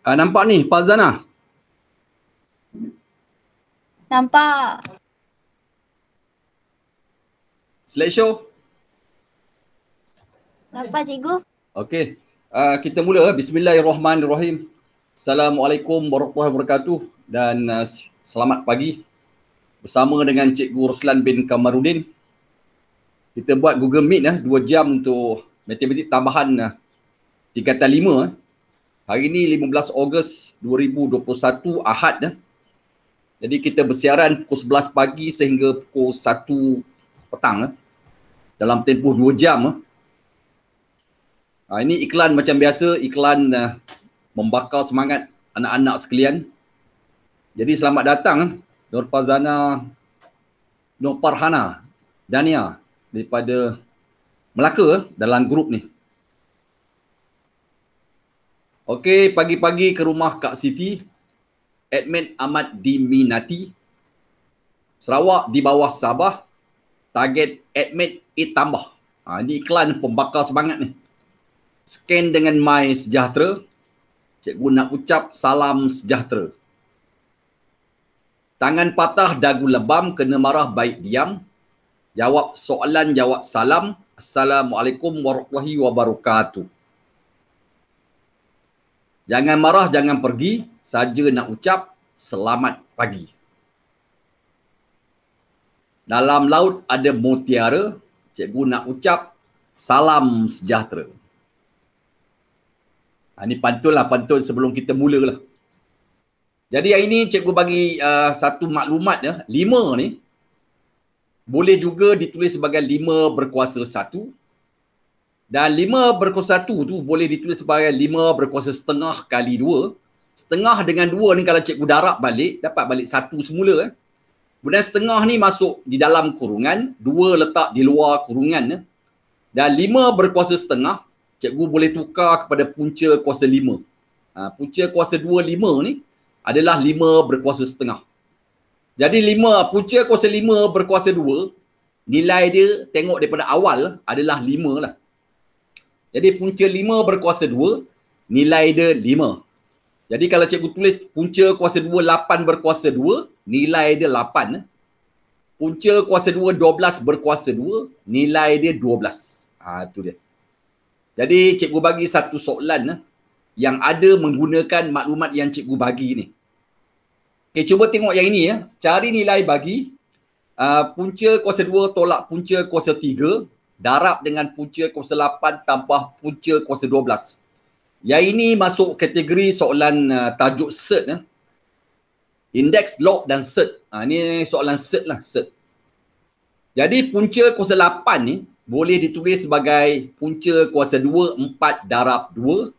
Uh, nampak ni, Pazana. Nampak. Slide show. Nampak cikgu. Okey. Uh, kita mula. Bismillahirrahmanirrahim. Assalamualaikum warahmatullahi wabarakatuh. Dan uh, selamat pagi. Bersama dengan cikgu Ruslan bin Kamarudin. Kita buat Google Meet lah. Uh, dua jam untuk matematik tambahan uh, tingkatan lima. Uh. Hari ini 15 Ogos 2021 Ahad ya. Jadi kita bersiaran pukul 11 pagi sehingga pukul 1 petang ya. Dalam tempoh 2 jam ya. Ha, ini iklan macam biasa, iklan uh, membakar semangat anak-anak sekalian. Jadi selamat datang eh, Nur Fazana, Nur Parhana, Dania daripada Melaka eh, dalam grup ni. Okey, pagi-pagi ke rumah Kak Siti. Admin amat diminati. Sarawak di bawah Sabah. Target admin ditambah. Ha, ini iklan pembakar semangat ni. Scan dengan My Sejahtera. Cikgu nak ucap salam sejahtera. Tangan patah dagu lebam kena marah baik diam. Jawab soalan jawab salam. Assalamualaikum warahmatullahi wabarakatuh. Jangan marah, jangan pergi. Saja nak ucap selamat pagi. Dalam laut ada mutiara. Cikgu nak ucap salam sejahtera. Ha, ini pantun lah, pantun sebelum kita mula lah. Jadi yang ini cikgu bagi uh, satu maklumat ya. Lima ni boleh juga ditulis sebagai lima berkuasa satu. Dan 5 berkuasa 1 tu boleh ditulis sebagai 5 berkuasa setengah kali 2. Setengah dengan dua ni kalau cikgu darab balik, dapat balik satu semula. Eh. Kemudian setengah ni masuk di dalam kurungan, dua letak di luar kurungan. Eh. Dan lima berkuasa setengah, cikgu boleh tukar kepada punca kuasa lima. Ha, punca kuasa dua lima ni adalah lima berkuasa setengah. Jadi lima punca kuasa lima berkuasa dua nilai dia tengok daripada awal adalah lima lah. Jadi punca lima berkuasa dua, nilai dia lima. Jadi kalau cikgu tulis punca kuasa dua lapan berkuasa dua, nilai dia lapan. Eh. Punca kuasa dua dua belas berkuasa dua, nilai dia dua belas. ha, tu dia. Jadi cikgu bagi satu soalan eh, yang ada menggunakan maklumat yang cikgu bagi ni. Okey cuba tengok yang ini ya. Cari nilai bagi Uh, punca kuasa 2 tolak punca kuasa darab dengan punca kuasa 8 tambah punca kuasa 12. Ya ini masuk kategori soalan uh, tajuk cert. Eh. Index, log dan cert. Ha, ini soalan cert lah, cert. Jadi punca kuasa 8 ni boleh ditulis sebagai punca kuasa 2, 4 darab 2.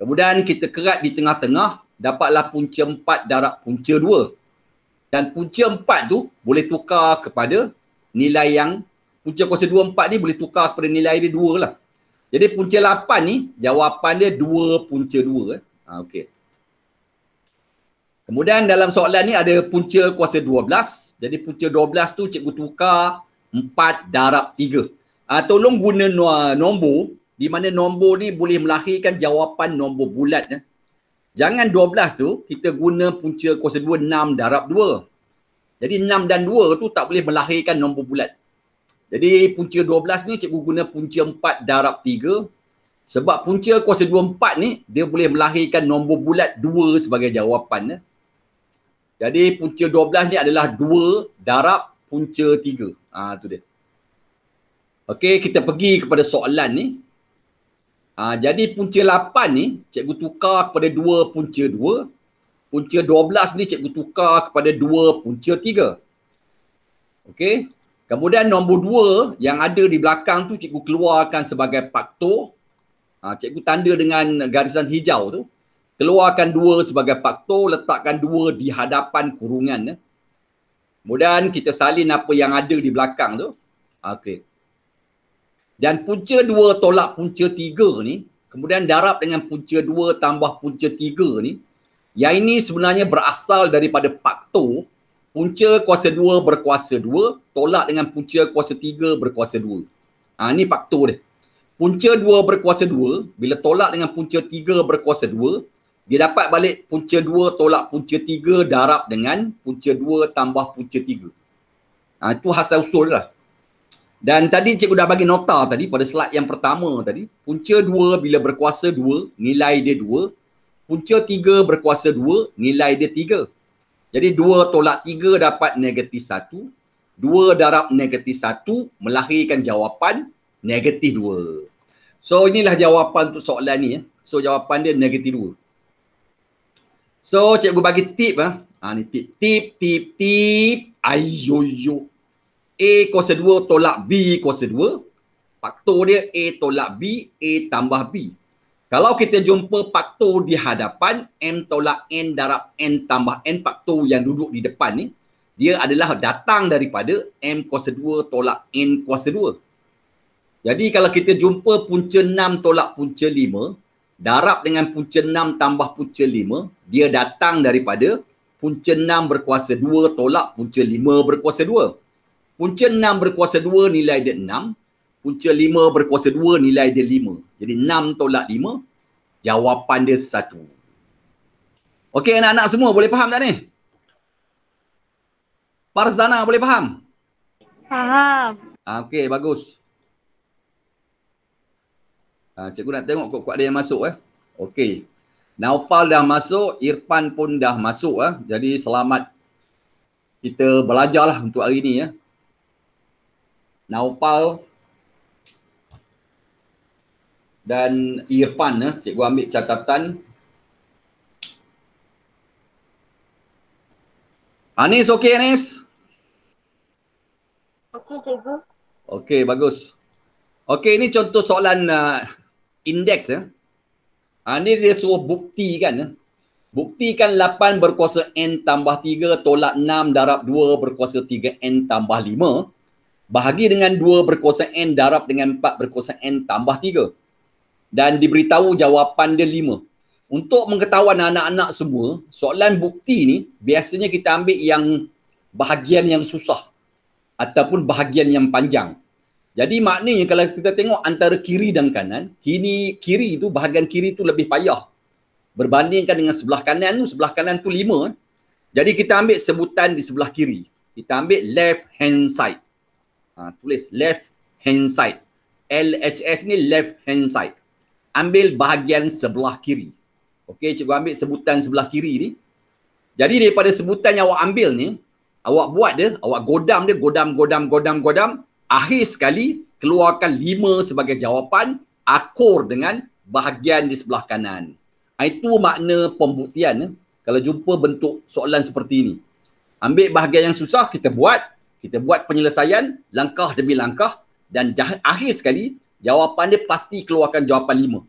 Kemudian kita kerat di tengah-tengah, dapatlah punca 4 darab punca 2. Dan punca 4 tu boleh tukar kepada nilai yang punca kuasa 2 4 ni boleh tukar kepada nilai dia 2 lah. Jadi punca 8 ni jawapan dia 2 punca 2 eh. Ha okey. Kemudian dalam soalan ni ada punca kuasa 12. Jadi punca 12 tu cikgu tukar 4 darab 3. Ah ha, tolong guna nombor di mana nombor ni boleh melahirkan jawapan nombor bulat eh. Jangan 12 tu kita guna punca kuasa 2 6 darab 2. Jadi 6 dan 2 tu tak boleh melahirkan nombor bulat. Jadi punca 12 ni cikgu guna punca 4 darab 3 sebab punca kuasa 24 ni dia boleh melahirkan nombor bulat 2 sebagai jawapan. Eh. Jadi punca 12 ni adalah 2 darab punca 3. Ah ha, tu dia. Okey, kita pergi kepada soalan ni. Ha, jadi punca 8 ni cikgu tukar kepada 2 punca 2. Punca 12 ni cikgu tukar kepada 2 punca 3. Okey. Kemudian nombor dua yang ada di belakang tu cikgu keluarkan sebagai faktor. Ha, cikgu tanda dengan garisan hijau tu. Keluarkan dua sebagai faktor, letakkan dua di hadapan kurungan. Eh. Kemudian kita salin apa yang ada di belakang tu. Okey. Dan punca dua tolak punca tiga ni, kemudian darab dengan punca dua tambah punca tiga ni, yang ini sebenarnya berasal daripada faktor punca kuasa dua berkuasa dua, tolak dengan punca kuasa tiga berkuasa dua. Ha, ini faktor dia. Punca dua berkuasa dua, bila tolak dengan punca tiga berkuasa dua, dia dapat balik punca dua tolak punca tiga darab dengan punca dua tambah punca tiga. Ha, itu hasil usul lah. Dan tadi cikgu dah bagi nota tadi pada slide yang pertama tadi. Punca dua bila berkuasa dua, nilai dia dua. Punca tiga berkuasa dua, nilai dia tiga. Jadi dua tolak tiga dapat negatif satu. Dua darab negatif satu melahirkan jawapan negatif dua. So inilah jawapan untuk soalan ni. Eh. So jawapan dia negatif dua. So cikgu bagi tip. Eh. Ha, ni tip, tip, tip, tip. Ayo, yo. A kuasa dua tolak B kuasa dua. Faktor dia A tolak B, A tambah B. Kalau kita jumpa faktor di hadapan, M tolak N darab N tambah N faktor yang duduk di depan ni, dia adalah datang daripada M kuasa 2 tolak N kuasa 2. Jadi kalau kita jumpa punca 6 tolak punca 5, darab dengan punca 6 tambah punca 5, dia datang daripada punca 6 berkuasa 2 tolak punca 5 berkuasa 2. Punca 6 berkuasa 2 nilai dia 6, punca lima berkuasa dua nilai dia 5. Jadi enam tolak lima jawapan dia satu. Okey anak-anak semua boleh faham tak ni? Parzana boleh faham? Faham. Ah, Okey bagus. Ah, cikgu nak tengok kok kuat dia yang masuk eh. Okey. Naufal dah masuk, Irfan pun dah masuk eh. Jadi selamat kita belajarlah untuk hari ni ya. Eh. Naufal, dan Irfan eh, cikgu ambil catatan Anis okey Anis? Okey cikgu. Okey bagus. Okey ini contoh soalan uh, indeks ya. Eh. Ha, ini dia suruh buktikan. Eh. Buktikan 8 berkuasa N tambah 3 tolak 6 darab 2 berkuasa 3 N tambah 5. Bahagi dengan 2 berkuasa N darab dengan 4 berkuasa N tambah dan diberitahu jawapan dia lima. Untuk mengetahuan anak-anak semua, soalan bukti ni biasanya kita ambil yang bahagian yang susah ataupun bahagian yang panjang. Jadi maknanya kalau kita tengok antara kiri dan kanan, kini kiri itu bahagian kiri itu lebih payah berbandingkan dengan sebelah kanan tu sebelah kanan tu lima. Jadi kita ambil sebutan di sebelah kiri. Kita ambil left hand side. Ha, tulis left hand side. LHS ni left hand side ambil bahagian sebelah kiri. Okey, cikgu ambil sebutan sebelah kiri ni. Jadi daripada sebutan yang awak ambil ni, awak buat dia, awak godam dia, godam, godam, godam, godam. Akhir sekali, keluarkan lima sebagai jawapan, akur dengan bahagian di sebelah kanan. Ah, itu makna pembuktian eh, kalau jumpa bentuk soalan seperti ini. Ambil bahagian yang susah, kita buat. Kita buat penyelesaian, langkah demi langkah. Dan dah, akhir sekali, jawapan dia pasti keluarkan jawapan lima.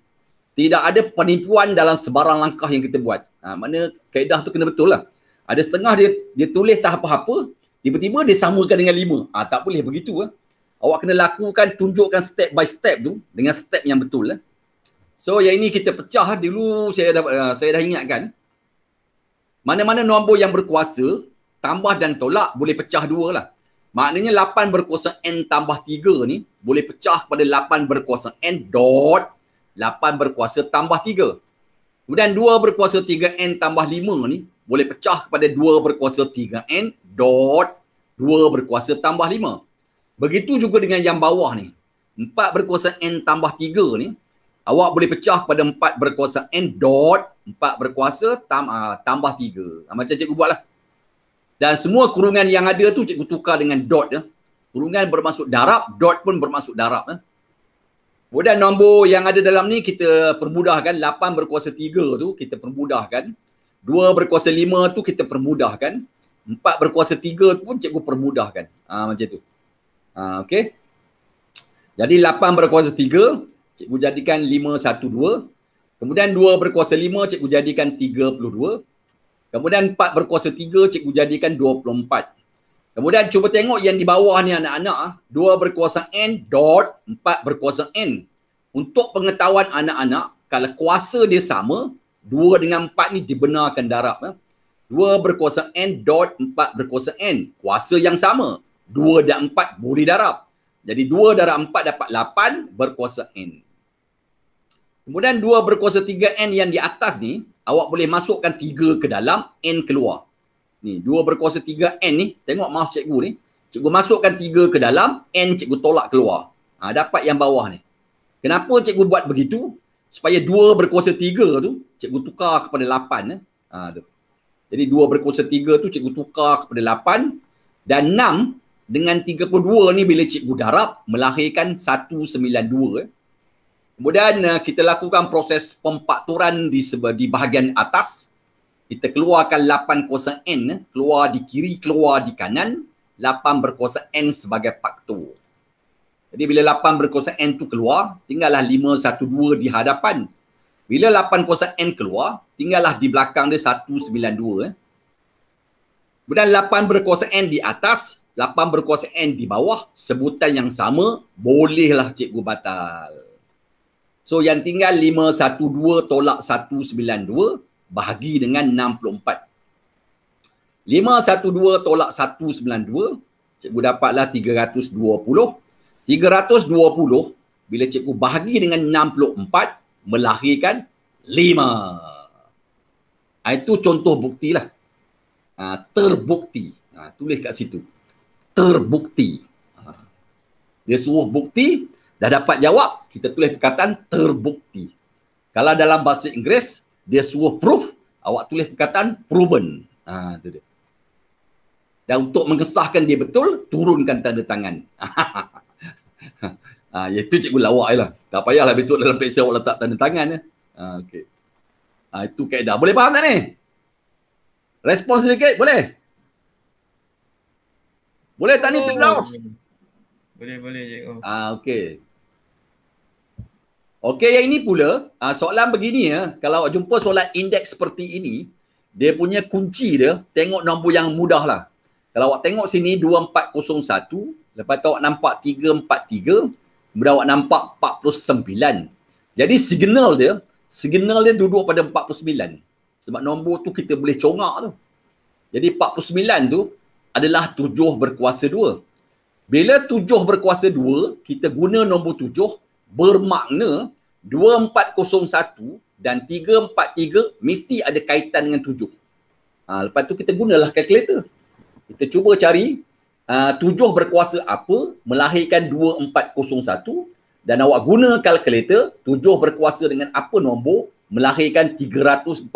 Tidak ada penipuan dalam sebarang langkah yang kita buat. Ha, mana kaedah tu kena betul lah. Ada setengah dia dia tulis tak apa-apa, tiba-tiba dia samakan dengan lima. Ha, tak boleh begitu lah. Awak kena lakukan, tunjukkan step by step tu dengan step yang betul lah. So yang ini kita pecah eh. dulu saya dah, saya dah ingatkan. Mana-mana nombor yang berkuasa, tambah dan tolak boleh pecah dua lah. Maknanya 8 berkuasa N tambah 3 ni boleh pecah kepada 8 berkuasa N dot 8 berkuasa tambah 3. Kemudian 2 berkuasa 3N tambah 5 ni boleh pecah kepada 2 berkuasa 3N dot 2 berkuasa tambah 5. Begitu juga dengan yang bawah ni. 4 berkuasa N tambah 3 ni awak boleh pecah kepada 4 berkuasa N dot 4 berkuasa tam, uh, tambah 3. Ah, macam cikgu buat lah. Dan semua kurungan yang ada tu cikgu tukar dengan dot. Ya. Kurungan bermaksud darab, dot pun bermaksud darab. Ya. Kemudian nombor yang ada dalam ni kita permudahkan. 8 berkuasa 3 tu kita permudahkan. 2 berkuasa 5 tu kita permudahkan. 4 berkuasa 3 tu pun cikgu permudahkan. Ha, macam tu. Ha, okay. Jadi 8 berkuasa 3, cikgu jadikan 5, 1, 2. Kemudian 2 berkuasa 5, cikgu jadikan 32. Kemudian empat berkuasa tiga, cikgu jadikan dua puluh empat. Kemudian cuba tengok yang di bawah ni anak-anak. 2 berkuasa N dot empat berkuasa N. Untuk pengetahuan anak-anak, kalau kuasa dia sama, dua dengan empat ni dibenarkan darab. Eh. 2 berkuasa N dot empat berkuasa N. Kuasa yang sama. dua dan empat boleh darab. Jadi dua darab empat dapat lapan berkuasa N. Kemudian dua berkuasa tiga N yang di atas ni, awak boleh masukkan tiga ke dalam n keluar ni dua berkuasa tiga n ni tengok mouse cikgu ni cikgu masukkan tiga ke dalam n cikgu tolak keluar ha, dapat yang bawah ni kenapa cikgu buat begitu supaya dua berkuasa tiga tu cikgu tukar kepada lapan eh? ha, tu. jadi dua berkuasa tiga tu cikgu tukar kepada lapan dan enam dengan tiga dua ni bila cikgu darab melahirkan satu 192 eh. Kemudian uh, kita lakukan proses pempakturan di seba, di bahagian atas. Kita keluarkan 8 kuasa N, eh, keluar di kiri, keluar di kanan. 8 berkuasa N sebagai faktor. Jadi bila 8 berkuasa N tu keluar, tinggallah 5, 1, 2 di hadapan. Bila 8 kuasa N keluar, tinggallah di belakang dia 1, 9, 2. Kemudian 8 berkuasa N di atas, 8 berkuasa N di bawah, sebutan yang sama, bolehlah cikgu batal. So yang tinggal 512 tolak 192 bahagi dengan 64. 512 tolak 192, cikgu dapatlah 320. 320 bila cikgu bahagi dengan 64 melahirkan 5. Ah, itu contoh buktilah. Ha, terbukti. Ha, tulis kat situ. Terbukti. Ha. Dia suruh bukti, Dah dapat jawab, kita tulis perkataan terbukti. Kalau dalam bahasa Inggeris, dia suruh proof, awak tulis perkataan proven. Ha, itu dia. Dan untuk mengesahkan dia betul, turunkan tanda tangan. ha, ya, itu cikgu lawak je lah. Tak payahlah besok dalam peksa awak letak tanda tangan. Ya. Ha, okay. ha, itu kaedah. Boleh faham tak ni? Respon sedikit, boleh? Boleh tak ni, Pilaus? Oh. Boleh, boleh cikgu. Ah, okey. Okey, yang ini pula, ah, soalan begini ya. Kalau awak jumpa soalan indeks seperti ini, dia punya kunci dia, tengok nombor yang mudah lah. Kalau awak tengok sini 2401, lepas tu awak nampak 343, kemudian awak nampak 49. Jadi signal dia, signal dia duduk pada 49. Sebab nombor tu kita boleh congak tu. Jadi 49 tu adalah 7 berkuasa bila tujuh berkuasa dua, kita guna nombor tujuh bermakna 2401 dan 343 mesti ada kaitan dengan tujuh. Ha, lepas tu kita gunalah kalkulator. Kita cuba cari ha, tujuh berkuasa apa melahirkan 2401 dan awak guna kalkulator tujuh berkuasa dengan apa nombor melahirkan 343.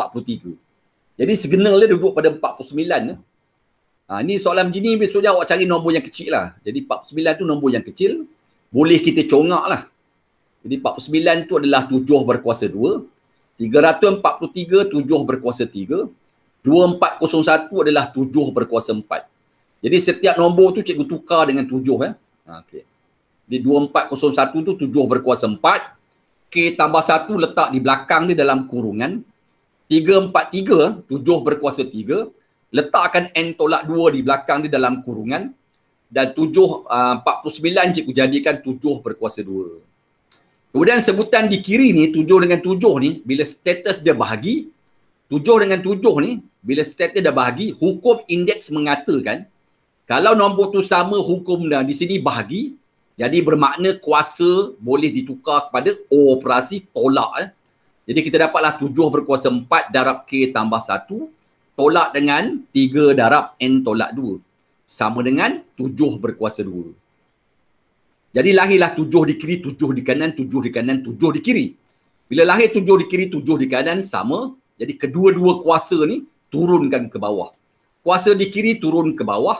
Jadi segenalnya duduk pada 49 eh. Ha, ni soalan macam ni, biasanya awak cari nombor yang kecil lah. Jadi 49 tu nombor yang kecil. Boleh kita congak lah. Jadi 49 tu adalah 7 berkuasa 2. 343, 7 berkuasa 3. 2401 adalah 7 berkuasa 4. Jadi setiap nombor tu cikgu tukar dengan 7 ya. Eh? Ha, okay. Jadi 2401 tu 7 berkuasa 4. K tambah 1 letak di belakang ni dalam kurungan. 343, 7 berkuasa 3 letakkan N tolak 2 di belakang dia dalam kurungan dan 7, uh, 49 cikgu jadikan 7 berkuasa 2. Kemudian sebutan di kiri ni, 7 dengan 7 ni, bila status dia bahagi, 7 dengan 7 ni, bila status dia bahagi, hukum indeks mengatakan, kalau nombor tu sama hukum dah di sini bahagi, jadi bermakna kuasa boleh ditukar kepada operasi tolak. Eh. Jadi kita dapatlah 7 berkuasa 4 darab K tambah 1, tolak dengan tiga darab N tolak dua. Sama dengan tujuh berkuasa dua. Jadi lahirlah tujuh di kiri, tujuh di kanan, tujuh di kanan, tujuh di kiri. Bila lahir tujuh di kiri, tujuh di kanan sama. Jadi kedua-dua kuasa ni turunkan ke bawah. Kuasa di kiri turun ke bawah.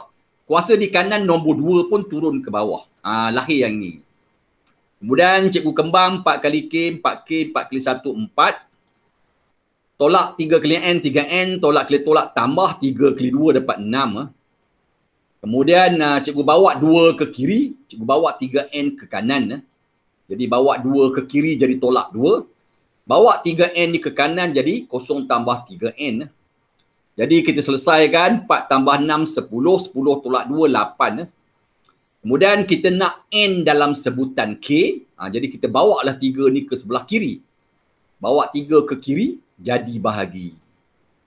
Kuasa di kanan nombor dua pun turun ke bawah. Ha, lahir yang ni. Kemudian cikgu kembang 4 kali K, 4K, 4 kali 1, 4 tolak 3 kali N, 3 N, tolak clear tolak, tambah 3 kali 2 dapat 6. Ha. Eh. Kemudian uh, cikgu bawa 2 ke kiri, cikgu bawa 3 N ke kanan. Ha. Jadi bawa 2 ke kiri jadi tolak 2. Bawa 3 N ni ke kanan jadi kosong tambah 3 N. Ha. Jadi kita selesaikan 4 tambah 6, 10, 10 tolak 2, 8. Ha. Kemudian kita nak N dalam sebutan K. Ha, jadi kita bawa lah 3 ni ke sebelah kiri. Bawa tiga ke kiri, jadi bahagi.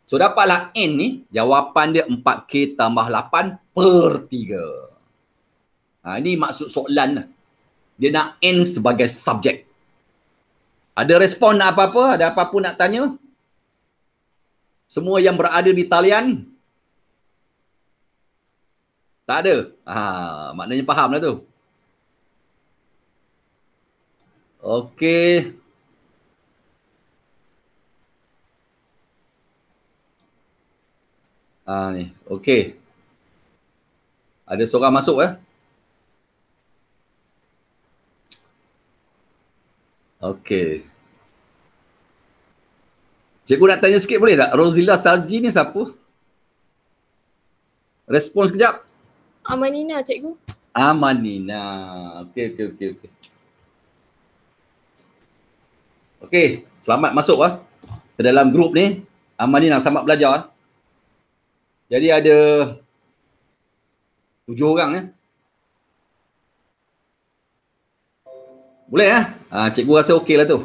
So dapatlah N ni jawapan dia 4K tambah 8 per 3. Ha, ini maksud soalan lah. Dia nak N sebagai subjek. Ada respon nak apa-apa? Ada apa-apa nak tanya? Semua yang berada di talian? Tak ada? Ha, maknanya faham lah tu. Okey. Ah ni. Okey. Ada seorang masuk eh. Okay. Cikgu nak tanya sikit boleh tak? Rosila Salji ni siapa? Respons kejap. Amanina cikgu. Amanina. Okay, okay, okay, okay. Okay, selamat masuk ah ke dalam grup ni. Amanina selamat belajar ah. Jadi ada tujuh orang eh. Boleh eh? Ah, cikgu rasa okey lah tu.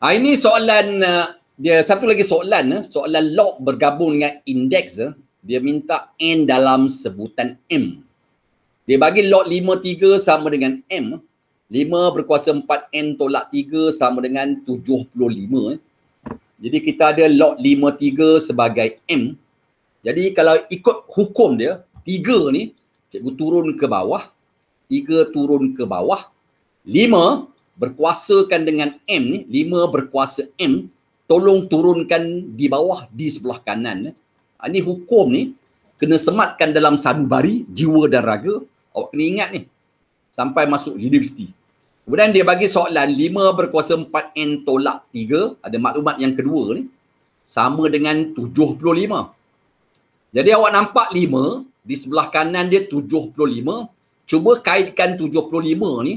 Ah, ini soalan uh, dia satu lagi soalan eh. soalan log bergabung dengan indeks eh. dia minta n dalam sebutan m. Dia bagi log 53 sama dengan m. 5 eh? berkuasa 4 n tolak 3 sama dengan 75 eh. Jadi kita ada log 53 sebagai M. Jadi kalau ikut hukum dia, tiga ni cikgu turun ke bawah, tiga turun ke bawah, lima berkuasakan dengan M ni, lima berkuasa M, tolong turunkan di bawah di sebelah kanan. Ini ha, hukum ni kena sematkan dalam sanubari jiwa dan raga. Awak kena ingat ni sampai masuk universiti. Kemudian dia bagi soalan 5 berkuasa 4N tolak 3. Ada maklumat yang kedua ni. Sama dengan 75. Jadi awak nampak 5. Di sebelah kanan dia 75. Cuba kaitkan 75 ni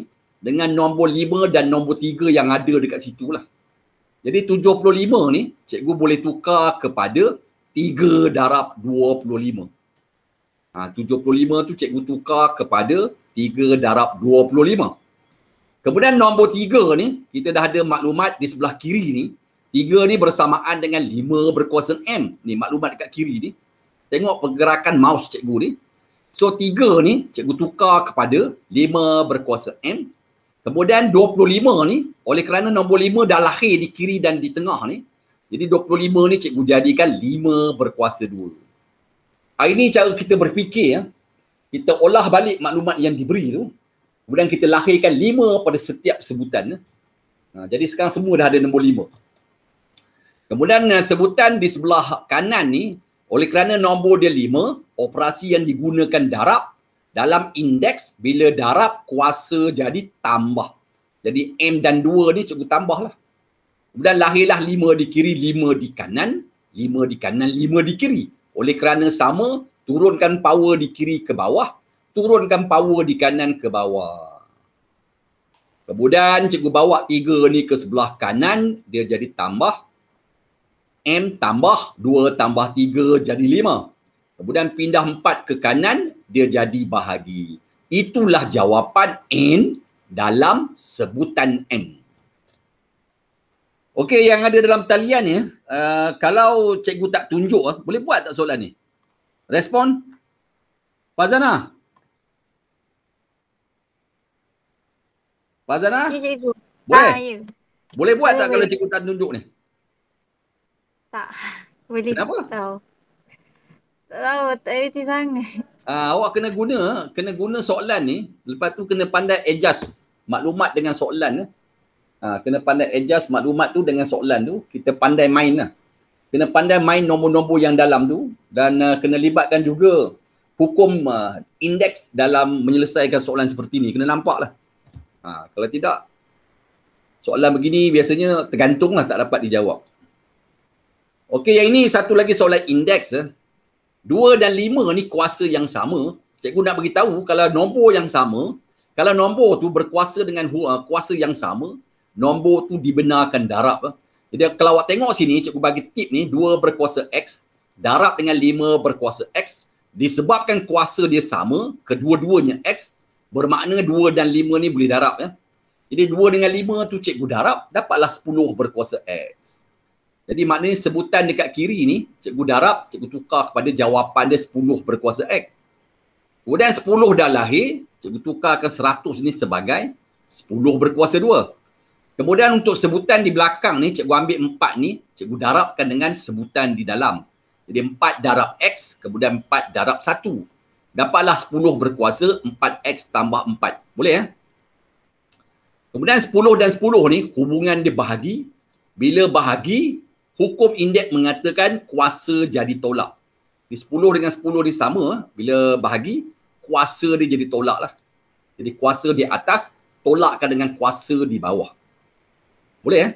dengan nombor 5 dan nombor 3 yang ada dekat situ lah. Jadi 75 ni cikgu boleh tukar kepada 3 darab 25. Ha, 75 tu cikgu tukar kepada 3 darab 25. Kemudian nombor tiga ni, kita dah ada maklumat di sebelah kiri ni. Tiga ni bersamaan dengan lima berkuasa M. Ni maklumat dekat kiri ni. Tengok pergerakan mouse cikgu ni. So tiga ni cikgu tukar kepada lima berkuasa M. Kemudian dua puluh lima ni oleh kerana nombor lima dah lahir di kiri dan di tengah ni. Jadi dua puluh lima ni cikgu jadikan lima berkuasa 2. Hari ni cara kita berfikir ya. Kita olah balik maklumat yang diberi tu. Kemudian kita lahirkan lima pada setiap sebutan. Ha, jadi sekarang semua dah ada nombor lima. Kemudian eh, sebutan di sebelah kanan ni, oleh kerana nombor dia lima, operasi yang digunakan darab dalam indeks bila darab kuasa jadi tambah. Jadi M dan dua ni cukup tambah lah. Kemudian lahirlah lima di kiri, lima di kanan. lima di kanan, lima di kiri. Oleh kerana sama, turunkan power di kiri ke bawah turunkan power di kanan ke bawah. Kemudian cikgu bawa tiga ni ke sebelah kanan, dia jadi tambah. M tambah, dua tambah tiga jadi lima. Kemudian pindah empat ke kanan, dia jadi bahagi. Itulah jawapan N dalam sebutan M. Okey, yang ada dalam talian ni, uh, kalau cikgu tak tunjuk, ah, boleh buat tak soalan ni? Respon? Fazana? Fazana? Puan Ya, cikgu. Boleh? Ha, ya. Boleh buat boleh, tak boleh. kalau cikgu tak tunjuk ni? Tak. Boleh. Kenapa? Tak tahu. Tak tahu. Tak sangat. Ah, awak kena guna, kena guna soalan ni. Lepas tu kena pandai adjust maklumat dengan soalan. Eh. Ah, kena pandai adjust maklumat tu dengan soalan tu. Kita pandai main lah. Kena pandai main nombor-nombor yang dalam tu. Dan uh, kena libatkan juga hukum uh, indeks dalam menyelesaikan soalan seperti ni. Kena nampak lah. Ha, kalau tidak, soalan begini biasanya tergantunglah tak dapat dijawab. Okey, yang ini satu lagi soalan indeks. Eh. Dua dan lima ni kuasa yang sama. Cikgu nak beritahu kalau nombor yang sama, kalau nombor tu berkuasa dengan uh, kuasa yang sama, nombor tu dibenarkan darab. Ya. Jadi kalau awak tengok sini, cikgu bagi tip ni, dua berkuasa X, darab dengan lima berkuasa X, disebabkan kuasa dia sama, kedua-duanya X, Bermakna dua dan lima ni boleh darab ya. Jadi dua dengan lima tu cikgu darab, dapatlah sepuluh berkuasa X. Jadi maknanya sebutan dekat kiri ni, cikgu darab, cikgu tukar kepada jawapan dia sepuluh berkuasa X. Kemudian sepuluh dah lahir, cikgu tukar ke 100 ni sebagai sepuluh berkuasa dua. Kemudian untuk sebutan di belakang ni, cikgu ambil empat ni, cikgu darabkan dengan sebutan di dalam. Jadi empat darab X, kemudian empat darab satu. Dapatlah 10 berkuasa, 4X tambah 4. Boleh ya? Eh? Kemudian 10 dan 10 ni hubungan dia bahagi. Bila bahagi, hukum indeks mengatakan kuasa jadi tolak. Di 10 dengan 10 ni sama. Bila bahagi, kuasa dia jadi tolak lah. Jadi kuasa di atas tolakkan dengan kuasa di bawah. Boleh ya? Eh?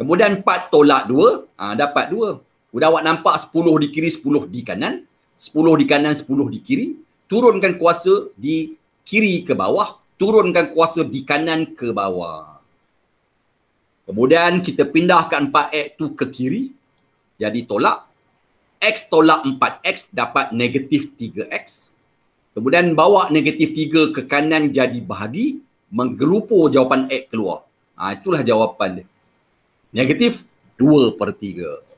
Kemudian 4 tolak 2, ha, dapat 2. Udah awak nampak 10 di kiri, 10 di kanan. 10 di kanan, 10 di kiri turunkan kuasa di kiri ke bawah, turunkan kuasa di kanan ke bawah. Kemudian kita pindahkan 4x tu ke kiri, jadi tolak. X tolak 4x dapat negatif 3x. Kemudian bawa negatif 3 ke kanan jadi bahagi, menggerupur jawapan x keluar. Ha, itulah jawapan dia. Negatif 2 per 3.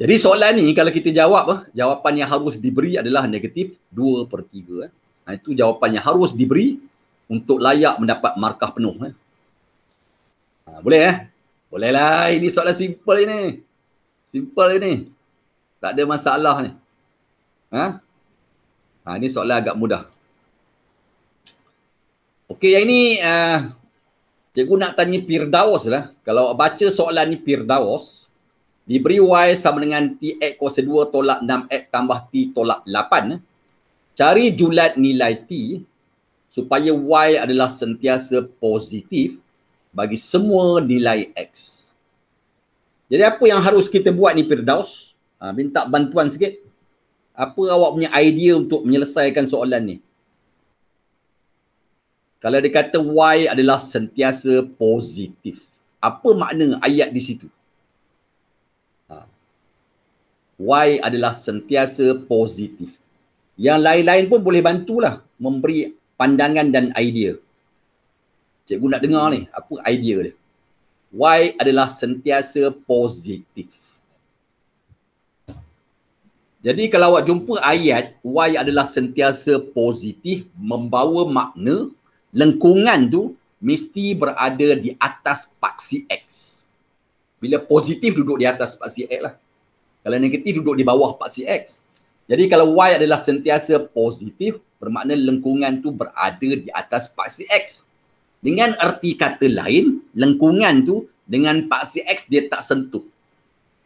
Jadi soalan ni kalau kita jawab, eh, jawapan yang harus diberi adalah negatif 2 per 3. Eh. Nah, ha, itu jawapan yang harus diberi untuk layak mendapat markah penuh. Eh. Ha, boleh eh? Boleh lah. Ini soalan simple ini. Simple ini. Tak ada masalah ni. Ha? ha ini soalan agak mudah. Okey, yang ini uh, cikgu nak tanya Pirdaus lah. Kalau baca soalan ni Pirdaus, diberi Y sama dengan TX kuasa 2 tolak 6X tambah T tolak 8. Eh. Cari julat nilai T supaya Y adalah sentiasa positif bagi semua nilai X. Jadi apa yang harus kita buat ni Firdaus? Ha, minta bantuan sikit. Apa awak punya idea untuk menyelesaikan soalan ni? Kalau dia kata Y adalah sentiasa positif. Apa makna ayat di situ? Y adalah sentiasa positif. Yang lain-lain pun boleh bantulah memberi pandangan dan idea. Cikgu nak dengar ni, apa idea dia? Why adalah sentiasa positif. Jadi kalau awak jumpa ayat why adalah sentiasa positif membawa makna lengkungan tu mesti berada di atas paksi X. Bila positif duduk di atas paksi X lah. Kalau negatif duduk di bawah 4CX. Jadi kalau Y adalah sentiasa positif, bermakna lengkungan tu berada di atas 4CX. Dengan erti kata lain, lengkungan tu dengan 4CX dia tak sentuh.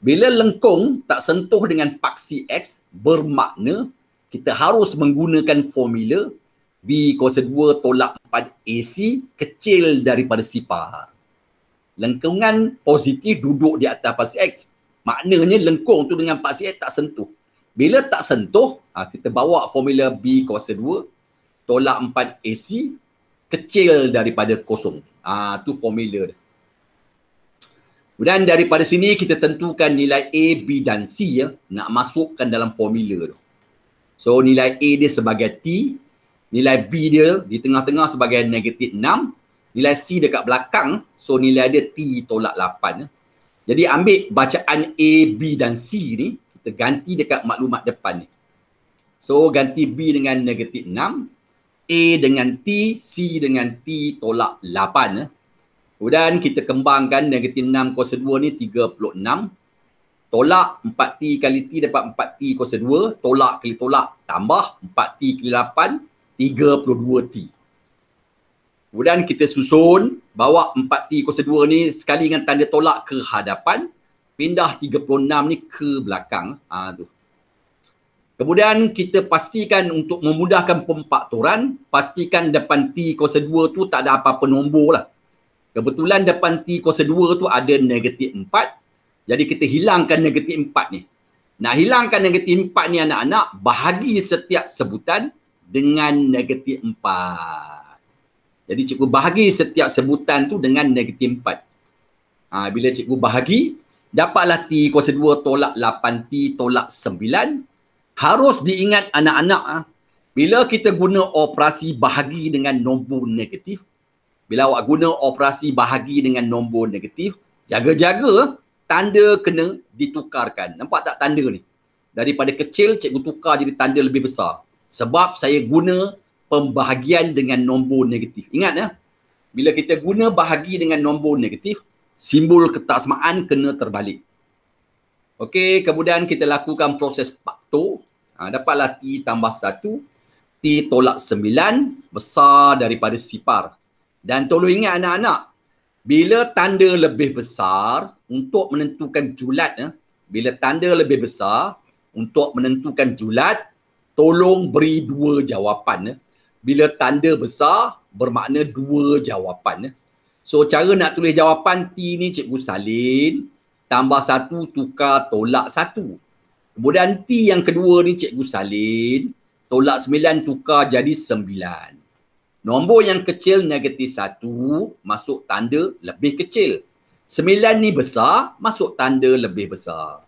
Bila lengkung tak sentuh dengan paksi X, bermakna kita harus menggunakan formula b kuasa 2 tolak 4 AC kecil daripada sipar. Lengkungan positif duduk di atas paksi X. Maknanya lengkung tu dengan paksi tak sentuh. Bila tak sentuh, ha, kita bawa formula B kuasa 2 tolak 4 AC kecil daripada kosong. Ah tu formula dia. Kemudian daripada sini kita tentukan nilai A, B dan C ya nak masukkan dalam formula tu. So nilai A dia sebagai T, nilai B dia di tengah-tengah sebagai negatif 6, nilai C dekat belakang, so nilai dia T tolak 8 ya. Jadi ambil bacaan A, B dan C ni, kita ganti dekat maklumat depan ni. So ganti B dengan negatif 6, A dengan T, C dengan T tolak 8. Eh. Kemudian kita kembangkan negatif 6 kuasa 2 ni 36. Tolak 4T kali T dapat 4T kuasa 2. Tolak kali tolak tambah 4T kali 8, 32T. Kemudian kita susun bawa 4T02 ni sekali dengan tanda tolak ke hadapan pindah 36 ni ke belakang ha, tu. kemudian kita pastikan untuk memudahkan pempakturan pastikan depan T02 tu tak ada apa-apa nombor lah kebetulan depan T02 tu ada negatif 4 jadi kita hilangkan negatif 4 ni nak hilangkan negatif 4 ni anak-anak bahagi setiap sebutan dengan negatif 4 jadi cikgu bahagi setiap sebutan tu dengan negatif empat. Ha, bila cikgu bahagi, dapatlah T kuasa dua tolak lapan T tolak sembilan. Harus diingat anak-anak, ah. bila kita guna operasi bahagi dengan nombor negatif, bila awak guna operasi bahagi dengan nombor negatif, jaga-jaga tanda kena ditukarkan. Nampak tak tanda ni? Daripada kecil, cikgu tukar jadi tanda lebih besar. Sebab saya guna pembahagian dengan nombor negatif. Ingat ya. Bila kita guna bahagi dengan nombor negatif, simbol ketaksmaan kena terbalik. Okey, kemudian kita lakukan proses faktor. Ha, dapatlah T tambah 1, T tolak 9, besar daripada sipar. Dan tolong ingat anak-anak, bila tanda lebih besar untuk menentukan julat, eh, bila tanda lebih besar untuk menentukan julat, tolong beri dua jawapan. Eh bila tanda besar bermakna dua jawapan ya. So cara nak tulis jawapan T ni cikgu salin tambah satu tukar tolak satu. Kemudian T yang kedua ni cikgu salin tolak sembilan tukar jadi sembilan. Nombor yang kecil negatif satu masuk tanda lebih kecil. Sembilan ni besar masuk tanda lebih besar.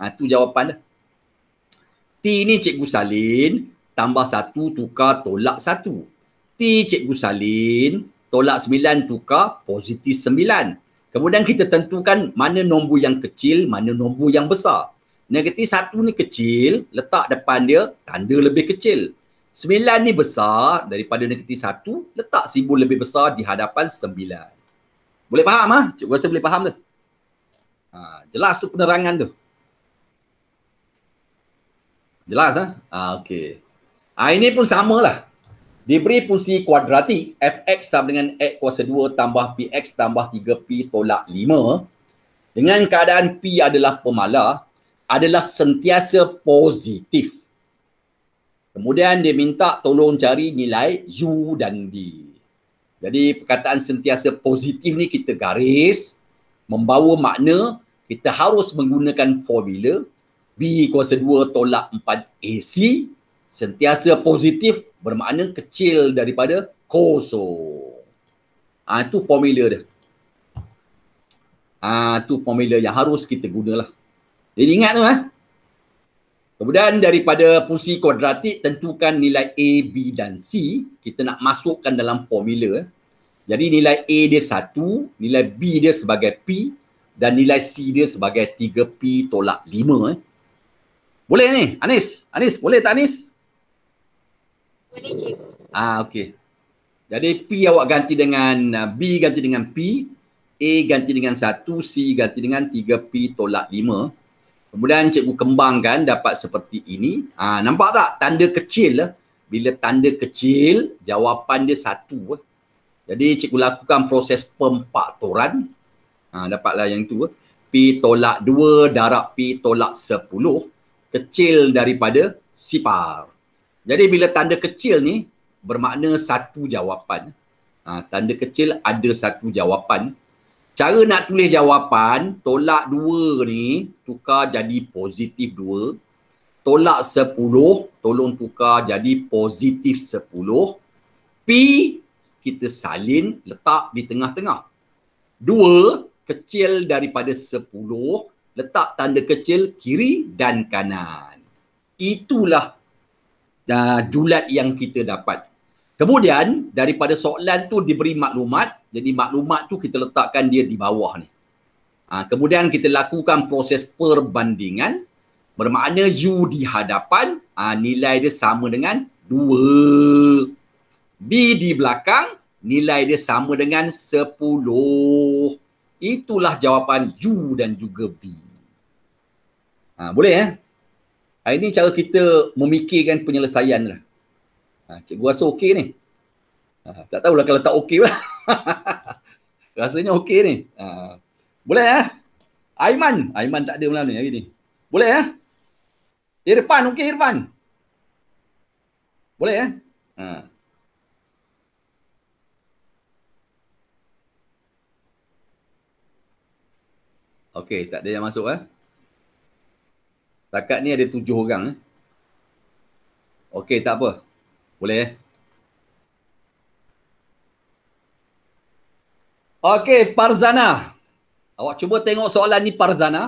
Ha, jawapan dah. T ni cikgu salin tambah satu tukar tolak satu. T Cikgu Salin tolak sembilan tukar positif sembilan. Kemudian kita tentukan mana nombor yang kecil, mana nombor yang besar. Negatif satu ni kecil, letak depan dia tanda lebih kecil. Sembilan ni besar daripada negatif satu, letak simbol lebih besar di hadapan sembilan. Boleh faham ah? Ha? Cikgu rasa boleh faham tu? Ha, jelas tu penerangan tu. Jelas ah? Ha? Ha, okey. Ha, ini pun samalah. Diberi fungsi kuadratik fx sama dengan x kuasa 2 tambah px tambah 3p tolak 5 dengan keadaan p adalah pemala adalah sentiasa positif. Kemudian dia minta tolong cari nilai u dan d. Jadi perkataan sentiasa positif ni kita garis membawa makna kita harus menggunakan formula b kuasa 2 tolak 4ac sentiasa positif bermakna kecil daripada kosong. Ha, ah, itu formula dia. Ha, ah, itu formula yang harus kita gunalah. Jadi ingat tu eh. Kemudian daripada fungsi kuadratik tentukan nilai A, B dan C kita nak masukkan dalam formula. Jadi nilai A dia satu, nilai B dia sebagai P dan nilai C dia sebagai 3P tolak 5 eh. Boleh ni Anis? Anis boleh tak Anis? Boleh cikgu. Ah okey. Jadi P awak ganti dengan uh, B ganti dengan P, A ganti dengan 1, C ganti dengan 3P tolak 5. Kemudian cikgu kembangkan dapat seperti ini. Ah nampak tak tanda kecil eh? Bila tanda kecil, jawapan dia satu. Eh? Jadi cikgu lakukan proses pempaktoran. Ha, dapatlah yang tu. Eh? P tolak 2 darab P tolak 10. Kecil daripada sipar. Jadi bila tanda kecil ni bermakna satu jawapan. Ha, tanda kecil ada satu jawapan. Cara nak tulis jawapan, tolak dua ni tukar jadi positif dua. Tolak sepuluh, tolong tukar jadi positif sepuluh. P, kita salin letak di tengah-tengah. Dua, kecil daripada sepuluh, letak tanda kecil kiri dan kanan. Itulah uh, julat yang kita dapat. Kemudian daripada soalan tu diberi maklumat, jadi maklumat tu kita letakkan dia di bawah ni. Ha, kemudian kita lakukan proses perbandingan bermakna U di hadapan ha, nilai dia sama dengan 2. B di belakang nilai dia sama dengan 10. Itulah jawapan U dan juga b. Ha, boleh eh? Ah, ini cara kita memikirkan penyelesaian lah. Ha, cikgu rasa okey ni. Ha, tak tahulah kalau tak okey lah. Rasanya okey ni. Ha, boleh lah. Ha? Aiman. Aiman tak ada malam ni hari ni. Boleh lah. Ha? Irfan okey Irfan. Boleh lah. Ha? ha. Okey, tak ada yang masuk ah. Ha? Takat ni ada tujuh orang. Eh? Okey, tak apa. Boleh. Eh? Okey, Parzana. Awak cuba tengok soalan ni Parzana.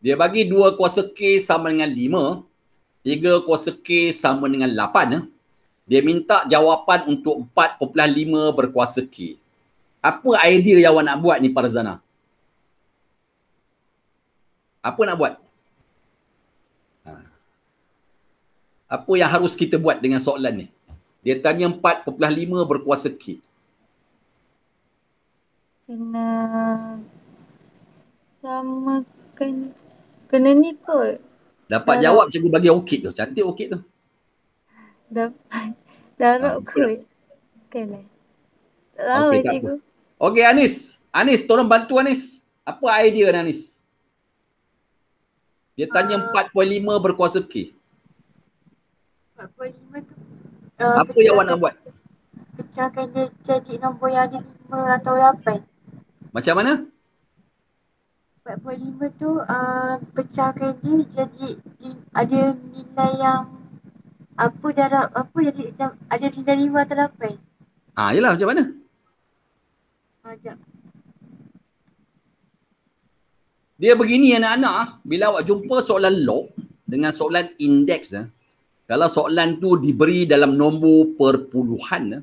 Dia bagi dua kuasa K sama dengan lima, tiga kuasa K sama dengan lapan. Eh? Dia minta jawapan untuk empat, lima berkuasa K. Apa idea yang awak nak buat ni Parzana? Apa nak buat? Apa yang harus kita buat dengan soalan ni? Dia tanya 4.5 berkuasa K. Kena samakan. Kena ni kot. Dapat Darab. jawab cikgu bagi okit tu. Cantik okit tu. Dapat. Darab ha, kot. Okay lah. Tak tahu okay, cikgu. Tak okay Anis. Anis tolong bantu Anis. Apa idea Anis? Dia tanya ah. uh, 4.5 berkuasa K. Uh, apa eh, yang awak nak buat? Pecahkan dia jadi nombor yang ada lima atau lapan. Macam mana? Buat buah lima tu uh, pecahkan dia jadi ada nilai yang apa darab apa jadi macam ada nilai lima atau lapan. Ah, ha, yelah macam mana? Ah, sekejap. dia begini anak-anak ah. bila awak jumpa soalan log dengan soalan indeks eh, kalau soalan tu diberi dalam nombor perpuluhan eh,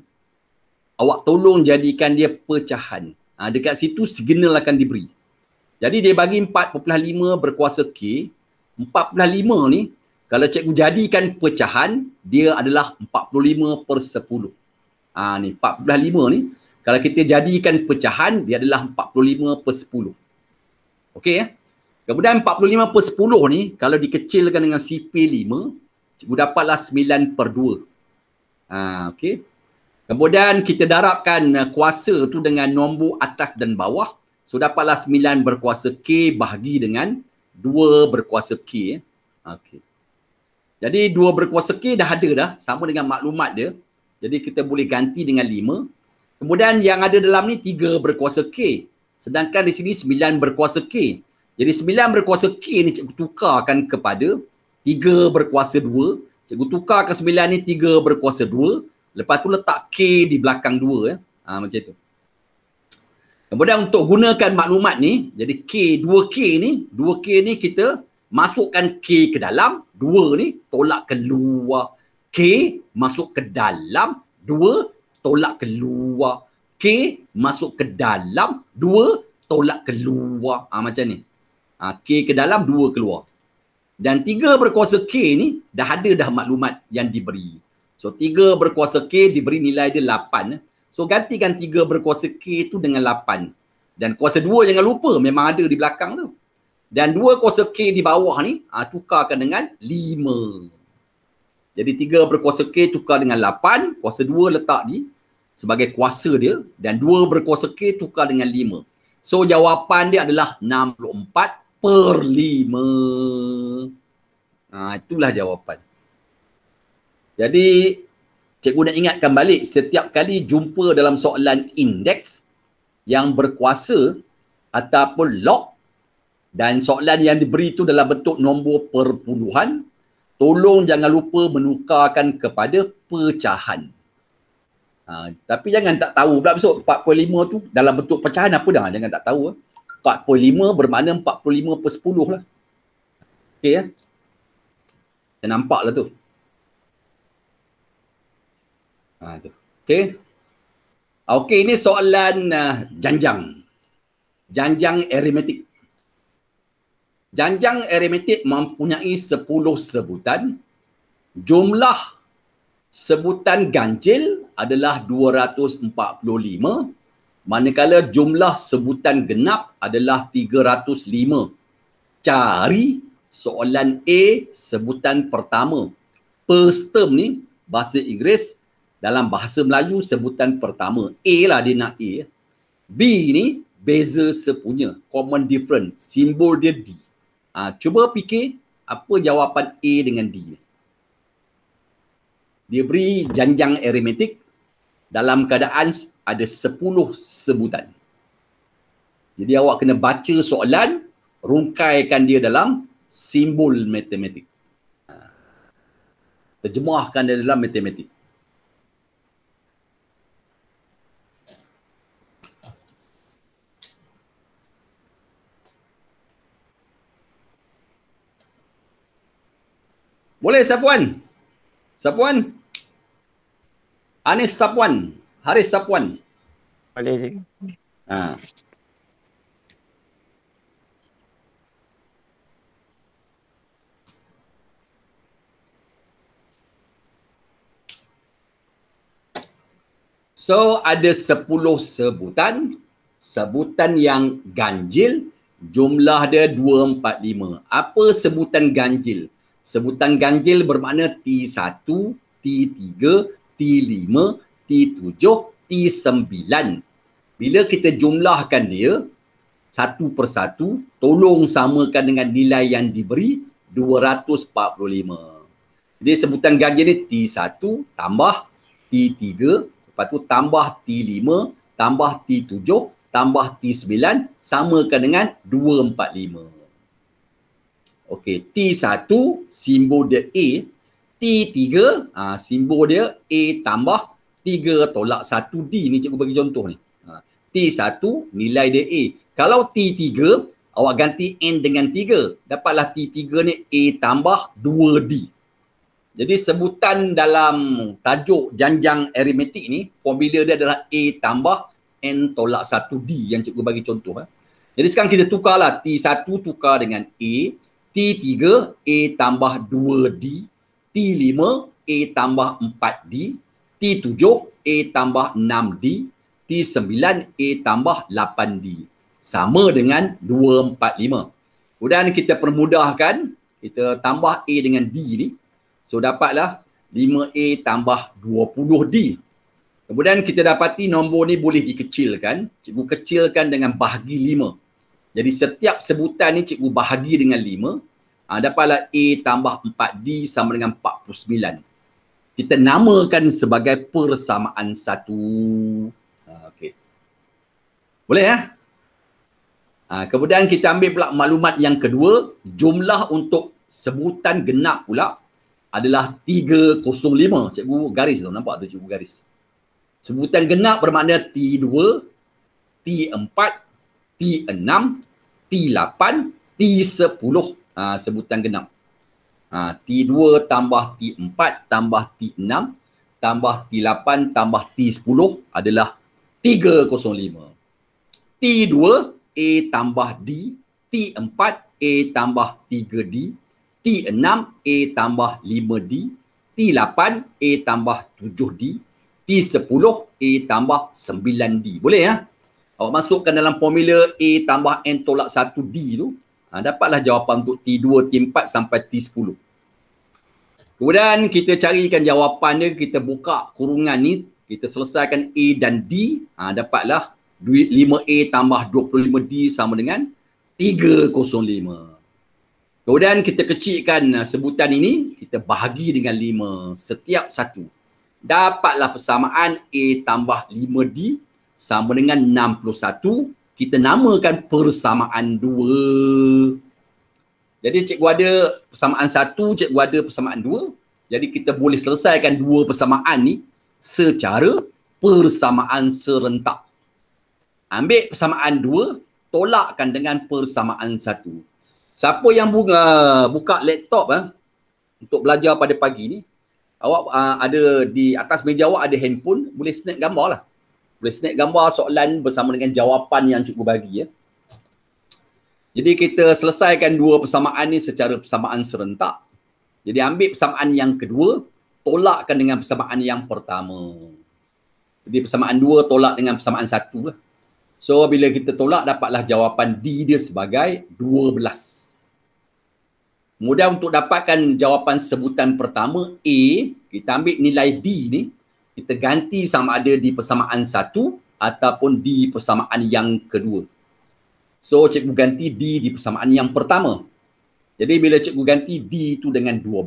awak tolong jadikan dia pecahan ha, dekat situ signal akan diberi jadi dia bagi 4.5 berkuasa K 45 ni kalau cikgu jadikan pecahan dia adalah 45 per 10 ha, ni 45 ni kalau kita jadikan pecahan dia adalah 45 per 10 Okey ya Kemudian 45 per 10 ni kalau dikecilkan dengan CP5 Cikgu dapatlah 9 per 2. Ha, okay. Kemudian kita darabkan uh, kuasa tu dengan nombor atas dan bawah. So dapatlah 9 berkuasa K bahagi dengan 2 berkuasa K. Ya. Okay. Jadi 2 berkuasa K dah ada dah. Sama dengan maklumat dia. Jadi kita boleh ganti dengan 5. Kemudian yang ada dalam ni 3 berkuasa K. Sedangkan di sini 9 berkuasa K. Jadi 9 berkuasa K ni cikgu tukarkan kepada tiga berkuasa dua. Cikgu tukar ke sembilan ni tiga berkuasa dua. Lepas tu letak K di belakang dua. Ya. Ha, macam tu. Kemudian untuk gunakan maklumat ni, jadi K, dua k ni, dua k ni kita masukkan K ke dalam, dua ni tolak keluar. K masuk ke dalam, dua tolak keluar. K masuk ke dalam, dua tolak keluar. Ha, macam ni. Ha, K ke dalam, dua keluar. Dan tiga berkuasa K ni dah ada dah maklumat yang diberi. So tiga berkuasa K diberi nilai dia 8. So gantikan tiga berkuasa K tu dengan 8. Dan kuasa dua jangan lupa memang ada di belakang tu. Dan dua kuasa K di bawah ni ha, tukarkan dengan 5. Jadi tiga berkuasa K tukar dengan 8. Kuasa dua letak di sebagai kuasa dia. Dan dua berkuasa K tukar dengan 5. So jawapan dia adalah 64 perlima. Ha, itulah jawapan. Jadi, cikgu nak ingatkan balik setiap kali jumpa dalam soalan indeks yang berkuasa ataupun log dan soalan yang diberi itu dalam bentuk nombor perpuluhan, tolong jangan lupa menukarkan kepada pecahan. Ha, tapi jangan tak tahu pula besok 4.5 tu dalam bentuk pecahan apa dah. Jangan tak tahu. Ha. 45 bermakna 45 per 10 lah. Okey ya. Dah nampak lah tu. Ha, tu. Okey. Ah, okey, ini soalan uh, janjang. Janjang aritmetik. Janjang aritmetik mempunyai 10 sebutan. Jumlah sebutan ganjil adalah 245 manakala jumlah sebutan genap adalah 305. Cari soalan A sebutan pertama. First term ni bahasa Inggeris dalam bahasa Melayu sebutan pertama. A lah dia nak A. Ya. B ni beza sepunya. Common different. Simbol dia D. Ha, cuba fikir apa jawapan A dengan D. Dia beri janjang aritmetik dalam keadaan ada sepuluh sebutan. Jadi awak kena baca soalan, rungkaikan dia dalam simbol matematik. Ha. Terjemahkan dia dalam matematik. Boleh Sapuan? Sapuan? Anis Sapuan. Sapuan? Haris Sapuan. Boleh je. Ha. So ada sepuluh sebutan. Sebutan yang ganjil. Jumlah dia lima. Apa sebutan ganjil? Sebutan ganjil bermakna T1, T3, T5, T7, T9. Bila kita jumlahkan dia, satu persatu, tolong samakan dengan nilai yang diberi, 245. Jadi sebutan ganjil ni T1 tambah T3, lepas tu tambah T5, tambah T7, tambah T9, samakan dengan 245. Okey, T1 simbol dia A, T3 ah simbol dia A tambah tiga tolak satu D ni cikgu bagi contoh ni. Ha, T satu nilai dia A. Kalau T tiga, awak ganti N dengan tiga. Dapatlah T tiga ni A tambah dua D. Jadi sebutan dalam tajuk janjang aritmetik ni, formula dia adalah A tambah N tolak satu D yang cikgu bagi contoh. Ha. Jadi sekarang kita tukarlah T satu tukar dengan A. T tiga A tambah dua D. T lima A tambah empat d T7 A tambah 6D T9 A tambah 8D sama dengan 245 kemudian kita permudahkan kita tambah A dengan D ni so dapatlah 5A tambah 20D kemudian kita dapati nombor ni boleh dikecilkan cikgu kecilkan dengan bahagi 5 jadi setiap sebutan ni cikgu bahagi dengan 5 ha, ah, dapatlah A tambah 4D sama dengan 49 kita namakan sebagai persamaan satu. Ha, okey. Boleh ya? Ha, kemudian kita ambil pula maklumat yang kedua, jumlah untuk sebutan genap pula adalah 305. Cikgu garis tu, nampak tu cikgu garis. Sebutan genap bermakna T2, T4, T6, T8, T10 ha, sebutan genap. Ha, T2 tambah T4 tambah T6 tambah T8 tambah T10 adalah 305. T2 A tambah D, T4 A tambah 3D, T6 A tambah 5D, T8 A tambah 7D, T10 A tambah 9D. Boleh ya? Awak masukkan dalam formula A tambah N tolak 1D tu. Ha, dapatlah jawapan untuk T2, T4 sampai T10. Kemudian kita carikan jawapan dia, kita buka kurungan ni, kita selesaikan A dan D, ha, dapatlah duit 5A tambah 25D sama dengan 305. Kemudian kita kecilkan uh, sebutan ini, kita bahagi dengan 5 setiap satu. Dapatlah persamaan A tambah 5D sama dengan kita namakan persamaan dua. Jadi cikgu ada persamaan satu, cikgu ada persamaan dua. Jadi kita boleh selesaikan dua persamaan ni secara persamaan serentak. Ambil persamaan dua, tolakkan dengan persamaan satu. Siapa yang bunga, buka laptop ha, untuk belajar pada pagi ni, awak ha, ada di atas meja awak ada handphone, boleh snap gambar lah boleh snap gambar soalan bersama dengan jawapan yang cukup bagi ya. Jadi kita selesaikan dua persamaan ni secara persamaan serentak. Jadi ambil persamaan yang kedua, tolakkan dengan persamaan yang pertama. Jadi persamaan dua tolak dengan persamaan satu lah. So bila kita tolak dapatlah jawapan D dia sebagai 12. Mudah untuk dapatkan jawapan sebutan pertama A, kita ambil nilai D ni, kita ganti sama ada di persamaan satu ataupun di persamaan yang kedua. So cikgu ganti D di persamaan yang pertama. Jadi bila cikgu ganti D itu dengan 12,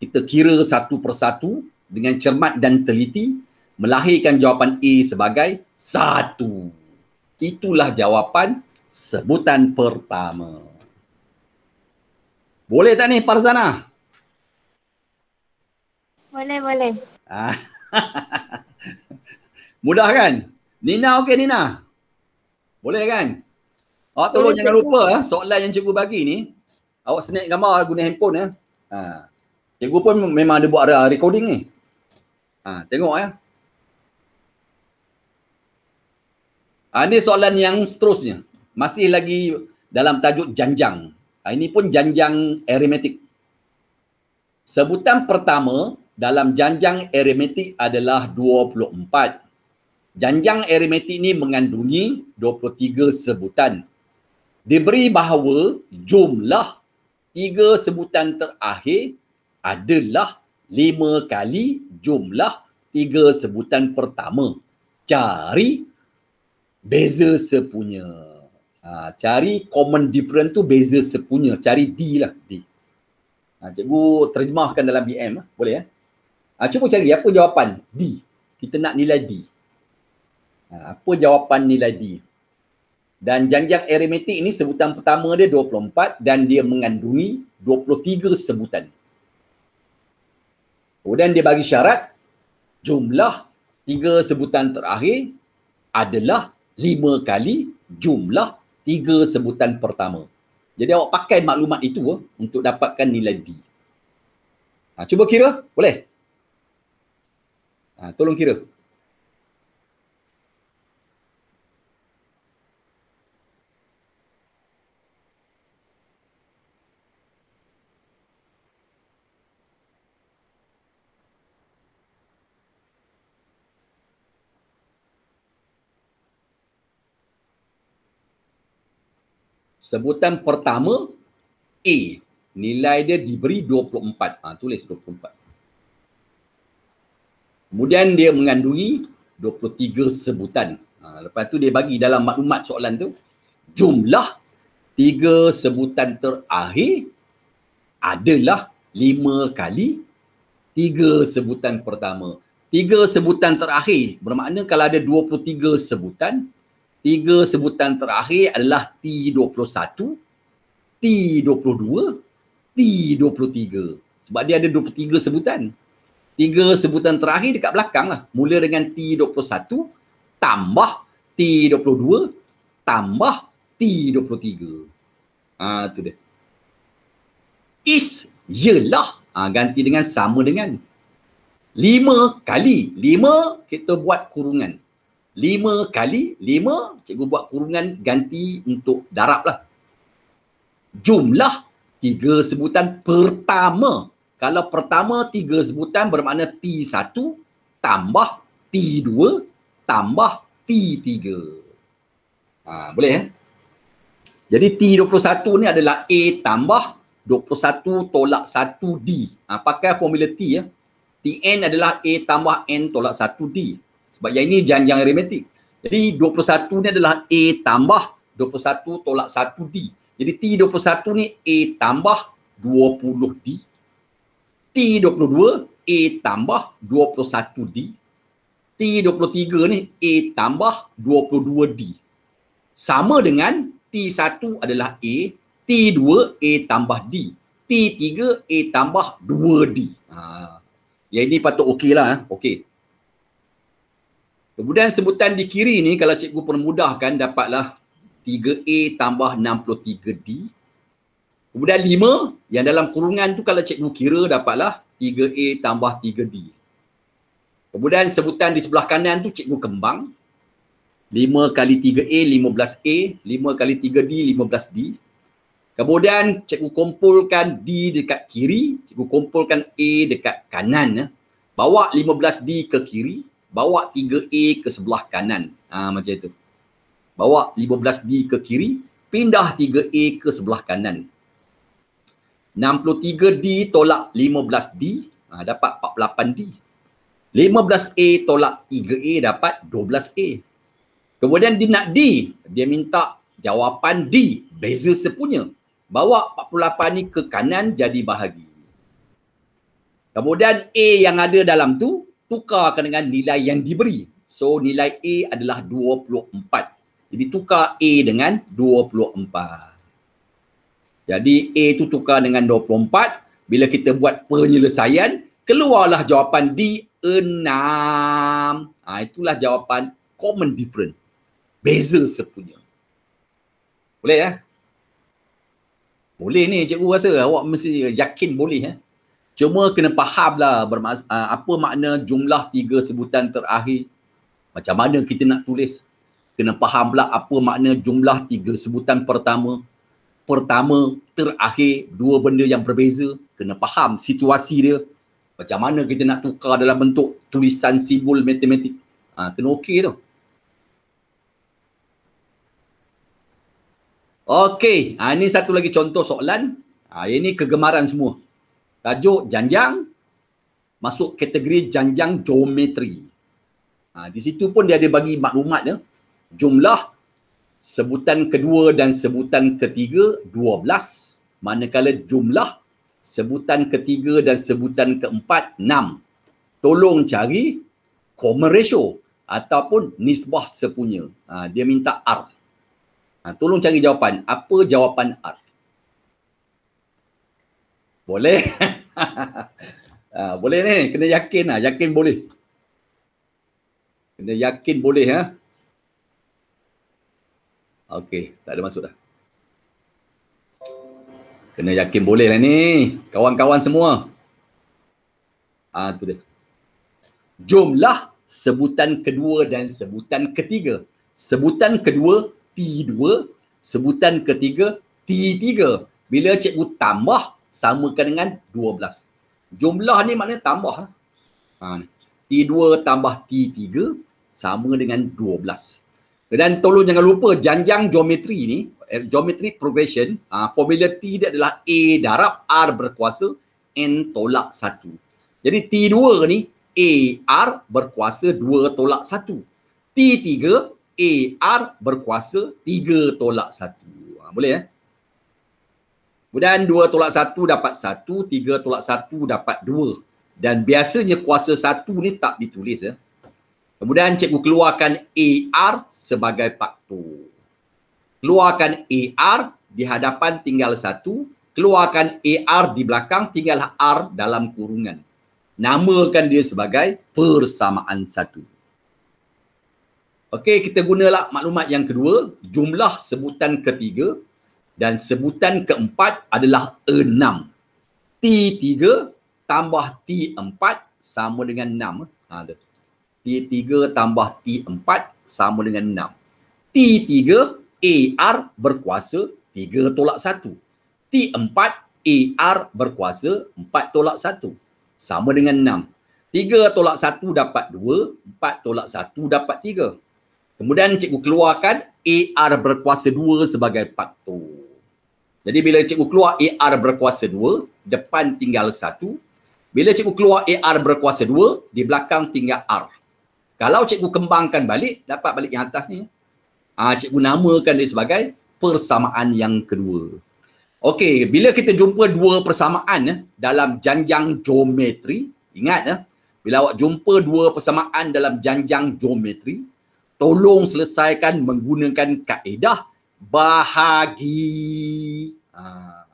kita kira satu persatu dengan cermat dan teliti melahirkan jawapan A sebagai satu. Itulah jawapan sebutan pertama. Boleh tak ni Parzana? Boleh, boleh. Ah. Mudah kan? Nina okey Nina? Boleh kan? Awak tolong jangan lupa eh, soalan yang cikgu bagi ni. Awak snap gambar guna handphone ya. Ha. Cikgu pun memang ada buat recording ni. Ha, tengok ya. Ha, ini soalan yang seterusnya. Masih lagi dalam tajuk janjang. Ha, ini pun janjang aritmetik. Sebutan pertama dalam janjang aritmetik adalah 24. Janjang aritmetik ini mengandungi 23 sebutan. Diberi bahawa jumlah tiga sebutan terakhir adalah lima kali jumlah tiga sebutan pertama. Cari beza sepunya. Ha, cari common difference tu beza sepunya. Cari D lah. D. Ha, cikgu terjemahkan dalam BM. Lah. Boleh ya? Eh? Ha, cuba cari apa jawapan D. Kita nak nilai D. Ha, apa jawapan nilai D? Dan janjang aritmetik ni sebutan pertama dia 24 dan dia mengandungi 23 sebutan. Kemudian dia bagi syarat jumlah tiga sebutan terakhir adalah lima kali jumlah tiga sebutan pertama. Jadi awak pakai maklumat itu untuk dapatkan nilai D. Ha, cuba kira, boleh? Ha, tolong kira. Sebutan pertama A nilai dia diberi 24. Ah ha, tulis 24. Kemudian dia mengandungi 23 sebutan. Ha, lepas tu dia bagi dalam maklumat soalan tu jumlah tiga sebutan terakhir adalah lima kali tiga sebutan pertama. Tiga sebutan terakhir bermakna kalau ada 23 sebutan, tiga sebutan terakhir adalah T21, T22, T23. Sebab dia ada 23 sebutan tiga sebutan terakhir dekat belakang lah. Mula dengan T21 tambah T22 tambah T23. Ah tu dia. Is yelah ah ganti dengan sama dengan lima kali lima kita buat kurungan lima kali lima cikgu buat kurungan ganti untuk darab lah jumlah tiga sebutan pertama kalau pertama tiga sebutan bermakna T1 tambah T2 tambah T3. Ha, boleh eh? Jadi T21 ni adalah A tambah 21 tolak 1D. Ha, pakai formula T ya. Tn adalah A tambah N tolak 1D. Sebab yang ini janjang aritmetik. Jadi 21 ni adalah A tambah 21 tolak 1D. Jadi T21 ni A tambah 20D T22 A tambah 21D T23 ni A tambah 22D sama dengan T1 adalah A T2 A tambah D T3 A tambah 2D ha. yang ini patut okey lah ha. okey kemudian sebutan di kiri ni kalau cikgu permudahkan dapatlah 3A tambah 63D Kemudian lima, yang dalam kurungan tu kalau cikgu kira dapatlah 3A tambah 3D. Kemudian sebutan di sebelah kanan tu cikgu kembang. 5 kali 3A, 15A. 5 kali 3D, 15D. Kemudian cikgu kumpulkan D dekat kiri. Cikgu kumpulkan A dekat kanan. Eh. Bawa 15D ke kiri. Bawa 3A ke sebelah kanan. Ha, macam itu. Bawa 15D ke kiri. Pindah 3A ke sebelah kanan. 63D tolak 15D ha, dapat 48D. 15A tolak 3A dapat 12A. Kemudian dia nak D, dia minta jawapan D, beza sepunya. Bawa 48 ni ke kanan jadi bahagi. Kemudian A yang ada dalam tu, tukarkan dengan nilai yang diberi. So nilai A adalah 24. Jadi tukar A dengan 24. Jadi A tu tukar dengan 24. Bila kita buat penyelesaian, keluarlah jawapan D 6. Ha, itulah jawapan common different. Beza sepunya. Boleh ya? Eh? Boleh ni cikgu rasa awak mesti yakin boleh eh. Cuma kena fahamlah bermaks- ah, apa makna jumlah tiga sebutan terakhir. Macam mana kita nak tulis. Kena faham pula apa makna jumlah tiga sebutan pertama pertama, terakhir, dua benda yang berbeza. Kena faham situasi dia. Macam mana kita nak tukar dalam bentuk tulisan simbol matematik. Ha, kena okey tu. Okey, ha, ini satu lagi contoh soalan. Ha, ini kegemaran semua. Tajuk janjang masuk kategori janjang geometri. Ha, di situ pun dia ada bagi maklumat dia. Jumlah sebutan kedua dan sebutan ketiga 12 manakala jumlah sebutan ketiga dan sebutan keempat 6 tolong cari comma ratio ataupun nisbah sepunya ha, dia minta r ha, tolong cari jawapan apa jawapan r boleh ha, boleh ni kena yakin lah. yakin boleh kena yakin boleh ha Okey, tak ada masuk dah. Kena yakin boleh lah ni. Kawan-kawan semua. Ah tu dia. Jumlah sebutan kedua dan sebutan ketiga. Sebutan kedua T2, sebutan ketiga T3. Bila cikgu tambah samakan dengan 12. Jumlah ni maknanya tambah. Ha, lah. ah, T2 tambah T3 sama dengan dan tolong jangan lupa janjang geometri ni, eh, geometri progression, uh, formula T dia adalah A darab R berkuasa N tolak 1. Jadi T2 ni A R berkuasa 2 tolak 1. T3 A R berkuasa 3 tolak 1. Uh, ah, boleh eh? Kemudian 2 tolak 1 dapat 1, 3 tolak 1 dapat 2. Dan biasanya kuasa 1 ni tak ditulis ya. Eh? Kemudian cikgu keluarkan AR sebagai faktor. Keluarkan AR di hadapan tinggal satu. Keluarkan AR di belakang tinggal R dalam kurungan. Namakan dia sebagai persamaan satu. Okey, kita gunalah maklumat yang kedua. Jumlah sebutan ketiga dan sebutan keempat adalah enam. T3 tambah T4 sama dengan enam. Ha, tu. T3 tambah T4 sama dengan 6. T3 AR berkuasa 3 tolak 1. T4 AR berkuasa 4 tolak 1. Sama dengan 6. 3 tolak 1 dapat 2. 4 tolak 1 dapat 3. Kemudian cikgu keluarkan AR berkuasa 2 sebagai faktor. Jadi bila cikgu keluar AR berkuasa 2, depan tinggal 1. Bila cikgu keluar AR berkuasa 2, di belakang tinggal R. Kalau cikgu kembangkan balik, dapat balik yang atas ni. Ya. Ah, cikgu namakan dia sebagai persamaan yang kedua. Okey, bila kita jumpa dua persamaan eh, dalam janjang geometri, ingat eh, bila awak jumpa dua persamaan dalam janjang geometri, tolong selesaikan menggunakan kaedah bahagi. Ha.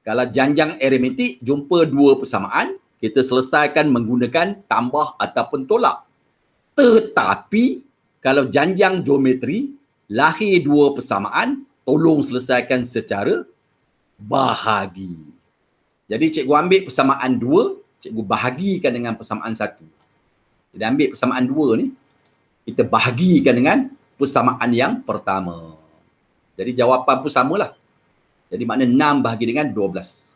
Kalau janjang aritmetik jumpa dua persamaan, kita selesaikan menggunakan tambah ataupun tolak. Tetapi kalau janjang geometri lahir dua persamaan, tolong selesaikan secara bahagi. Jadi cikgu ambil persamaan dua, cikgu bahagikan dengan persamaan satu. Jadi ambil persamaan dua ni, kita bahagikan dengan persamaan yang pertama. Jadi jawapan pun samalah. Jadi makna 6 bahagi dengan 12.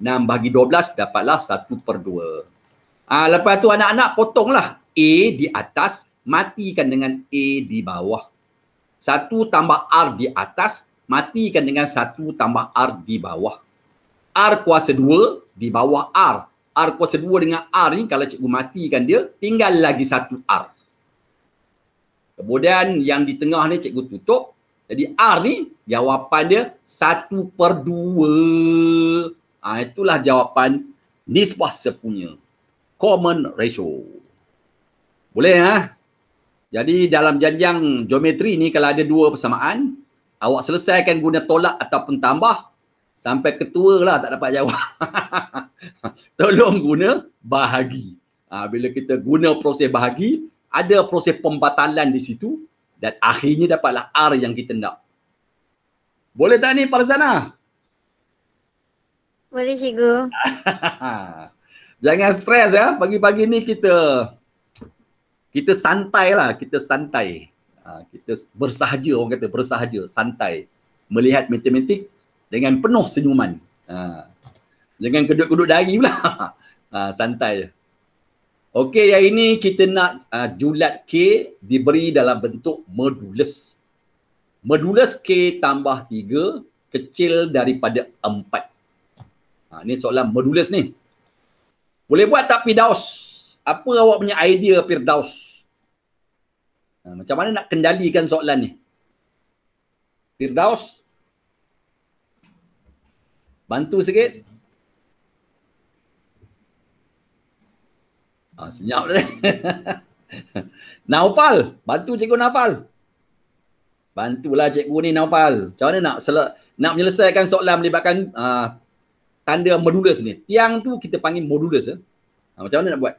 6 bahagi 12 dapatlah 1 per 2. ha, ah, lepas tu anak-anak potonglah A di atas matikan dengan A di bawah. Satu tambah R di atas matikan dengan satu tambah R di bawah. R kuasa dua di bawah R. R kuasa dua dengan R ni kalau cikgu matikan dia tinggal lagi satu R. Kemudian yang di tengah ni cikgu tutup. Jadi R ni jawapan dia satu per dua. Ha, itulah jawapan nisbah sepunya. Common ratio. Boleh ya. Ha? Jadi dalam janjang geometri ni kalau ada dua persamaan, awak selesaikan guna tolak ataupun tambah sampai ketua lah tak dapat jawab. Tolong guna bahagi. Ha, bila kita guna proses bahagi, ada proses pembatalan di situ dan akhirnya dapatlah R yang kita nak. Boleh tak ni Parzana? Boleh cikgu. Jangan stres ya. Pagi-pagi ni kita kita santai lah, kita santai. Ha, kita bersahaja, orang kata bersahaja, santai. Melihat matematik dengan penuh senyuman. Ha, jangan kedut-kedut dari pula. Ha, santai. Okey, yang ini kita nak uh, julat K diberi dalam bentuk modulus. Modulus K tambah 3 kecil daripada 4. Ha, ini soalan modulus ni. Boleh buat tak Pidaus? daus? apa awak punya idea Firdaus? Ha, macam mana nak kendalikan soalan ni? Firdaus? Bantu sikit? Ha, senyap dah. Naufal, bantu cikgu Naufal. Bantulah cikgu ni Naufal. Macam mana nak sel- nak menyelesaikan soalan melibatkan uh, tanda modulus ni. Tiang tu kita panggil modulus. Eh. Ha, macam mana nak buat?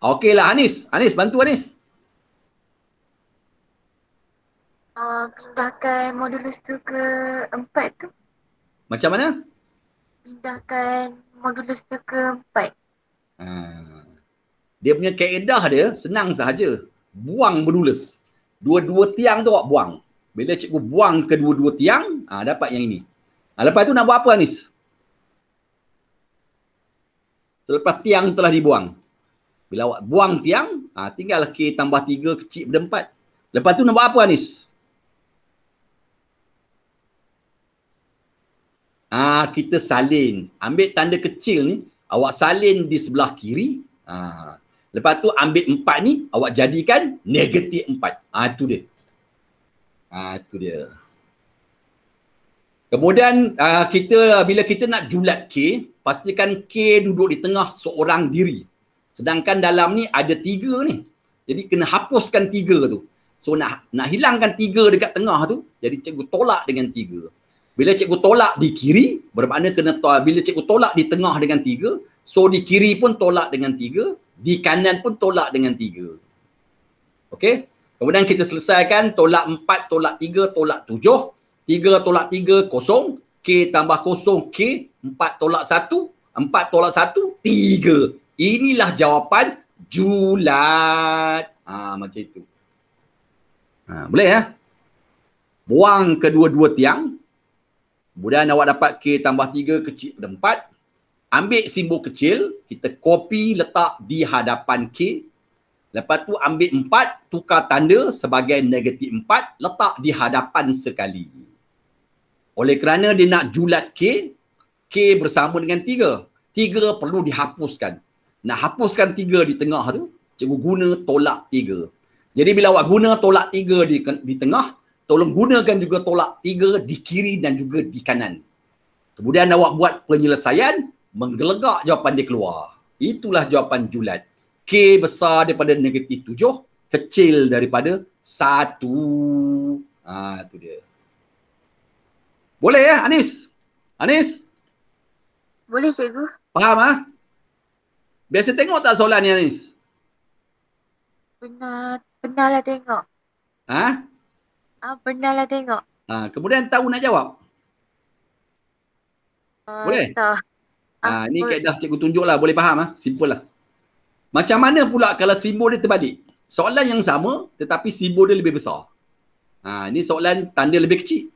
Okey lah Anis. Anis bantu Anis. Uh, pindahkan modulus tu ke empat tu. Macam mana? Pindahkan modulus tu ke empat. Uh, dia punya kaedah dia senang sahaja. Buang modulus. Dua-dua tiang tu awak buang. Bila cikgu buang kedua-dua tiang, uh, dapat yang ini. Uh, lepas tu nak buat apa Anis? Selepas tiang telah dibuang. Bila awak buang tiang, ha, tinggal K tambah tiga kecil berempat. Lepas tu nak buat apa Anis? Ah ha, kita salin. Ambil tanda kecil ni, awak salin di sebelah kiri. Ha. Lepas tu ambil empat ni, awak jadikan negatif empat. Ha, itu dia. Ha, itu dia. Kemudian uh, kita bila kita nak julat K, pastikan K duduk di tengah seorang diri. Sedangkan dalam ni ada tiga ni. Jadi kena hapuskan tiga tu. So nak nak hilangkan tiga dekat tengah tu, jadi cikgu tolak dengan tiga. Bila cikgu tolak di kiri, bermakna kena tolak. bila cikgu tolak di tengah dengan tiga, so di kiri pun tolak dengan tiga, di kanan pun tolak dengan tiga. Okay. Kemudian kita selesaikan tolak empat, tolak tiga, tolak tujuh. Tiga tolak tiga, kosong. K tambah kosong, K. Empat tolak satu, empat tolak satu, tiga. Inilah jawapan julat. Ha, macam itu. Ha, boleh ya? Buang kedua-dua tiang. Kemudian awak dapat K tambah 3 kecil pada 4. Ambil simbol kecil, kita copy letak di hadapan K. Lepas tu ambil empat, tukar tanda sebagai negatif empat, letak di hadapan sekali. Oleh kerana dia nak julat K, K bersama dengan tiga. Tiga perlu dihapuskan nak hapuskan tiga di tengah tu, cikgu guna tolak tiga. Jadi bila awak guna tolak tiga di, di tengah, tolong gunakan juga tolak tiga di kiri dan juga di kanan. Kemudian awak buat penyelesaian, menggelegak jawapan dia keluar. Itulah jawapan julat. K besar daripada negatif tujuh, kecil daripada satu. Ha, itu dia. Boleh ya, Anis? Anis? Boleh, cikgu. Faham, ha? Biasa tengok tak solat ni Anis? Pernah, pernahlah tengok. Ha? Ah, ha, pernahlah tengok. Ha, kemudian tahu nak jawab? Uh, boleh? Tak. Ha, ah, ni kaedah cikgu tunjuk lah. Boleh faham lah. Ha? Simple lah. Macam mana pula kalau simbol dia terbalik? Soalan yang sama tetapi simbol dia lebih besar. Ha, ini soalan tanda lebih kecil.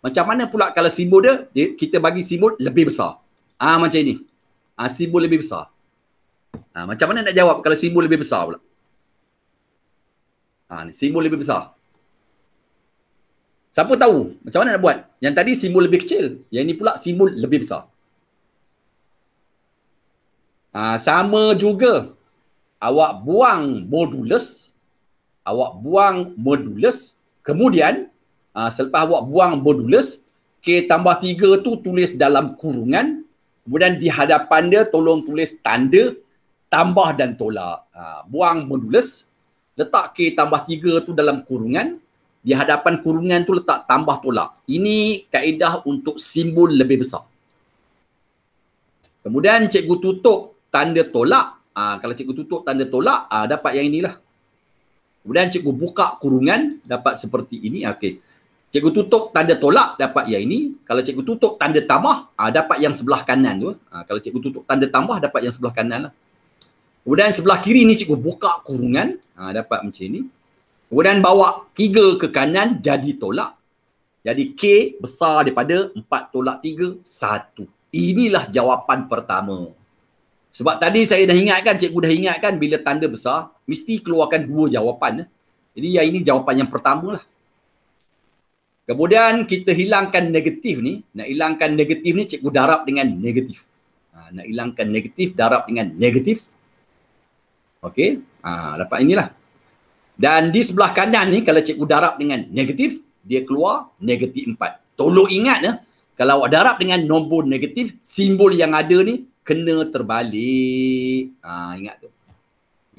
Macam mana pula kalau simbol dia, dia kita bagi simbol lebih besar. Ah macam ini. Ah ha, simbol lebih besar. Ha, macam mana nak jawab kalau simbol lebih besar pula? Ha, simbol lebih besar. Siapa tahu macam mana nak buat? Yang tadi simbol lebih kecil. Yang ini pula simbol lebih besar. Ha, sama juga awak buang modulus. Awak buang modulus. Kemudian ha, selepas awak buang modulus, K tambah tiga tu tulis dalam kurungan. Kemudian di hadapan dia tolong tulis tanda tambah dan tolak. Ha, buang modulus, letak K tambah 3 tu dalam kurungan, di hadapan kurungan tu letak tambah tolak. Ini kaedah untuk simbol lebih besar. Kemudian cikgu tutup tanda tolak. Ha, kalau cikgu tutup tanda tolak, ha, dapat yang inilah. Kemudian cikgu buka kurungan, dapat seperti ini. Okey. Cikgu tutup tanda tolak, dapat yang ini. Kalau cikgu tutup tanda tambah, ha, dapat yang sebelah kanan tu. Ha, kalau cikgu tutup tanda tambah, dapat yang sebelah kanan lah. Kemudian sebelah kiri ni cikgu buka kurungan. Ha, dapat macam ni. Kemudian bawa tiga ke kanan jadi tolak. Jadi K besar daripada empat tolak tiga, satu. Inilah jawapan pertama. Sebab tadi saya dah ingatkan, cikgu dah ingatkan bila tanda besar, mesti keluarkan dua jawapan. Jadi yang ini jawapan yang pertama lah. Kemudian kita hilangkan negatif ni. Nak hilangkan negatif ni, cikgu darab dengan negatif. Ha, nak hilangkan negatif, darab dengan negatif. Okey, ha, dapat inilah. Dan di sebelah kanan ni kalau cikgu darab dengan negatif, dia keluar negatif empat. Tolong ingat ya, kalau awak darab dengan nombor negatif, simbol yang ada ni kena terbalik. Ha, ingat tu.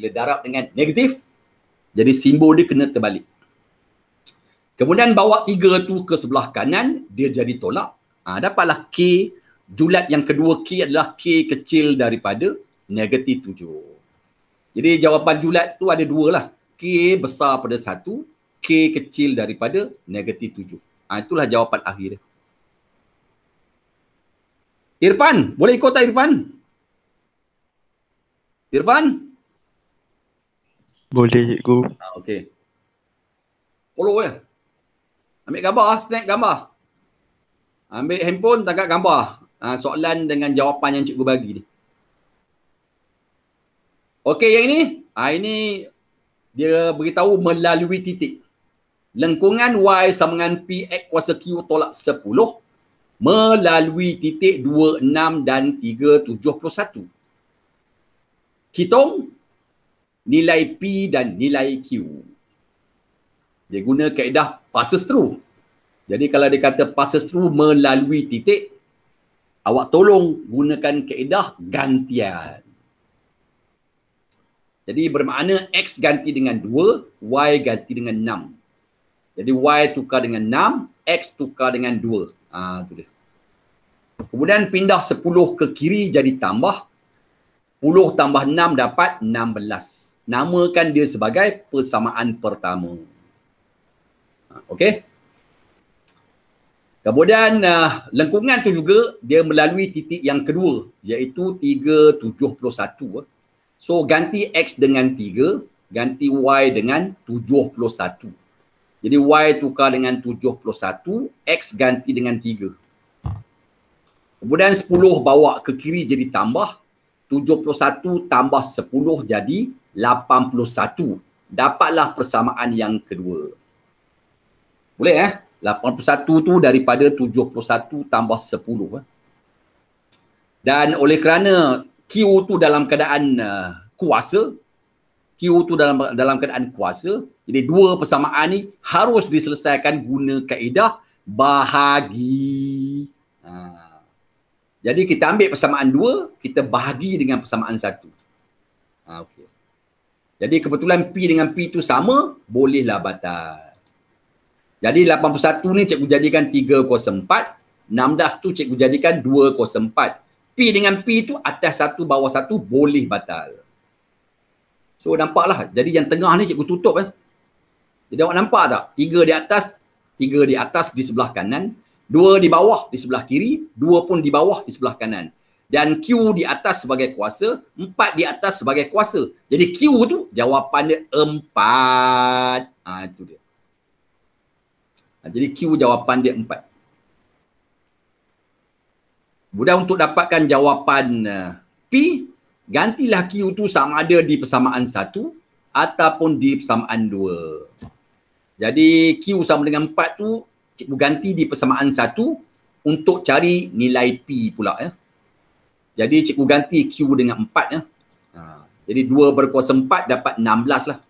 Bila darab dengan negatif, jadi simbol dia kena terbalik. Kemudian bawa tiga tu ke sebelah kanan, dia jadi tolak. Ha, dapatlah K. Julat yang kedua K adalah K kecil daripada negatif tujuh. Jadi jawapan julat tu ada dua lah. K besar pada satu, K kecil daripada negatif tujuh. Ha, itulah jawapan akhir. Irfan, boleh ikut tak Irfan? Irfan? Boleh, cikgu. Ha, okay. Follow ya. Ambil gambar, snap gambar. Ambil handphone, tangkap gambar. Ha, soalan dengan jawapan yang cikgu bagi ni. Okey yang ini, ha, ini dia beritahu melalui titik. Lengkungan Y sama dengan PX kuasa Q tolak 10 melalui titik 26 dan 371. Hitung nilai P dan nilai Q. Dia guna kaedah passes through. Jadi kalau dia kata passes through melalui titik, awak tolong gunakan kaedah gantian. Jadi bermakna X ganti dengan 2, Y ganti dengan 6. Jadi Y tukar dengan 6, X tukar dengan 2. Ah ha, tu dia. Kemudian pindah 10 ke kiri jadi tambah. 10 tambah 6 dapat 16. Namakan dia sebagai persamaan pertama. Ha, okay. Kemudian uh, lengkungan tu juga dia melalui titik yang kedua iaitu 371. Uh. So ganti X dengan 3, ganti Y dengan 71. Jadi Y tukar dengan 71, X ganti dengan 3. Kemudian 10 bawa ke kiri jadi tambah, 71 tambah 10 jadi 81. Dapatlah persamaan yang kedua. Boleh eh? 81 tu daripada 71 tambah 10. Eh? Dan oleh kerana QO tu dalam keadaan uh, kuasa QO tu dalam dalam keadaan kuasa jadi dua persamaan ni harus diselesaikan guna kaedah bahagi uh. jadi kita ambil persamaan dua kita bahagi dengan persamaan satu ha, okay. jadi kebetulan P dengan P tu sama bolehlah batal jadi 81 ni cikgu jadikan 304 16 tu cikgu jadikan 204 dengan P tu atas satu bawah satu boleh batal. So nampaklah jadi yang tengah ni cikgu tutup eh. Jadi awak nampak tak? Tiga di atas, tiga di atas di sebelah kanan, dua di bawah di sebelah kiri, dua pun di bawah di sebelah kanan. Dan Q di atas sebagai kuasa, empat di atas sebagai kuasa. Jadi Q tu jawapan dia empat. Ha, itu dia. Ha, jadi Q jawapan dia empat. Mudah untuk dapatkan jawapan uh, P, gantilah Q tu sama ada di persamaan satu ataupun di persamaan dua. Jadi Q sama dengan empat tu cikgu ganti di persamaan satu untuk cari nilai P pula ya. Jadi cikgu ganti Q dengan empat ya. Ha. Jadi dua berkuasa empat dapat enam belas lah.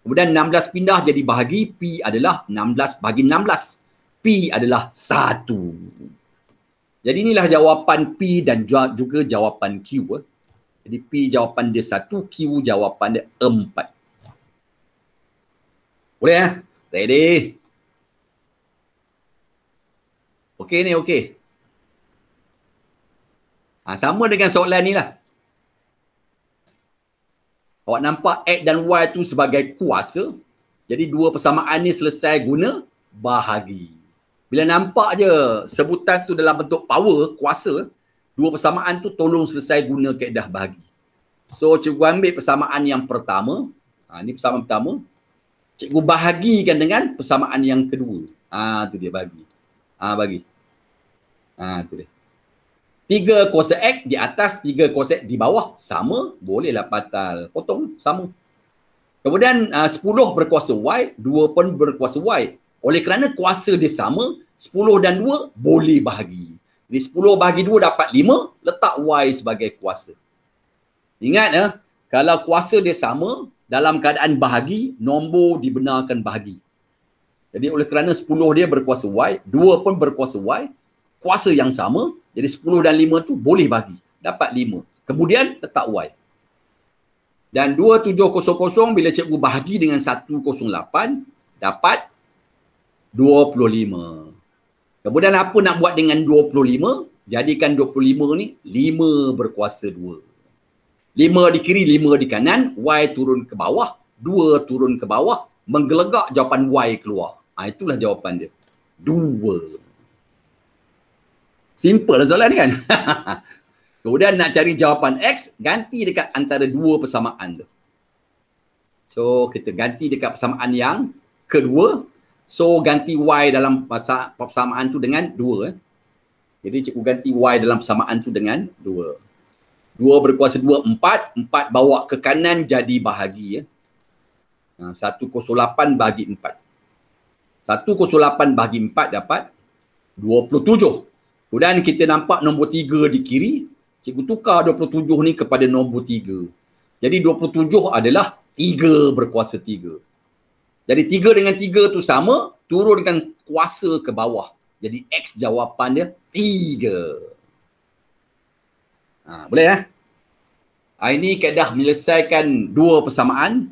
Kemudian enam belas pindah jadi bahagi P adalah enam 16 bahagi belas P adalah satu. Jadi inilah jawapan P dan juga jawapan Q. Eh. Jadi P jawapan dia satu, Q jawapan dia empat. Boleh eh? Steady. Okey ni, okey. Ha, sama dengan soalan ni lah. Awak nampak X dan Y tu sebagai kuasa. Jadi dua persamaan ni selesai guna bahagi bila nampak je sebutan tu dalam bentuk power, kuasa, dua persamaan tu tolong selesai guna keedah bahagi. So cikgu ambil persamaan yang pertama. Ha, ini persamaan pertama. Cikgu bahagikan dengan persamaan yang kedua. Ha, tu dia bagi. Ha, bagi. Ha, tu dia. Tiga kuasa X di atas, tiga kuasa X di bawah. Sama, bolehlah patal. Potong, sama. Kemudian ha, sepuluh berkuasa Y, dua pun berkuasa Y. Oleh kerana kuasa dia sama, 10 dan 2 boleh bahagi. Jadi 10 bahagi 2 dapat 5, letak Y sebagai kuasa. Ingat eh, kalau kuasa dia sama, dalam keadaan bahagi, nombor dibenarkan bahagi. Jadi oleh kerana 10 dia berkuasa Y, 2 pun berkuasa Y, kuasa yang sama, jadi 10 dan 5 tu boleh bahagi. Dapat 5. Kemudian letak Y. Dan 2700 bila cikgu bahagi dengan 108, dapat 25. Kemudian apa nak buat dengan 25? Jadikan 25 ni 5 berkuasa 2. 5 di kiri, 5 di kanan. Y turun ke bawah. 2 turun ke bawah. Menggelegak jawapan Y keluar. Ha, itulah jawapan dia. 2. Simple lah soalan ni kan? Kemudian nak cari jawapan X, ganti dekat antara dua persamaan tu. So, kita ganti dekat persamaan yang kedua, So ganti Y dalam bahasa persamaan tu dengan dua. Eh. Jadi cikgu ganti Y dalam persamaan tu dengan dua. Dua berkuasa dua, empat. Empat bawa ke kanan jadi bahagi. Ya. Satu kosong lapan bahagi empat. Satu kosong lapan bahagi empat dapat dua puluh tujuh. Kemudian kita nampak nombor tiga di kiri. Cikgu tukar dua puluh tujuh ni kepada nombor tiga. Jadi dua puluh tujuh adalah tiga berkuasa tiga. Jadi tiga dengan tiga tu sama, turunkan kuasa ke bawah. Jadi X jawapan dia tiga. Ha, boleh ya? Ha, ini kaedah menyelesaikan dua persamaan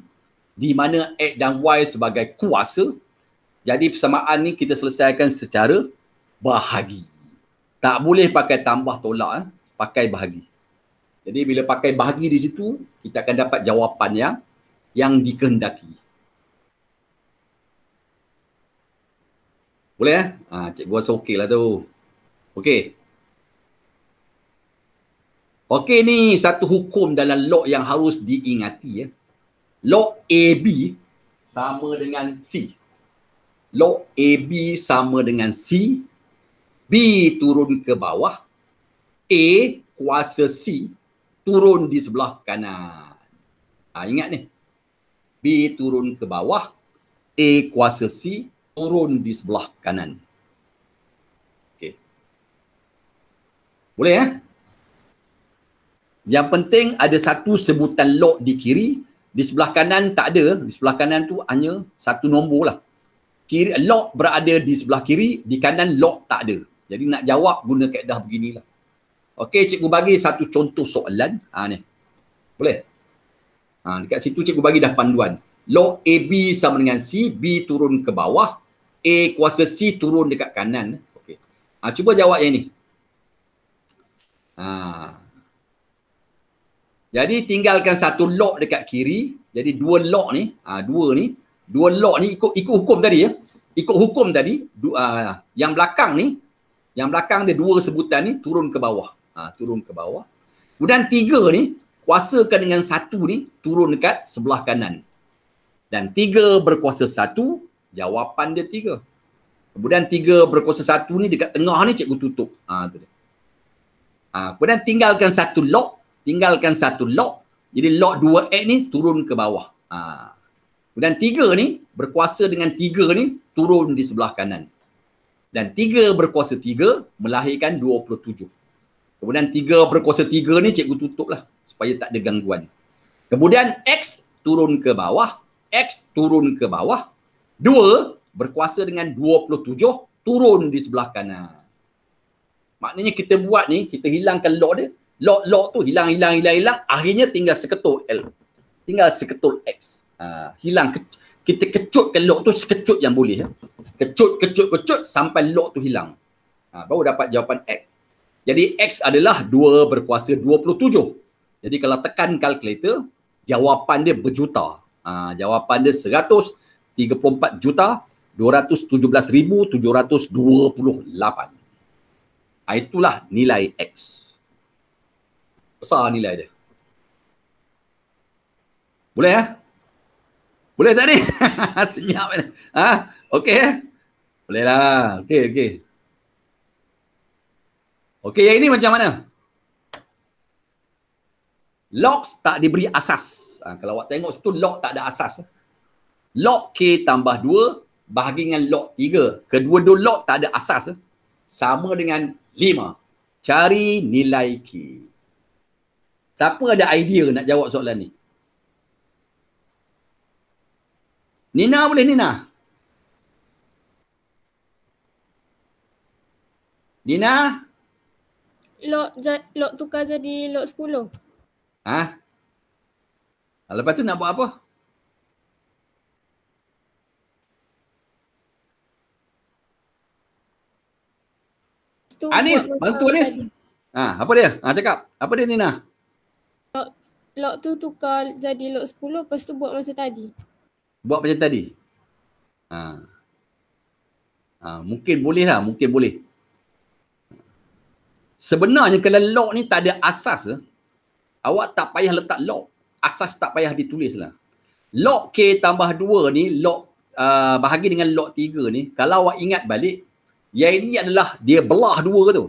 di mana X dan Y sebagai kuasa. Jadi persamaan ni kita selesaikan secara bahagi. Tak boleh pakai tambah tolak, eh? pakai bahagi. Jadi bila pakai bahagi di situ, kita akan dapat jawapan yang yang dikehendaki. Boleh eh? Ha, ah, cikgu rasa okey lah tu. Okey. Okey ni satu hukum dalam log yang harus diingati ya. Log AB sama dengan C. Log AB sama dengan C. B turun ke bawah. A kuasa C turun di sebelah kanan. Ha, ingat ni. B turun ke bawah. A kuasa C turun di sebelah kanan. Okey. Boleh eh? Yang penting ada satu sebutan lock di kiri, di sebelah kanan tak ada. Di sebelah kanan tu hanya satu nombor lah. Kiri, lock berada di sebelah kiri, di kanan lock tak ada. Jadi nak jawab guna kaedah beginilah. Okey, cikgu bagi satu contoh soalan. Ha, ni. Boleh? Ha, dekat situ cikgu bagi dah panduan. Log AB sama dengan C, B turun ke bawah, A kuasa C turun dekat kanan. Okay, Ha, ah, cuba jawab yang ni. Ha. Jadi tinggalkan satu log dekat kiri. Jadi dua log ni, ha, dua ni, dua log ni ikut ikut hukum tadi ya. Ikut hukum tadi, du, ha, yang belakang ni, yang belakang dia dua sebutan ni turun ke bawah. Ha, turun ke bawah. Kemudian tiga ni, kuasakan dengan satu ni turun dekat sebelah kanan. Dan tiga berkuasa satu, Jawapan dia tiga. Kemudian tiga berkuasa satu ni dekat tengah ni cikgu tutup. Ha, tu dia. Ha, kemudian tinggalkan satu lock. Tinggalkan satu lock. Jadi lock dua a ni turun ke bawah. Ha. Kemudian tiga ni berkuasa dengan tiga ni turun di sebelah kanan. Dan tiga berkuasa tiga melahirkan dua puluh tujuh. Kemudian tiga berkuasa tiga ni cikgu tutup lah supaya tak ada gangguan. Kemudian X turun ke bawah. X turun ke bawah. Dua, berkuasa dengan 27 turun di sebelah kanan. Maknanya kita buat ni, kita hilangkan log dia. log lock tu hilang, hilang, hilang, hilang. Akhirnya tinggal seketul L. Tinggal seketul X. Ha, hilang. Kita kecutkan log tu sekecut yang boleh. Ya. Kecut, kecut, kecut sampai log tu hilang. Ha, baru dapat jawapan X. Jadi X adalah 2 berkuasa 27. Jadi kalau tekan calculator, jawapan dia berjuta. Ha, jawapan dia 34 juta 217,728. Ah, itulah nilai X. Besar nilai dia. Boleh ya? Boleh tak ni? Senyap ni. Eh? Ha? Okey ya? Eh? Boleh lah. Okey, okey. Okey, yang ini macam mana? Logs tak diberi asas. Ha, kalau awak tengok situ, log tak ada asas. Ha? log K tambah 2 bahagi dengan log 3. Kedua-dua log tak ada asas. Eh? Sama dengan 5. Cari nilai K. Siapa ada idea nak jawab soalan ni? Nina boleh Nina? Nina? Lok, j- lok tukar jadi lok 10. Ha? Lepas tu nak buat apa? tu Anis bantu Anis ha, apa dia ha, cakap apa dia Nina lot, lot tu tukar jadi lot 10 lepas tu buat macam tadi buat macam tadi ha. Ha, mungkin boleh lah mungkin boleh sebenarnya kalau lot ni tak ada asas eh, awak tak payah letak lot asas tak payah ditulis lah lot K tambah 2 ni lot uh, bahagi dengan lot 3 ni kalau awak ingat balik yang ini adalah dia belah dua tu.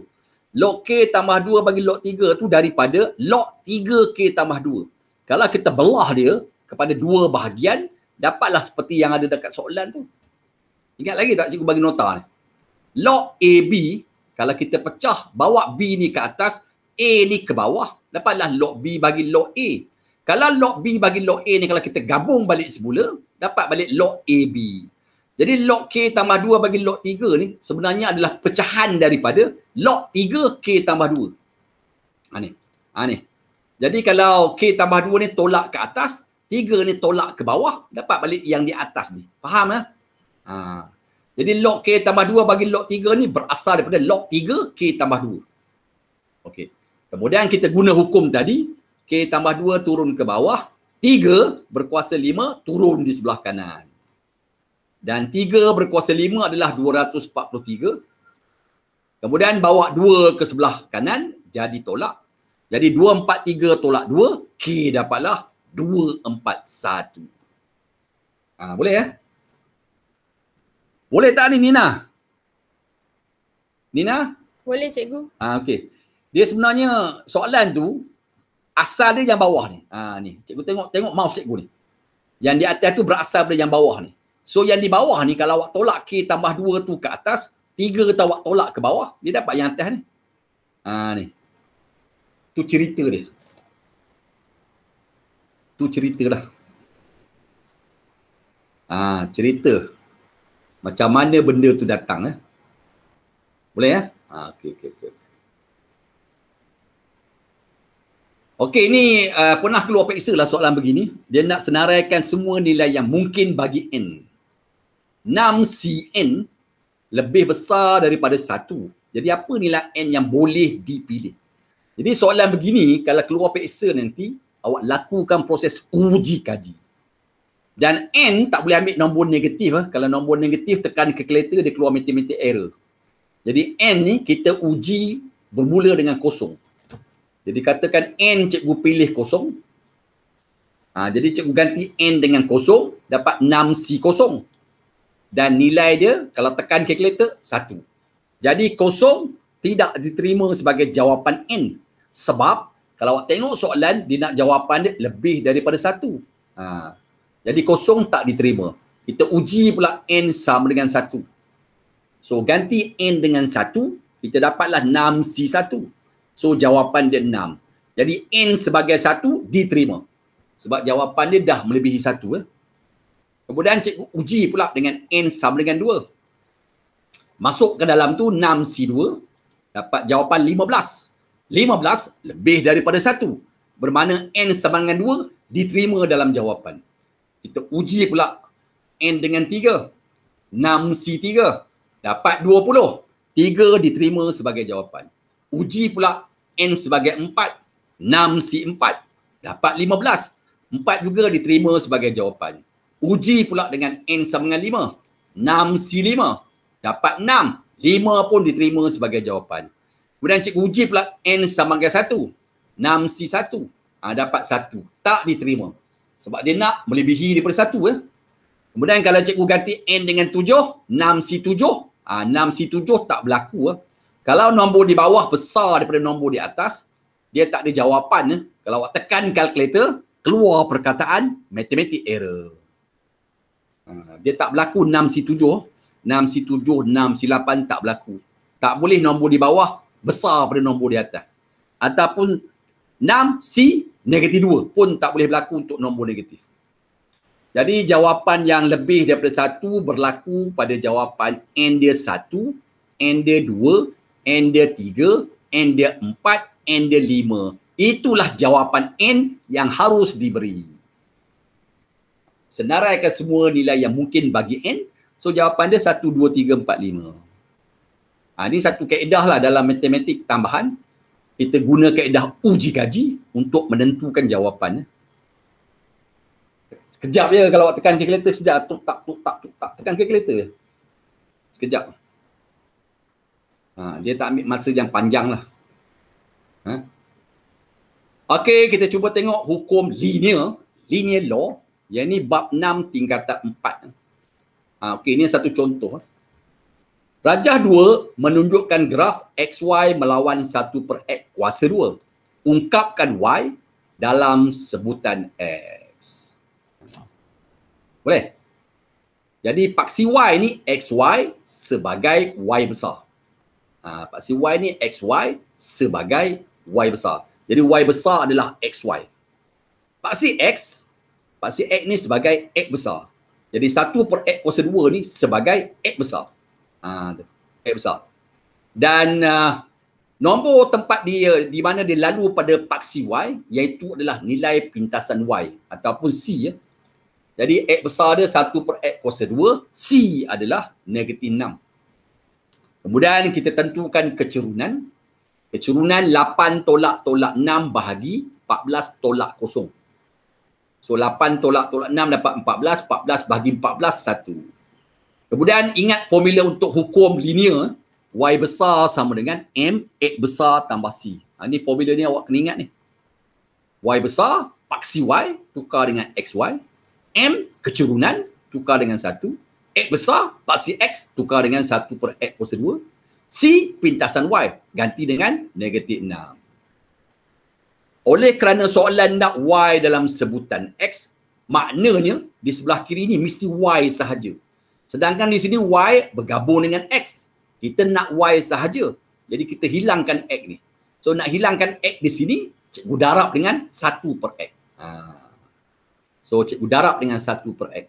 Log K tambah dua bagi log tiga tu daripada log tiga k tambah dua. Kalau kita belah dia kepada dua bahagian, dapatlah seperti yang ada dekat soalan tu. Ingat lagi tak cikgu bagi nota ni? Log AB, kalau kita pecah, bawa B ni ke atas, A ni ke bawah, dapatlah log B bagi log A. Kalau log B bagi log A ni kalau kita gabung balik semula, dapat balik log AB. Jadi log K tambah 2 bagi log 3 ni sebenarnya adalah pecahan daripada log 3 K tambah 2. Ha ni. Ha ni. Jadi kalau K tambah 2 ni tolak ke atas, 3 ni tolak ke bawah, dapat balik yang di atas ni. Faham ya? Ha. Jadi log K tambah 2 bagi log 3 ni berasal daripada log 3 K tambah 2. Okey. Kemudian kita guna hukum tadi, K tambah 2 turun ke bawah, 3 berkuasa 5 turun di sebelah kanan dan 3 berkuasa 5 adalah 243 kemudian bawa 2 ke sebelah kanan jadi tolak jadi 243 tolak 2 K dapatlah 241 ha, boleh ya boleh tak ni Nina Nina boleh cikgu ha, okay. dia sebenarnya soalan tu asal dia yang bawah ni ha, ni cikgu tengok tengok mouse cikgu ni yang di atas tu berasal dari yang bawah ni So yang di bawah ni kalau awak tolak K tambah 2 tu ke atas, 3 tu awak tolak ke bawah, dia dapat yang atas ni. Ha ni. Tu cerita dia. Tu cerita lah. Ha, cerita. Macam mana benda tu datang eh. Boleh eh? Ha, okey, okey, okey. Okey, ini uh, eh, pernah keluar peksa lah soalan begini. Dia nak senaraikan semua nilai yang mungkin bagi N. 6 cn lebih besar daripada 1. Jadi apa nilai n yang boleh dipilih? Jadi soalan begini kalau keluar peksa nanti awak lakukan proses uji kaji. Dan n tak boleh ambil nombor negatif eh. Kalau nombor negatif tekan calculator dia keluar mathematical error. Jadi n ni kita uji bermula dengan kosong. Jadi katakan n cikgu pilih kosong. Ha, jadi cikgu ganti n dengan kosong dapat 6 c kosong dan nilai dia kalau tekan kalkulator satu. Jadi kosong tidak diterima sebagai jawapan N sebab kalau awak tengok soalan dia nak jawapan dia lebih daripada satu. Ha. Jadi kosong tak diterima. Kita uji pula N sama dengan satu. So ganti N dengan satu kita dapatlah 6C1. So jawapan dia 6. Jadi N sebagai satu diterima. Sebab jawapan dia dah melebihi satu. Eh. Kemudian cikgu uji pula dengan N sama dengan 2. Masuk ke dalam tu 6C2 dapat jawapan 15. 15 lebih daripada 1. Bermana N sama dengan 2 diterima dalam jawapan. Kita uji pula N dengan 3. 6C3 dapat 20. 3 diterima sebagai jawapan. Uji pula N sebagai 4. 6C4 dapat 15. 4 juga diterima sebagai jawapan uji pula dengan N sama dengan 5. 6 C5. Dapat 6. 5 pun diterima sebagai jawapan. Kemudian cikgu uji pula N sama dengan 1. 6 C1. Ha, dapat 1. Tak diterima. Sebab dia nak melebihi daripada 1. Eh. Ya. Kemudian kalau cikgu ganti N dengan 7. 6 C7. Ha, 6 C7 tak berlaku. Eh. Kalau nombor di bawah besar daripada nombor di atas, dia tak ada jawapan. Eh. Kalau awak tekan kalkulator, keluar perkataan matematik error. Ah, dia tak berlaku 6 c 7 6 c 7 6 c 8 tak berlaku tak boleh nombor di bawah besar pada nombor di atas ataupun 6 c negatif 2 pun tak boleh berlaku untuk nombor negatif jadi jawapan yang lebih daripada satu berlaku pada jawapan n dia satu, n dia dua, n dia tiga, n dia empat, n dia lima. Itulah jawapan n yang harus diberi senaraikan semua nilai yang mungkin bagi N. So jawapan dia 1, 2, 3, 4, 5. Ha, ini satu kaedah lah dalam matematik tambahan. Kita guna kaedah uji kaji untuk menentukan jawapan. Sekejap je kalau awak tekan kalkulator sekejap. Tuk tak, tuk tak, tuk tak. Tekan kalkulator je. Sekejap. Ha, dia tak ambil masa yang panjang lah. Ha? Okay, kita cuba tengok hukum linear. Linear law. Yang ni bab enam tingkatan empat. Ah, Okey, ini satu contoh. Ha. Rajah 2 menunjukkan graf XY melawan satu per X kuasa 2. Ungkapkan Y dalam sebutan X. Boleh? Jadi paksi Y ni XY sebagai Y besar. Ha, paksi Y ni XY sebagai Y besar. Jadi Y besar adalah XY. Paksi X Paksi act ni sebagai act besar. Jadi satu per act kuasa dua ni sebagai act besar. Ha, act besar. Dan uh, nombor tempat dia di mana dia lalu pada paksi Y iaitu adalah nilai pintasan Y ataupun C. Ya. Jadi act besar dia satu per act kuasa dua. C adalah negatif enam. Kemudian kita tentukan kecerunan. Kecerunan 8 tolak tolak 6 bahagi 14 tolak kosong. So 8 tolak tolak 6 dapat 14, 14 bagi 14 satu. Kemudian ingat formula untuk hukum linear Y besar sama dengan M, x besar tambah C. Ha, ni formula ni awak kena ingat ni. Y besar, paksi Y, tukar dengan XY. M, kecurunan, tukar dengan satu. X besar, paksi X, tukar dengan satu per X kuasa 2. C, pintasan Y, ganti dengan negatif enam. Oleh kerana soalan nak Y dalam sebutan X, maknanya di sebelah kiri ni mesti Y sahaja. Sedangkan di sini Y bergabung dengan X. Kita nak Y sahaja. Jadi kita hilangkan X ni. So nak hilangkan X di sini, cikgu darab dengan 1 per X. Ha. So cikgu darab dengan 1 per X.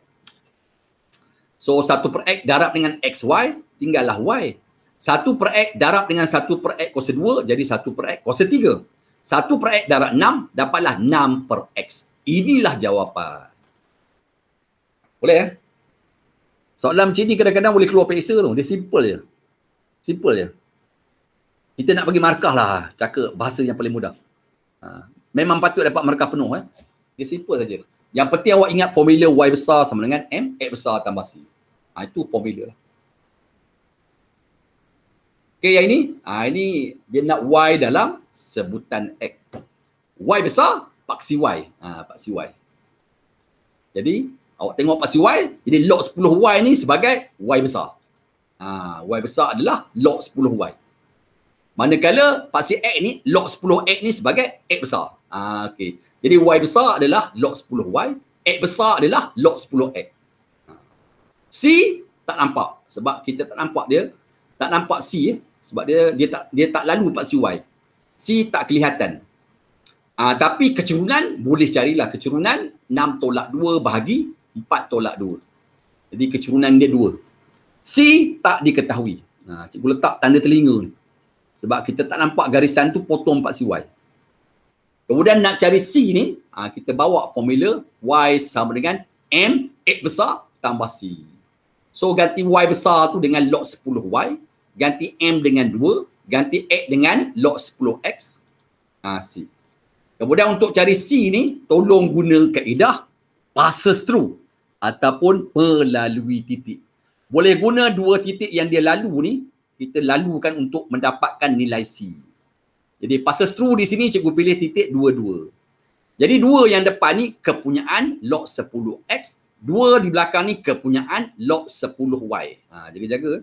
So 1 per X darab dengan x y tinggallah Y. 1 per X darab dengan 1 per X kuasa 2, jadi 1 per X kuasa satu per X darab enam, dapatlah enam per X. Inilah jawapan. Boleh ya? Soalan macam ni kadang-kadang boleh keluar peksa tu. Dia simple je. Simple je. Kita nak bagi markah lah. Cakap bahasa yang paling mudah. Ha. Memang patut dapat markah penuh. Eh. Dia simple saja. Yang penting awak ingat formula Y besar sama dengan M, X besar tambah C. Ha, itu formula lah. Okay, yang ini, ah ini dia nak Y dalam sebutan X. Y besar, paksi Y. Ah paksi Y. Jadi, awak tengok paksi Y, jadi log 10 Y ni sebagai Y besar. Ah Y besar adalah log 10 Y. Manakala paksi X ni log 10 X ni sebagai X besar. Ah okey. Jadi Y besar adalah log 10 Y, X besar adalah log 10 X. Ah. C tak nampak sebab kita tak nampak dia tak nampak C eh sebab dia dia tak dia tak lalu pak si Y. Si tak kelihatan. Uh, tapi kecerunan boleh carilah kecerunan 6 tolak 2 bahagi 4 tolak 2. Jadi kecerunan dia 2. Si tak diketahui. Ha, uh, cikgu letak tanda telinga ni. Sebab kita tak nampak garisan tu potong pak si Y. Kemudian nak cari C ni, uh, kita bawa formula Y sama dengan M, X besar tambah C. So ganti Y besar tu dengan log 10Y ganti M dengan 2, ganti A dengan log 10X. Ha, ah, C. Kemudian untuk cari C ni, tolong guna kaedah passes through ataupun melalui titik. Boleh guna dua titik yang dia lalu ni, kita lalukan untuk mendapatkan nilai C. Jadi passes through di sini cikgu pilih titik dua-dua. Jadi dua yang depan ni kepunyaan log 10X. Dua di belakang ni kepunyaan log 10Y. Ha, jaga-jaga.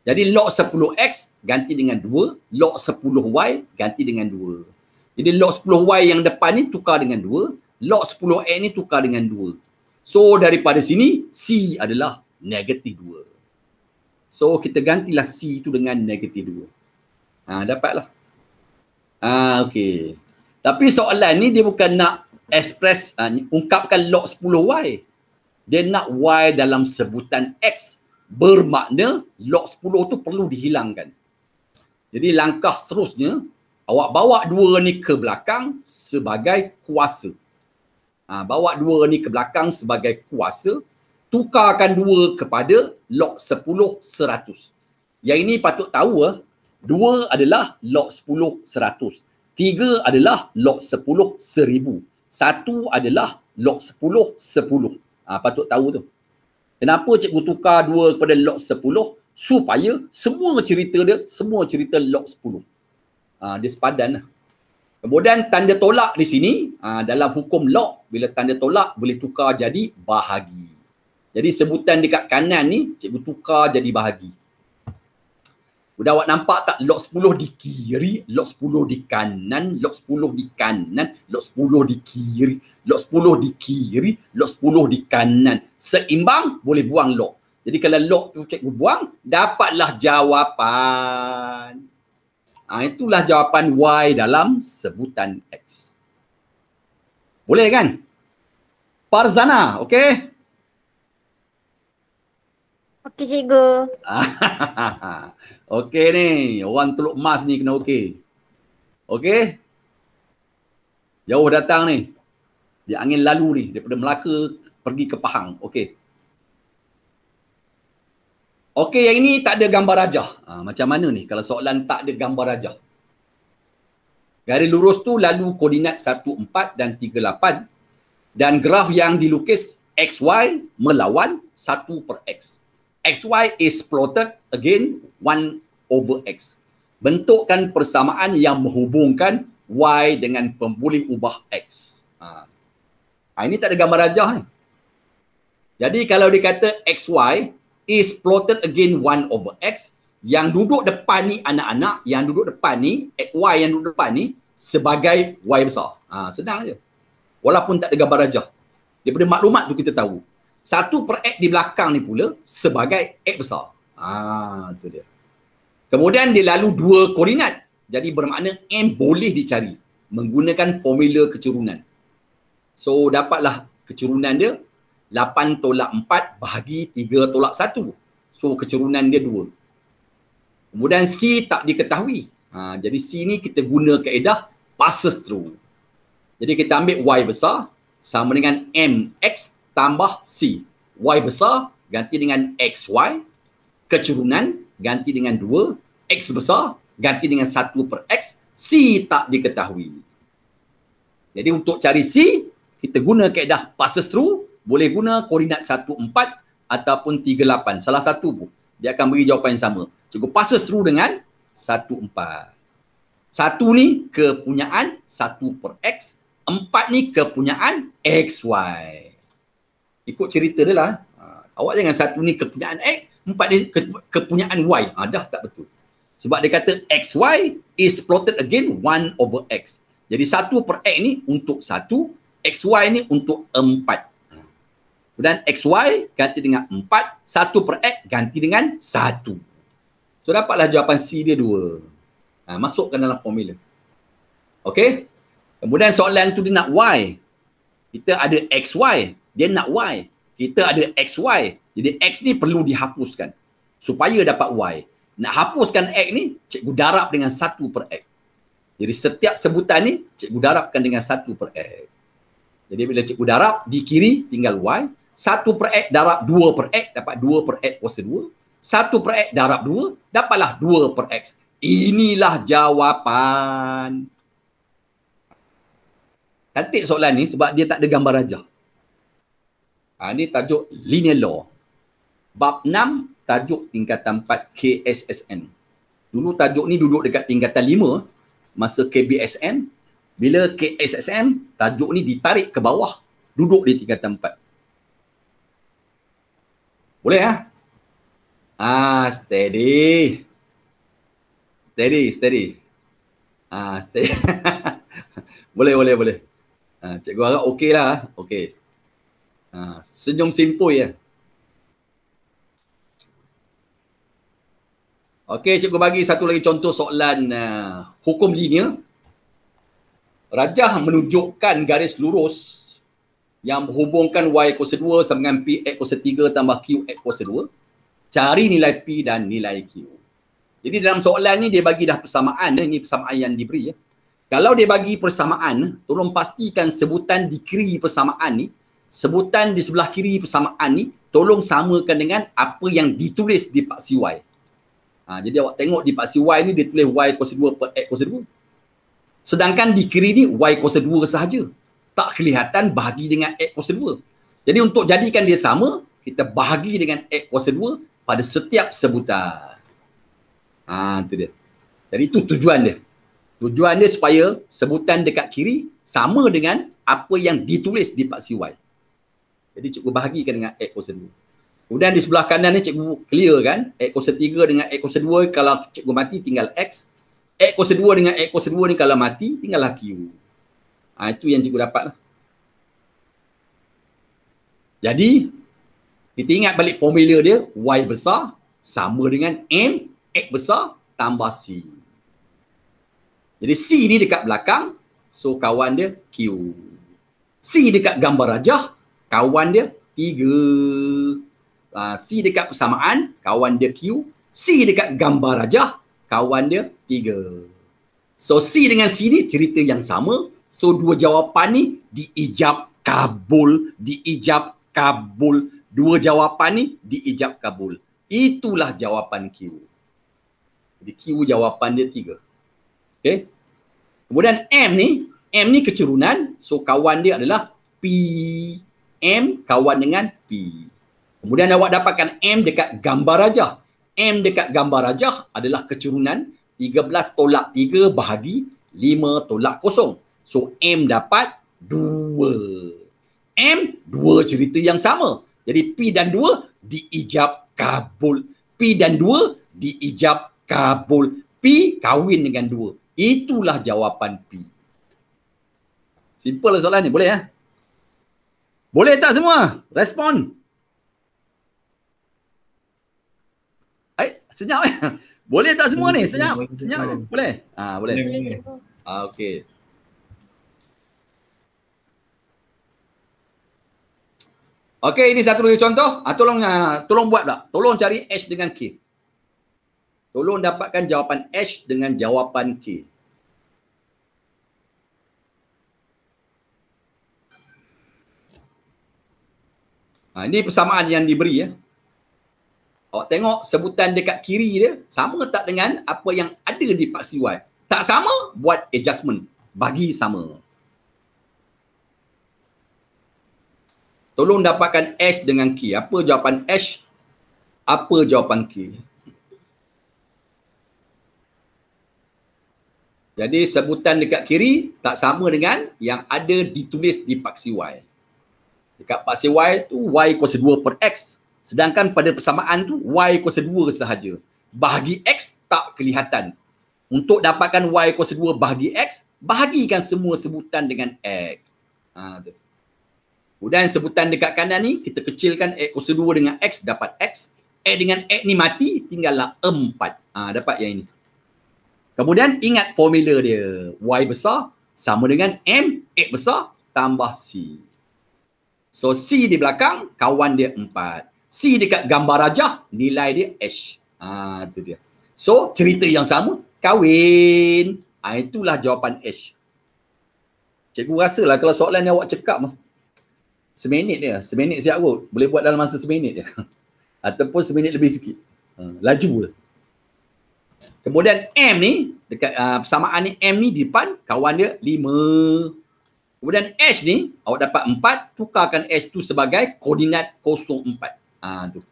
Jadi log 10x ganti dengan 2, log 10y ganti dengan 2. Jadi log 10y yang depan ni tukar dengan 2, log 10x ni tukar dengan 2. So daripada sini C adalah negatif 2. So kita gantilah C tu dengan negatif 2. Ha, dapatlah. Ha, okay. Tapi soalan ni dia bukan nak express, uh, ungkapkan log 10y. Dia nak y dalam sebutan x bermakna log 10 tu perlu dihilangkan. Jadi langkah seterusnya, awak bawa dua ni ke belakang sebagai kuasa. Ha, bawa dua ni ke belakang sebagai kuasa, tukarkan dua kepada log 10 100. Yang ini patut tahu, eh, dua adalah log 10 100. Tiga adalah log 10 1000. Satu adalah log 10 10. Ha, patut tahu tu. Kenapa cikgu tukar dua kepada log sepuluh Supaya semua cerita dia, semua cerita log sepuluh. Ha, dia sepadan lah. Kemudian tanda tolak di sini, ha, dalam hukum log, bila tanda tolak boleh tukar jadi bahagi. Jadi sebutan dekat kanan ni, cikgu tukar jadi bahagi. Udah awak nampak tak lok 10 di kiri, lok 10 di kanan, lok 10 di kanan, lok 10 di kiri, lok 10 di kiri, lok 10 di kanan. Seimbang boleh buang lok Jadi kalau lok tu cikgu buang, dapatlah jawapan. Ha, itulah jawapan Y dalam sebutan X. Boleh kan? Parzana, okey? Okey cikgu. Okey ni, orang Teluk Mas ni kena okey. Okey? Jauh datang ni. Dia angin lalu ni daripada Melaka pergi ke Pahang. Okey. Okey, yang ini tak ada gambar rajah. Ha, macam mana ni kalau soalan tak ada gambar rajah? Garis lurus tu lalu koordinat 14 dan 38 dan graf yang dilukis XY melawan 1 per X. X y is plotted again 1 over X. Bentukkan persamaan yang menghubungkan Y dengan pemboleh ubah X. Ha. ha. Ini tak ada gambar rajah ni. Jadi kalau dikata x y is plotted again 1 over X, yang duduk depan ni anak-anak, yang duduk depan ni, Y yang duduk depan ni sebagai Y besar. Ha, senang je. Walaupun tak ada gambar rajah. Daripada maklumat tu kita tahu satu per x di belakang ni pula sebagai x besar. Ah, tu dia. Kemudian dia lalu dua koordinat. Jadi bermakna M boleh dicari menggunakan formula kecurunan. So dapatlah kecurunan dia 8 tolak 4 bahagi 3 tolak 1. So kecurunan dia 2. Kemudian C tak diketahui. Ha, jadi C ni kita guna kaedah passes through. Jadi kita ambil Y besar sama dengan MX tambah C. Y besar ganti dengan XY. Kecurunan ganti dengan 2. X besar ganti dengan 1 per X. C tak diketahui. Jadi untuk cari C, kita guna kaedah passes through. Boleh guna koordinat 1, 4 ataupun 3, 8. Salah satu pun. Dia akan beri jawapan yang sama. Cukup passes through dengan 1, 4. Satu ni kepunyaan satu per X. Empat ni kepunyaan XY ikut cerita dia lah uh, awak jangan satu ni kepunyaan X empat ni ke, kepunyaan Y uh, dah tak betul sebab dia kata XY is plotted again one over X jadi satu per X ni untuk satu XY ni untuk empat ha. dan XY ganti dengan empat, satu per X ganti dengan satu. So dapatlah jawapan C dia dua. Ha, masukkan dalam formula. Okay. Kemudian soalan tu dia nak Y. Kita ada XY dia nak Y. Kita ada x y. Jadi X ni perlu dihapuskan. Supaya dapat Y. Nak hapuskan X ni, cikgu darab dengan satu per X. Jadi setiap sebutan ni, cikgu darabkan dengan satu per X. Jadi bila cikgu darab, di kiri tinggal Y. Satu per X darab dua per X, dapat dua per X kuasa dua. Satu per X darab dua, dapatlah dua per X. Inilah jawapan. Cantik soalan ni sebab dia tak ada gambar rajah. Ha, ini tajuk linear law. Bab 6, tajuk tingkatan 4 KSSN. Dulu tajuk ni duduk dekat tingkatan 5 masa KBSN. Bila KSSN, tajuk ni ditarik ke bawah, duduk di tingkatan 4. Boleh ya? Eh? Ah, steady. Steady, steady. Ah, steady. boleh, boleh, boleh. Ah, cikgu harap okey lah. Okey. Ha, senyum simpul ya. Okey, cikgu bagi satu lagi contoh soalan uh, hukum linear. Rajah menunjukkan garis lurus yang menghubungkan y kuasa 2 sama dengan p x kuasa 3 tambah q x kuasa 2. Cari nilai p dan nilai q. Jadi dalam soalan ni dia bagi dah persamaan. Ini persamaan yang diberi. Ya. Kalau dia bagi persamaan, tolong pastikan sebutan degree persamaan ni sebutan di sebelah kiri persamaan ni tolong samakan dengan apa yang ditulis di paksi Y. Ha, jadi awak tengok di paksi Y ni dia tulis Y kuasa 2 per X kuasa 2. Sedangkan di kiri ni Y kuasa 2 sahaja. Tak kelihatan bahagi dengan X kuasa 2. Jadi untuk jadikan dia sama, kita bahagi dengan X kuasa 2 pada setiap sebutan. Ha, itu dia. Jadi itu tujuan dia. Tujuan dia supaya sebutan dekat kiri sama dengan apa yang ditulis di paksi Y. Jadi cikgu bahagikan dengan X kuasa 2. Kemudian di sebelah kanan ni cikgu clear kan X kuasa 3 dengan X kuasa 2 kalau cikgu mati tinggal X X kuasa 2 dengan X kuasa 2 ni kalau mati tinggal tinggallah Q ha, Itu yang cikgu dapat lah Jadi kita ingat balik formula dia Y besar sama dengan M X besar tambah C Jadi C ni dekat belakang so kawan dia Q C dekat gambar rajah kawan dia tiga. Uh, C dekat persamaan, kawan dia Q. C dekat gambar raja, kawan dia tiga. So C dengan C ni cerita yang sama. So dua jawapan ni diijab kabul, diijab kabul. Dua jawapan ni diijab kabul. Itulah jawapan Q. Jadi Q jawapan dia tiga. Okay. Kemudian M ni, M ni kecerunan. So kawan dia adalah P. M kawan dengan P. Kemudian awak dapatkan M dekat gambar rajah. M dekat gambar rajah adalah kecurunan 13 tolak 3 bahagi 5 tolak kosong. So M dapat 2. M dua cerita yang sama. Jadi P dan 2 diijab kabul. P dan 2 diijab kabul. P kahwin dengan 2. Itulah jawapan P. Simple lah soalan ni boleh ya? Eh? Boleh tak semua? Respon. Eh, senyap eh. Boleh tak semua ni? Senyap. Senyap. Boleh. Ah, boleh. Boleh. Ah, okey. Okey, ini satu lagi contoh. Ah, tolong ah, tolong buat tak? Tolong cari H dengan K. Tolong dapatkan jawapan H dengan jawapan K. Ha, ini persamaan yang diberi ya. Awak tengok sebutan dekat kiri dia sama tak dengan apa yang ada di paksi Y. Tak sama, buat adjustment. Bagi sama. Tolong dapatkan H dengan K. Apa jawapan H? Apa jawapan K? Jadi sebutan dekat kiri tak sama dengan yang ada ditulis di paksi Y. Dekat pasir Y tu Y kuasa 2 per X. Sedangkan pada persamaan tu Y kuasa 2 sahaja. Bahagi X tak kelihatan. Untuk dapatkan Y kuasa 2 bahagi X, bahagikan semua sebutan dengan X. Ha, tu. Kemudian sebutan dekat kanan ni, kita kecilkan X kuasa 2 dengan X dapat X. X dengan X ni mati, tinggallah 4. Ha, dapat yang ini. Kemudian ingat formula dia. Y besar sama dengan M, X besar tambah C. So C di belakang kawan dia empat. C dekat gambar rajah nilai dia H. Ah tu dia. So cerita yang sama kahwin. Ah itulah jawapan H. Cikgu lah kalau soalan ni awak cekap seminit dia, seminit siap kot. Boleh buat dalam masa seminit dia. Ataupun seminit lebih sikit. Ha, Laju lah. Kemudian M ni, dekat uh, persamaan ni M ni di depan kawan dia lima. Kemudian S ni, awak dapat 4, tukarkan S tu sebagai koordinat 04. Ha, tu.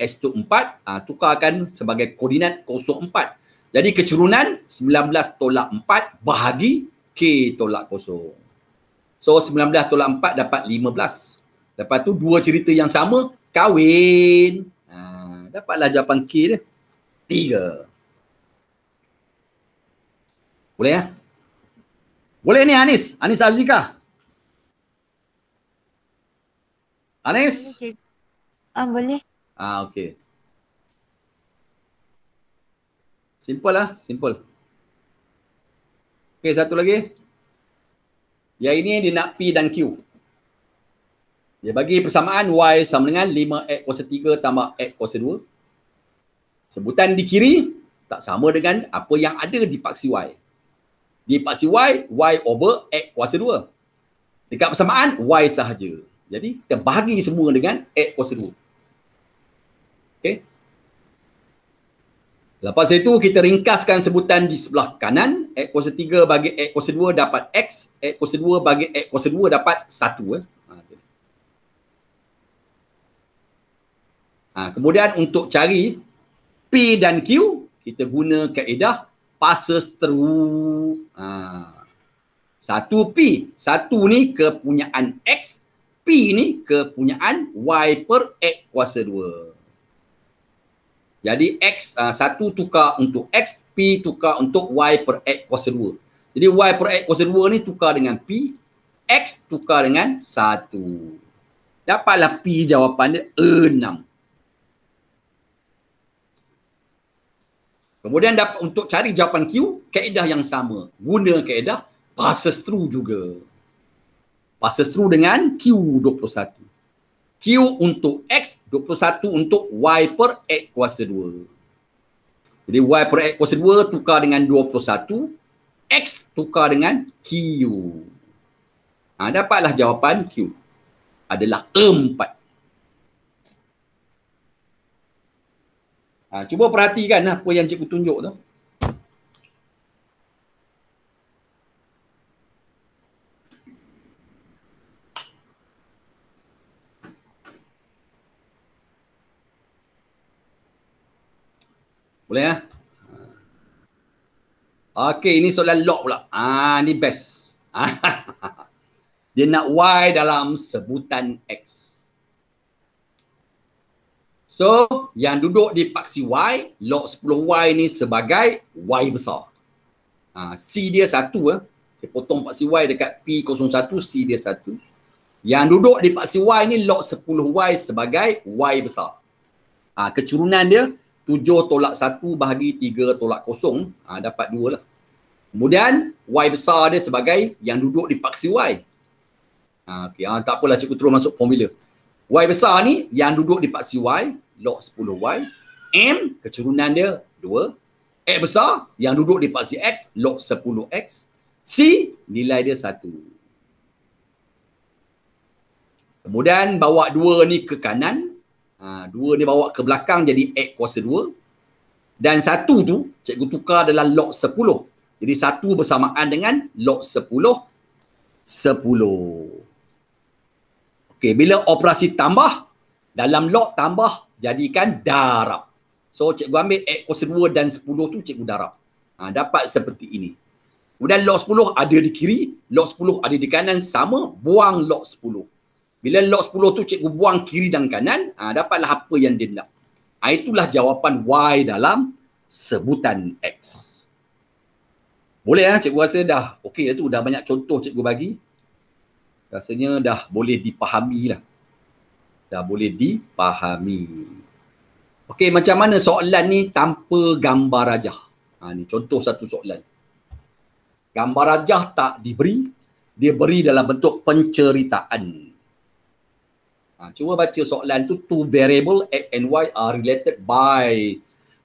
S tu 4, ha, tukarkan sebagai koordinat 04. Jadi kecerunan 19 tolak 4 bahagi K tolak 0. So 19 tolak 4 dapat 15. Lepas tu dua cerita yang sama, kahwin. Ha, dapatlah jawapan K dia. Tiga. Boleh ya? Boleh ni Anis? Anis Azika? Anis? Okay. Ah, boleh. Ah, okey. Simple lah, simple. Okey, satu lagi. ya ini dia nak P dan Q. Dia bagi persamaan Y sama dengan 5X kuasa 3 tambah X kuasa 2. Sebutan di kiri tak sama dengan apa yang ada di paksi Y di paksi Y, Y over X kuasa 2. Dekat persamaan, Y sahaja. Jadi, kita bahagi semua dengan X kuasa 2. Okay. Lepas itu, kita ringkaskan sebutan di sebelah kanan. X kuasa 3 bagi X kuasa 2 dapat X. X kuasa 2 bagi X kuasa 2 dapat 1. Eh. Ha, ha, kemudian untuk cari P dan Q, kita guna kaedah passes through ha. satu P satu ni kepunyaan X P ni kepunyaan Y per X kuasa 2 jadi X ha, satu tukar untuk X P tukar untuk Y per X kuasa 2 jadi Y per X kuasa 2 ni tukar dengan P X tukar dengan 1 dapatlah P jawapan dia 6 Kemudian dapat untuk cari jawapan Q, kaedah yang sama. Guna kaedah passes through juga. Passes through dengan Q21. Q untuk X, 21 untuk Y per X kuasa 2. Jadi Y per X kuasa 2 tukar dengan 21. X tukar dengan Q. Ha, dapatlah jawapan Q. Adalah 4. Ha, cuba perhatikan lah apa yang cikgu tunjuk tu. Boleh ya? Ha? Okey, ini soalan log pula. Ah, ha, ni best. Dia nak Y dalam sebutan X. So yang duduk di paksi Y, log 10Y ni sebagai Y besar. Ha, C dia satu eh. Dia potong paksi Y dekat P01, C dia satu. Yang duduk di paksi Y ni log 10Y sebagai Y besar. Ha, kecurunan dia 7 tolak 1 bahagi 3 tolak kosong, Ha, dapat 2 lah. Kemudian Y besar dia sebagai yang duduk di paksi Y. Ha, okay. ha, ah, tak apalah cikgu terus masuk formula. Y besar ni yang duduk di paksi Y, log 10Y. M, keturunan dia 2. X besar yang duduk di paksi X, log 10X. C, nilai dia 1. Kemudian bawa 2 ni ke kanan. Ha, 2 ni bawa ke belakang jadi X kuasa 2. Dan 1 tu cikgu tukar dalam log 10. Jadi 1 bersamaan dengan log 10. 10. Okey, bila operasi tambah, dalam log tambah jadikan darab. So cikgu ambil ekos 2 dan 10 tu cikgu darab. Ha, dapat seperti ini. Kemudian log 10 ada di kiri, log 10 ada di kanan sama buang log 10. Bila log 10 tu cikgu buang kiri dan kanan, ha, dapatlah apa yang dia nak. Ha, itulah jawapan Y dalam sebutan X. Boleh lah ya? cikgu rasa dah okey lah tu dah banyak contoh cikgu bagi rasanya dah boleh dipahami lah. Dah boleh dipahami. Okey, macam mana soalan ni tanpa gambar rajah? Ha, ni contoh satu soalan. Gambar rajah tak diberi, dia beri dalam bentuk penceritaan. Ha, cuba baca soalan tu, two variable X and Y are related by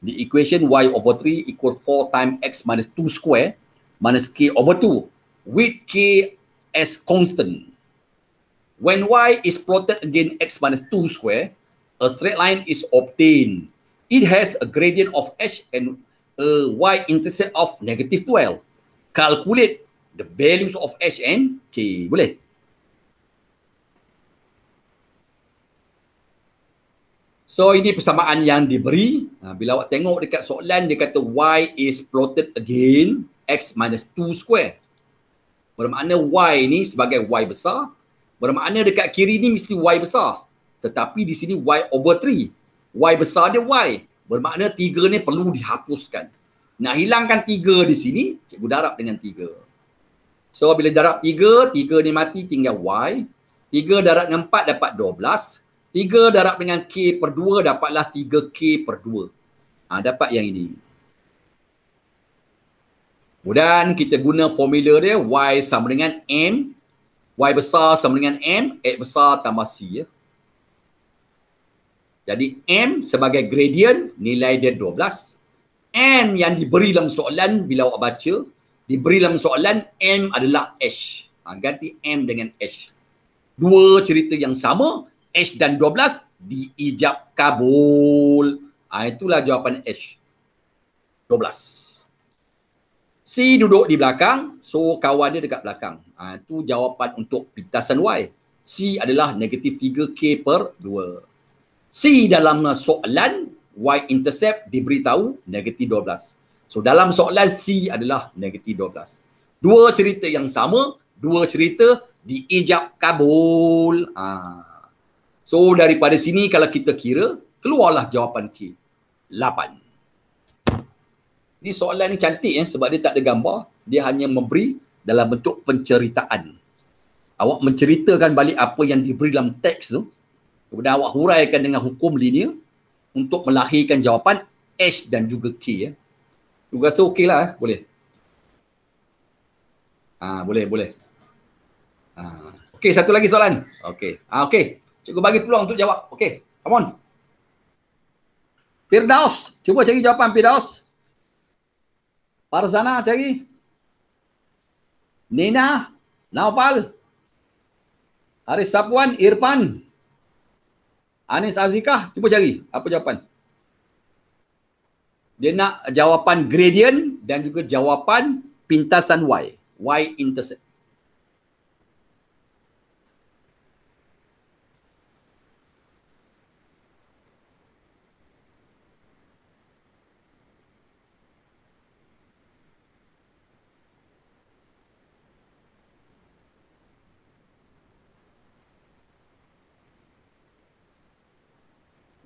the equation Y over 3 equal 4 times X minus 2 square minus K over 2 with K as constant. When y is plotted against x minus 2 square, a straight line is obtained. It has a gradient of h and uh, y intercept of negative 12. Calculate the values of h and k. Boleh? So, ini persamaan yang diberi. Ha, bila awak tengok dekat soalan, dia kata y is plotted against x minus 2 square. Bermakna y ni sebagai y besar, Bermakna dekat kiri ni mesti Y besar. Tetapi di sini Y over 3. Y besar dia Y. Bermakna tiga ni perlu dihapuskan. Nak hilangkan tiga di sini, cikgu darab dengan tiga. So bila darab tiga, tiga ni mati tinggal Y. Tiga darab dengan empat dapat dua belas. Tiga darab dengan K per dua dapatlah tiga K per dua. Ha, dapat yang ini. Kemudian kita guna formula dia Y sama dengan M Y besar sama dengan M, X besar tambah C ya. Jadi M sebagai gradient nilai dia 12. N yang diberi dalam soalan bila awak baca, diberi dalam soalan M adalah H. Ha, ganti M dengan H. Dua cerita yang sama, H dan 12 diijab kabul. Ha, itulah jawapan H. 12. C duduk di belakang, so kawan dia dekat belakang. Ha, ah, itu jawapan untuk pintasan Y. C adalah negatif 3K per 2. C dalam soalan Y intercept diberitahu negatif 12. So dalam soalan C adalah negatif 12. Dua cerita yang sama, dua cerita diijab kabul. Ha. So daripada sini kalau kita kira, keluarlah jawapan K. 8. Ini soalan ni cantik ya eh, sebab dia tak ada gambar. Dia hanya memberi dalam bentuk penceritaan. Awak menceritakan balik apa yang diberi dalam teks tu. Kemudian awak huraikan dengan hukum linear untuk melahirkan jawapan H dan juga K. Ya. Juga rasa okey lah. Eh. Boleh. Ah ha, boleh, boleh. Ha. Okey, satu lagi soalan. Okey. Ha, okey. Cikgu bagi peluang untuk jawab. Okey. Come on. Firdaus. Cuba cari jawapan Firdaus. Parzana cari. Nina, Naufal, Haris Sapuan, Irfan, Anis Azikah, cuba cari apa jawapan. Dia nak jawapan gradient dan juga jawapan pintasan Y, Y intercept.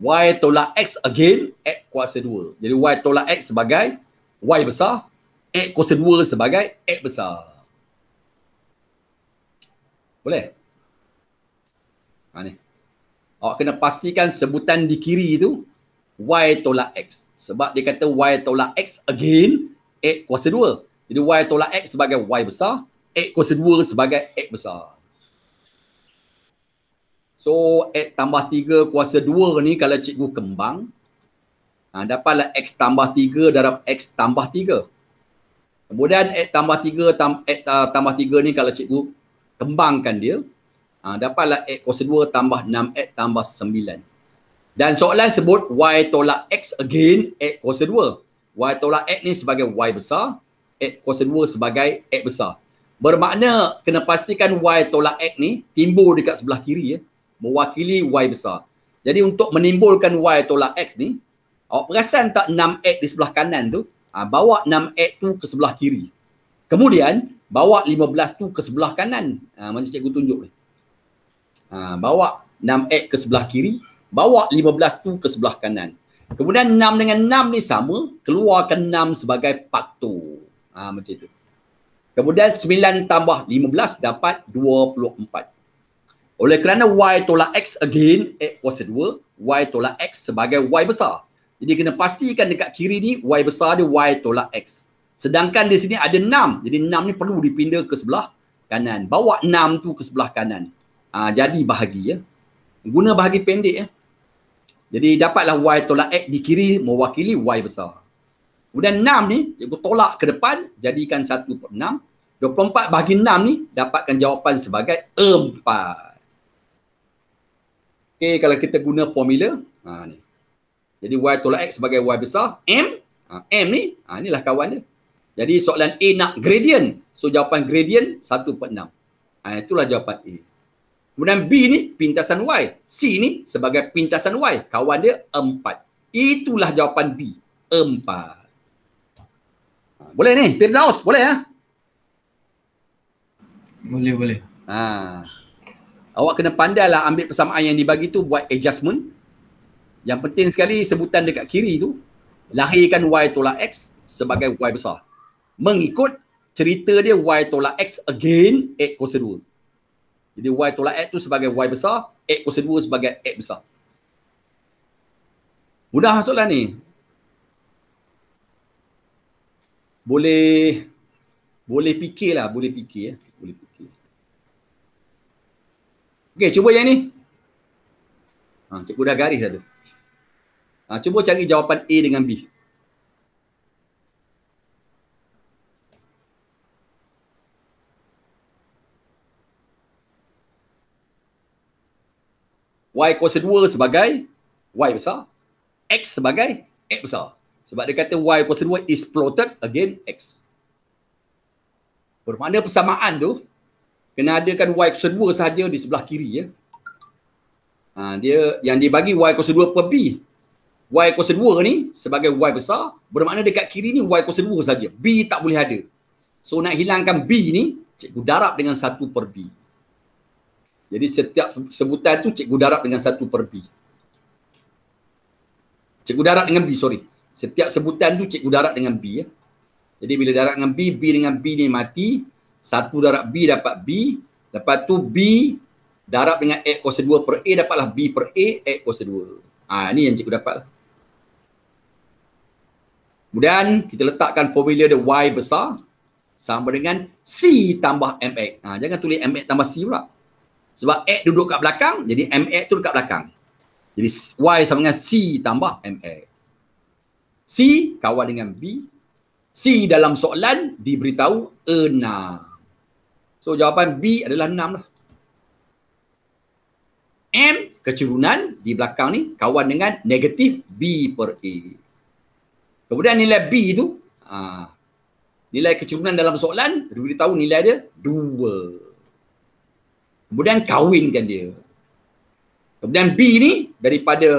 Y tolak X again, X kuasa 2. Jadi Y tolak X sebagai Y besar, X kuasa 2 sebagai X besar. Boleh? Ha ni. Awak kena pastikan sebutan di kiri tu Y tolak X. Sebab dia kata Y tolak X again, X kuasa 2. Jadi Y tolak X sebagai Y besar, X kuasa 2 sebagai X besar. So X tambah 3 kuasa 2 ni kalau cikgu kembang ha, dapatlah X tambah 3 darab X tambah 3. Kemudian X tambah 3 tam, X, uh, tambah 3 ni kalau cikgu kembangkan dia ha, dapatlah X kuasa 2 tambah 6 X tambah 9. Dan soalan sebut Y tolak X again X kuasa 2. Y tolak X ni sebagai Y besar. X kuasa 2 sebagai X besar. Bermakna kena pastikan Y tolak X ni timbul dekat sebelah kiri ya. Eh mewakili Y besar. Jadi untuk menimbulkan Y tolak X ni, awak perasan tak 6X di sebelah kanan tu? Ha, bawa 6X tu ke sebelah kiri. Kemudian, bawa 15 tu ke sebelah kanan. Ha, macam cikgu tunjuk ni. Ha, bawa 6X ke sebelah kiri. Bawa 15 tu ke sebelah kanan. Kemudian 6 dengan 6 ni sama. Keluarkan 6 sebagai faktor. Ha, macam tu. Kemudian 9 tambah 15 dapat 24. Oleh kerana Y tolak X again, it was a dua. Y tolak X sebagai Y besar. Jadi kena pastikan dekat kiri ni Y besar dia Y tolak X. Sedangkan di sini ada 6. Jadi 6 ni perlu dipindah ke sebelah kanan. Bawa 6 tu ke sebelah kanan. Ha, jadi bahagi ya. Guna bahagi pendek ya. Jadi dapatlah Y tolak X di kiri mewakili Y besar. Kemudian 6 ni, cikgu tolak ke depan, jadikan 1 per 6. 24 bahagi 6 ni dapatkan jawapan sebagai 4. Okey, kalau kita guna formula, ha ni. Jadi y tolak x sebagai y besar, m, ha, m ni, ha inilah kawan dia. Jadi soalan A nak gradient. So jawapan gradient 1 per 6. Ha, itulah jawapan A. Kemudian B ni pintasan Y. C ni sebagai pintasan Y. Kawan dia 4. Itulah jawapan B. 4. Ha, boleh ni? Pirdaus, boleh ya? Boleh, boleh. Ha awak kena pandailah ambil persamaan yang dibagi tu buat adjustment. Yang penting sekali sebutan dekat kiri tu lahirkan y tolak x sebagai y besar. Mengikut cerita dia y tolak x again x kuasa 2. Jadi y tolak x tu sebagai y besar, x kuasa 2 sebagai x besar. Mudah soalan ni. Boleh boleh fikirlah, boleh fikir eh. Boleh fikir. Okey, cuba yang ni. Ha, cikgu dah garis dah tu. Ha, cuba cari jawapan A dengan B. Y kuasa 2 sebagai Y besar. X sebagai X besar. Sebab dia kata Y kuasa 2 is plotted against X. Bermakna persamaan tu kena adakan Y kuasa 2 sahaja di sebelah kiri ya. Ha, dia yang dia bagi Y kuasa 2 per B. Y kuasa 2 ni sebagai Y besar bermakna dekat kiri ni Y kuasa 2 saja. B tak boleh ada. So nak hilangkan B ni cikgu darab dengan 1 per B. Jadi setiap sebutan tu cikgu darab dengan 1 per B. Cikgu darab dengan B sorry. Setiap sebutan tu cikgu darab dengan B ya. Jadi bila darab dengan B, B dengan B ni mati, satu darab B dapat B lepas tu B darab dengan X kuasa 2 per A dapatlah B per A X kuasa 2 ha, ini yang cikgu dapat kemudian kita letakkan formula dia Y besar sama dengan C tambah MX ha, jangan tulis MX tambah C pula sebab X duduk kat belakang jadi MX tu dekat belakang jadi Y sama dengan C tambah MX C kawan dengan B C dalam soalan diberitahu enam. So jawapan B adalah 6 lah. M kecerunan di belakang ni kawan dengan negatif B per A. Kemudian nilai B itu ha, nilai kecerunan dalam soalan dia tahu nilai dia 2. Kemudian kahwinkan dia. Kemudian B ni daripada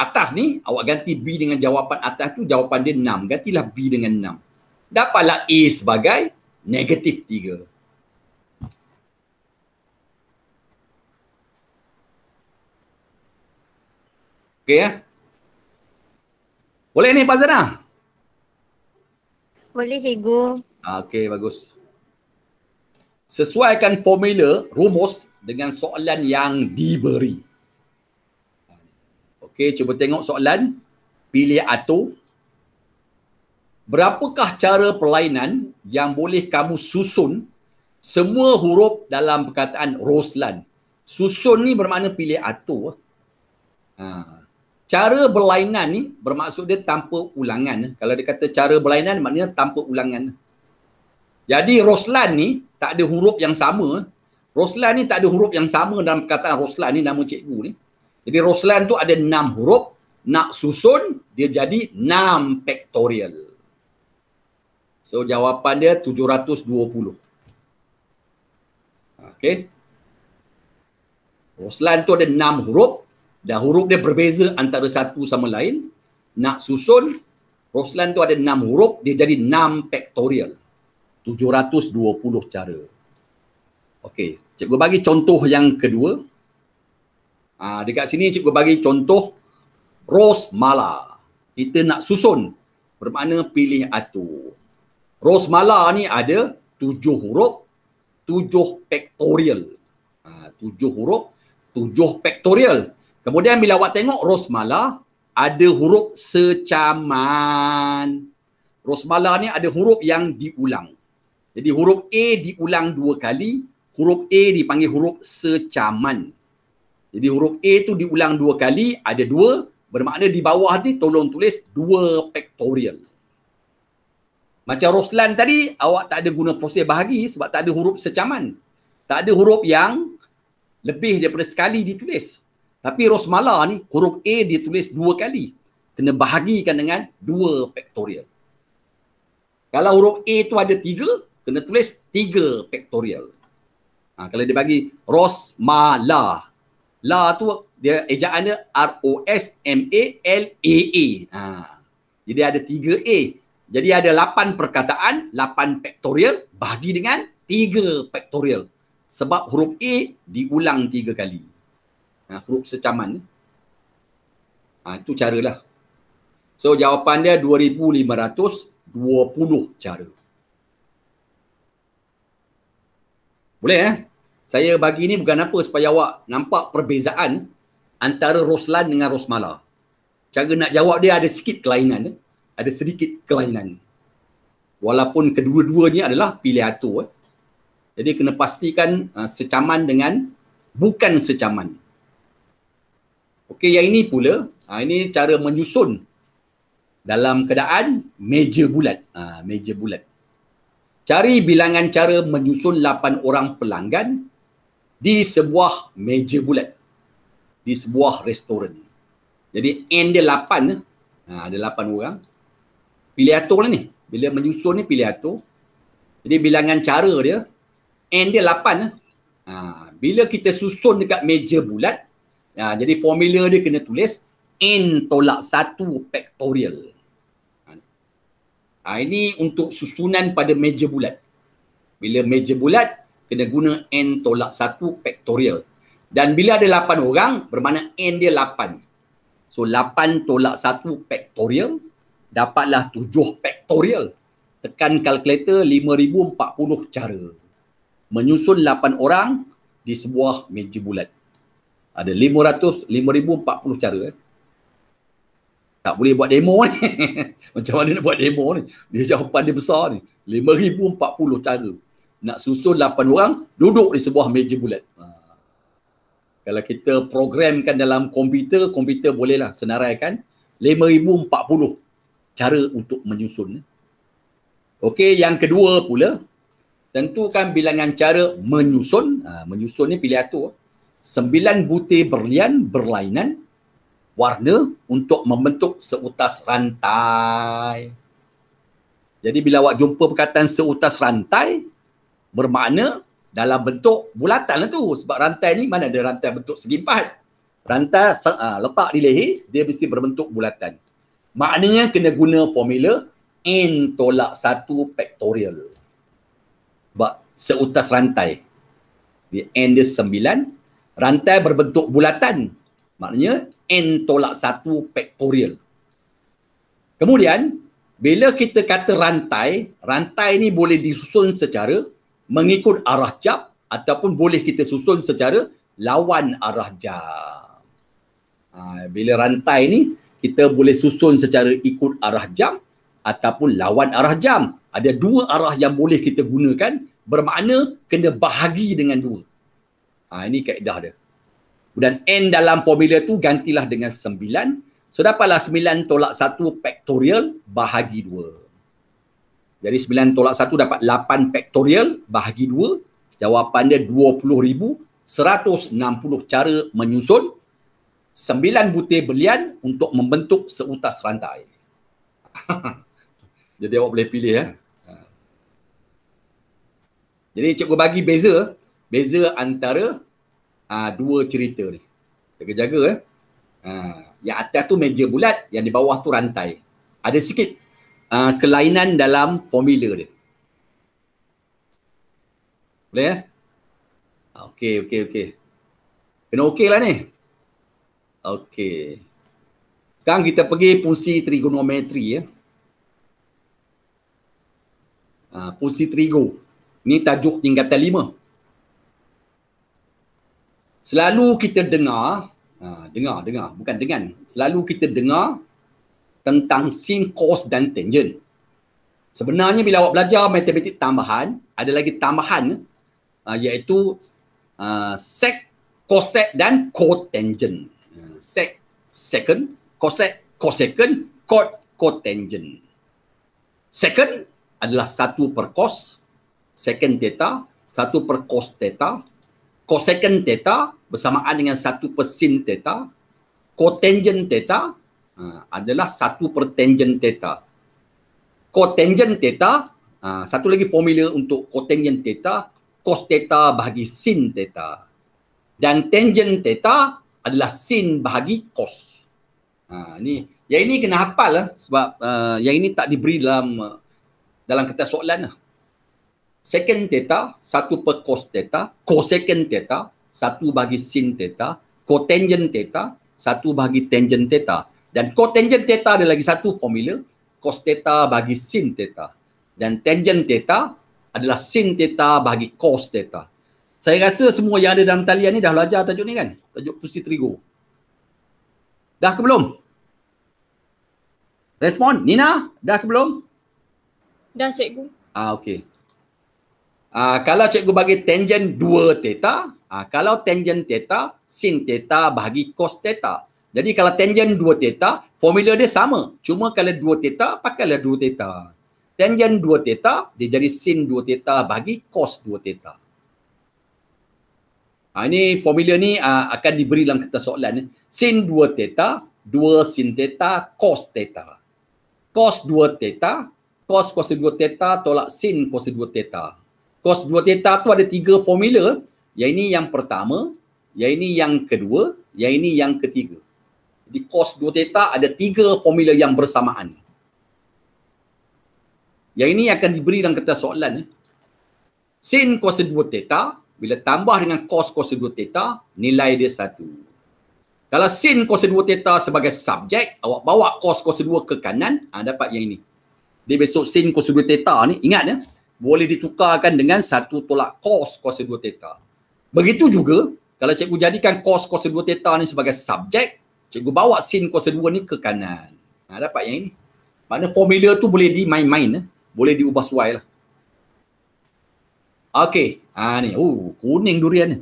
atas ni awak ganti B dengan jawapan atas tu jawapan dia 6. Gantilah B dengan 6. Dapatlah A sebagai negatif 3. Okey ya. Boleh ni Pak Zana? Boleh cikgu. Ah, okey bagus. Sesuaikan formula rumus dengan soalan yang diberi. Okey cuba tengok soalan. Pilih atau Berapakah cara perlainan yang boleh kamu susun semua huruf dalam perkataan Roslan? Susun ni bermakna pilih atur. Ha, ah, cara berlainan ni bermaksud dia tanpa ulangan. Kalau dia kata cara berlainan maknanya tanpa ulangan. Jadi Roslan ni tak ada huruf yang sama. Roslan ni tak ada huruf yang sama dalam perkataan Roslan ni nama cikgu ni. Jadi Roslan tu ada enam huruf. Nak susun dia jadi enam pektorial. So jawapan dia tujuh ratus dua puluh. Okay. Roslan tu ada enam huruf dan huruf dia berbeza antara satu sama lain nak susun Roslan tu ada enam huruf dia jadi enam pektorial 720 cara Okey, cikgu bagi contoh yang kedua Aa, ah, dekat sini cikgu bagi contoh Rosmala kita nak susun bermakna pilih atu Rosmala ni ada tujuh huruf tujuh pektorial ah, tujuh huruf tujuh pektorial Kemudian bila awak tengok rosmala ada huruf secaman. Rosmala ni ada huruf yang diulang. Jadi huruf A diulang dua kali, huruf A dipanggil huruf secaman. Jadi huruf A tu diulang dua kali, ada dua, bermakna di bawah ni tolong tulis dua pektorial. Macam Roslan tadi, awak tak ada guna proses bahagi sebab tak ada huruf secaman. Tak ada huruf yang lebih daripada sekali ditulis. Tapi Rosmala ni huruf A dia tulis dua kali. Kena bahagikan dengan dua faktorial. Kalau huruf A tu ada tiga, kena tulis tiga faktorial. Ha, kalau dia bagi Rosmala. La tu dia ejaan dia R-O-S-M-A-L-A-A. E e. Ha. Jadi ada tiga A. Jadi ada lapan perkataan, lapan faktorial bahagi dengan tiga faktorial. Sebab huruf A diulang tiga kali uh, huruf secaman. Uh, itu caralah. So jawapan dia 2520 cara. Boleh eh? Saya bagi ni bukan apa supaya awak nampak perbezaan antara Roslan dengan Rosmala. Cara nak jawab dia ada sikit kelainan. Eh? Ada sedikit kelainan. Walaupun kedua-duanya adalah pilih atur. Eh? Jadi kena pastikan uh, secaman dengan bukan secaman. Okey, yang ini pula, ha, ini cara menyusun dalam keadaan meja bulat. Ha, meja bulat. Cari bilangan cara menyusun 8 orang pelanggan di sebuah meja bulat. Di sebuah restoran. Jadi N dia 8. Ha, ah, ada 8 orang. Pilih atur lah ni. Bila menyusun ni pilih atur. Jadi bilangan cara dia N dia 8. Ha, bila kita susun dekat meja bulat, Ha, jadi formula dia kena tulis N tolak 1 factorial. Ha. ha, ini untuk susunan pada meja bulat. Bila meja bulat, kena guna N tolak 1 factorial. Dan bila ada 8 orang, bermakna N dia 8. So 8 tolak 1 factorial, dapatlah 7 factorial. Tekan kalkulator 5040 cara. Menyusun 8 orang di sebuah meja bulat. Ada 500, 5,040 cara. Eh. Tak boleh buat demo ni. Eh. Macam mana nak buat demo ni? Dia jawapan dia besar ni. 5,040 cara. Nak susun 8 orang duduk di sebuah meja bulat. Ha. Kalau kita programkan dalam komputer, komputer bolehlah senaraikan. 5,040 cara untuk menyusun. Eh. Okey, yang kedua pula. Tentukan bilangan cara menyusun. Ha, menyusun ni pilih atur sembilan butir berlian berlainan warna untuk membentuk seutas rantai. Jadi bila awak jumpa perkataan seutas rantai, bermakna dalam bentuk bulatan lah tu. Sebab rantai ni mana ada rantai bentuk segi empat. Rantai uh, letak di leher, dia mesti berbentuk bulatan. Maknanya kena guna formula N tolak 1 faktorial. Sebab seutas rantai. Dia N dia rantai berbentuk bulatan. Maknanya N tolak satu faktorial. Kemudian, bila kita kata rantai, rantai ni boleh disusun secara mengikut arah jap ataupun boleh kita susun secara lawan arah jam. Ha, bila rantai ni, kita boleh susun secara ikut arah jam ataupun lawan arah jam. Ada dua arah yang boleh kita gunakan bermakna kena bahagi dengan dua. Ha, ini kaedah dia. Kemudian N dalam formula tu gantilah dengan 9. So dapatlah 9 tolak 1 faktorial bahagi 2. Jadi 9 tolak 1 dapat 8 faktorial bahagi 2. Jawapan dia 20,160 cara menyusun 9 butir belian untuk membentuk seutas rantai. Jadi awak boleh pilih ya. Jadi cikgu bagi beza beza antara uh, dua cerita ni. jaga jaga eh. Uh, yang atas tu meja bulat, yang di bawah tu rantai. Ada sikit uh, kelainan dalam formula dia. Boleh ya? Okey, okey, okey. Kena okey lah ni. Okey. Sekarang kita pergi fungsi trigonometri ya. Uh, eh. fungsi trigo. Ni tajuk tingkatan lima selalu kita dengar ha, dengar dengar bukan dengan selalu kita dengar tentang sin cos dan tangent sebenarnya bila awak belajar matematik tambahan ada lagi tambahan ha, iaitu uh, sec cosec dan cotangent uh, sec second cosec, cosecant cot cotangent second adalah satu per cos second theta satu per cos theta cosecant theta bersamaan dengan satu per sin theta, cotangent theta uh, adalah satu per tangent theta. Cotangent theta, uh, satu lagi formula untuk cotangent theta, cos theta bahagi sin theta. Dan tangent theta adalah sin bahagi cos. Uh, ni, yang ini kena hafal lah sebab uh, yang ini tak diberi dalam uh, dalam kertas soalan lah. Second theta, satu per cos theta, cosecant theta, satu bahagi sin theta, cotangent theta, satu bahagi tangent theta. Dan cotangent theta ada lagi satu formula, cos theta bahagi sin theta. Dan tangent theta adalah sin theta bahagi cos theta. Saya rasa semua yang ada dalam talian ni dah belajar tajuk ni kan? Tajuk pusi trigo. Dah ke belum? Respon. Nina, dah ke belum? Dah cikgu. Ah okey. Ah kalau cikgu bagi tangent 2 theta, Uh, kalau tangent theta, sin theta bahagi cos theta. Jadi kalau tangent 2 theta, formula dia sama. Cuma kalau 2 theta, pakailah 2 theta. Tangent 2 theta, dia jadi sin 2 theta bahagi cos 2 theta. Ha, ini formula ni uh, akan diberi dalam kertas soalan ni. Sin 2 theta, 2 sin theta, cos theta. Cos 2 theta, cos cos 2 theta tolak sin cos 2 theta. Cos 2 theta tu ada tiga formula. Yang ini yang pertama, yang ini yang kedua, yang ini yang ketiga. Jadi kos 2 theta ada tiga formula yang bersamaan. Yang ini akan diberi dalam kertas soalan. Eh. Sin kos 2 theta, bila tambah dengan kos kos 2 theta, nilai dia satu. Kalau sin kos 2 theta sebagai subjek, awak bawa kos kos 2 ke kanan, ha, dapat yang ini. Dia besok sin kos 2 theta ni, ingat ya. Eh, boleh ditukarkan dengan satu tolak kos kos 2 theta. Begitu juga kalau cikgu jadikan kos kuasa dua teta ni sebagai subjek, cikgu bawa sin kuasa dua ni ke kanan. Ha, dapat yang ini. Maknanya formula tu boleh dimain-main. Eh? Boleh diubah suai lah. Okey. Ha, ni. Uh, kuning durian ni.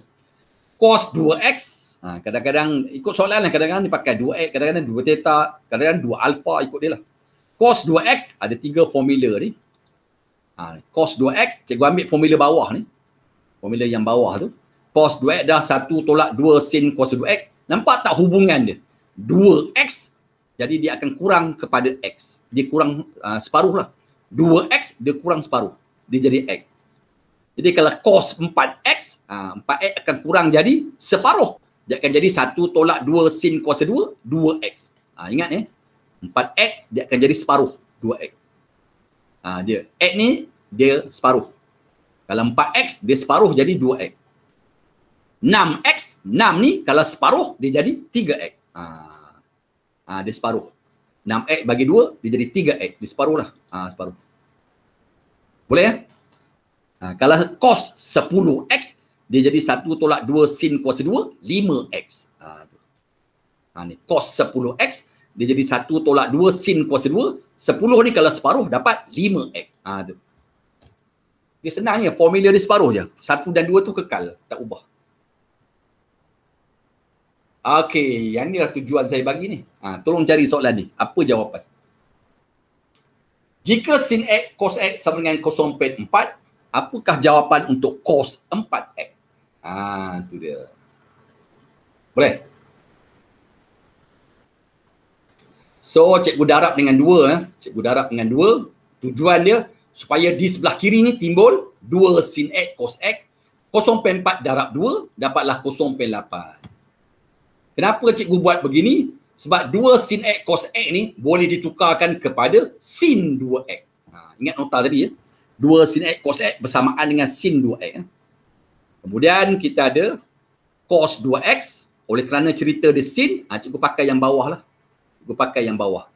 Cos 2x. Ha, kadang-kadang ikut soalan lah. Kadang-kadang ni pakai 2x. Kadang-kadang 2 teta. Kadang-kadang 2 alfa ikut dia lah. Cos 2x ada tiga formula ni. Ha, cos 2x. Cikgu ambil formula bawah ni. Formula yang bawah tu cos 2x dah 1 tolak 2 sin kuasa 2x. Nampak tak hubungan dia? 2x jadi dia akan kurang kepada x. Dia kurang uh, separuh lah. 2x dia kurang separuh. Dia jadi x. Jadi kalau cos 4x, uh, 4x akan kurang jadi separuh. Dia akan jadi 1 tolak 2 sin kuasa 2, 2x. Uh, ingat eh. 4x dia akan jadi separuh 2x. Uh, ah, dia x ni dia separuh. Kalau 4x dia separuh jadi 2x. 6x, 6 ni kalau separuh dia jadi 3x. Ha. ha dia separuh. 6x bagi 2 dia jadi 3x. Dia separuh lah. Ha, separuh. Boleh ya? Ha, kalau cos 10x dia jadi 1 tolak 2 sin kuasa 2, 5x. Ha, ha ni cos 10x dia jadi 1 tolak 2 sin kuasa 2, 10 ni kalau separuh dapat 5x. Ha, tu. Dia senangnya formula dia separuh je. 1 dan 2 tu kekal, tak ubah. Okey, yang ni lah tujuan saya bagi ni. Ha, tolong cari soalan ni. Apa jawapan? Jika sin X, cos X sama dengan 0.4, apakah jawapan untuk cos 4X? Ha, tu dia. Boleh? So, cikgu darab dengan dua. Eh. Cikgu darab dengan dua. Tujuan dia supaya di sebelah kiri ni timbul dua sin X, cos X. 0.4 darab 2, dapatlah 0.8. Kenapa cikgu buat begini? Sebab 2 sin X cos X ni boleh ditukarkan kepada sin 2X. Ha, ingat nota tadi ya. 2 sin X cos X bersamaan dengan sin 2X. Ya? Kemudian kita ada cos 2X. Oleh kerana cerita dia sin, ha, cikgu pakai yang bawah lah. Cikgu pakai yang bawah.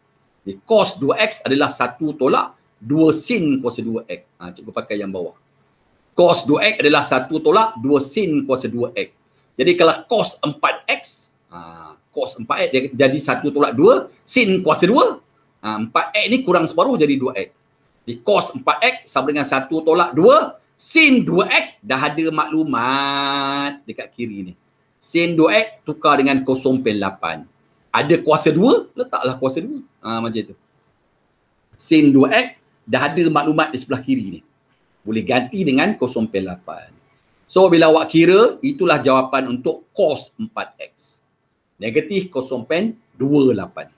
Jadi, cos 2X adalah 1 tolak 2 sin cos 2X. Ha, cikgu pakai yang bawah. Cos 2X adalah 1 tolak 2 sin cos 2X. Jadi kalau cos 4X, Ha, cos 4x jadi 1 tolak 2 sin kuasa 2 uh, 4x ni kurang separuh jadi 2x di cos 4x sama dengan 1 tolak 2 sin 2x dah ada maklumat dekat kiri ni sin 2x tukar dengan 0.8 ada kuasa 2 letaklah kuasa 2 uh, ha, macam tu sin 2x dah ada maklumat di sebelah kiri ni boleh ganti dengan 0.8 so bila awak kira itulah jawapan untuk cos 4x Negatif kosong pen dua lapan.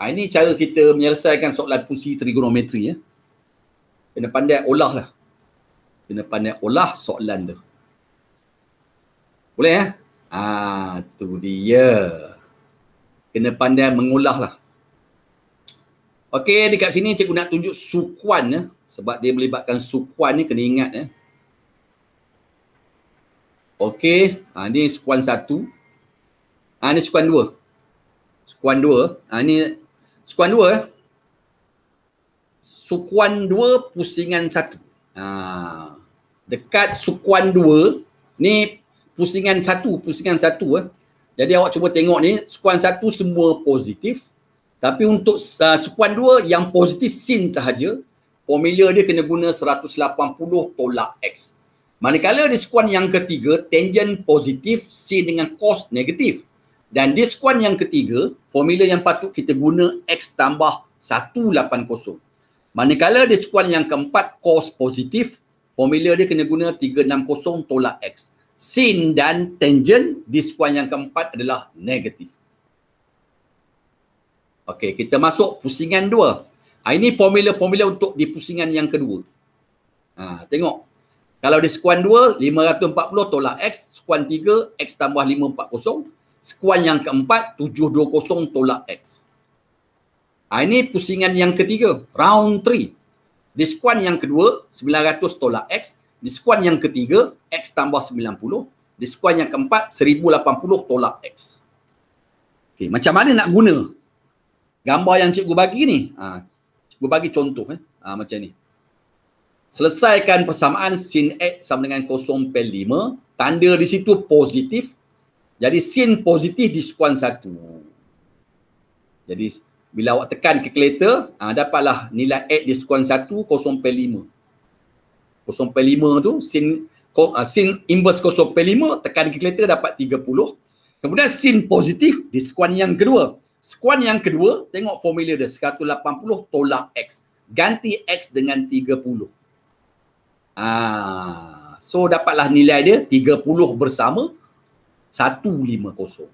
Ha, ini cara kita menyelesaikan soalan pusi trigonometri. Ya. Kena pandai olah lah. Kena pandai olah soalan tu. Boleh ya? Ha, tu dia. Kena pandai mengolah lah. Okey, dekat sini cikgu nak tunjuk sukuan. Ya. Sebab dia melibatkan sukuan ni kena ingat. Ya. Okey, ha, ni Sukuan satu. Ha, ni skuan dua. sukuan dua. Ha, ni skuan dua. Eh. Sukuan dua pusingan satu. Ha, dekat sukuan dua ni pusingan satu, pusingan satu. Eh. Jadi awak cuba tengok ni sukuan satu semua positif. Tapi untuk uh, sukuan dua yang positif sin sahaja formula dia kena guna 180 tolak X. Manakala di sukuan yang ketiga, tangent positif sin dengan cos negatif. Dan diskon yang ketiga, formula yang patut kita guna X tambah 180. Manakala diskon yang keempat, kos positif, formula dia kena guna 360 tolak X. Sin dan tangent, diskon yang keempat adalah negatif. Okay kita masuk pusingan dua. Ha, ini formula-formula untuk di pusingan yang kedua. Ha, tengok. Kalau di sekuan 2, 540 tolak X. Sekuan tiga X tambah 540. Sekuan yang keempat, 720 tolak X. Ha, ini pusingan yang ketiga, round 3. Di sekuan yang kedua, 900 tolak X. Di sekuan yang ketiga, X tambah 90. Di sekuan yang keempat, 1080 tolak X. Okay, macam mana nak guna gambar yang cikgu bagi ni? Ha, cikgu bagi contoh eh. ha, macam ni. Selesaikan persamaan sin X sama dengan kosong lima. Tanda di situ positif. Jadi sin positif di sekuan satu. Jadi bila awak tekan calculator, ha, ah dapatlah nilai X di sekuan satu kosong 0.5. 0.5 tu sin ha, sin inverse 0.5 tekan calculator dapat tiga puluh. Kemudian sin positif di sekuan yang kedua. Sekuan yang kedua tengok formula dia puluh tolak X. Ganti X dengan tiga puluh. Ah so dapatlah nilai dia tiga puluh bersama satu lima kosong.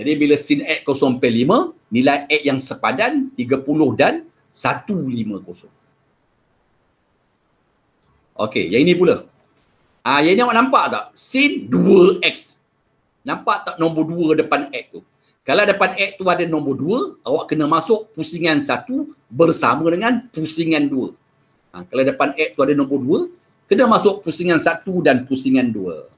Jadi bila sin X kosong 0.5, nilai X yang sepadan tiga puluh dan satu lima kosong. Okey, yang ini pula. Ah, ha, yang ini awak nampak tak? Sin dua x Nampak tak nombor 2 depan X tu? Kalau depan X tu ada nombor dua, awak kena masuk pusingan satu bersama dengan pusingan dua. Ha, kalau depan X tu ada nombor dua, kena masuk pusingan satu dan pusingan dua.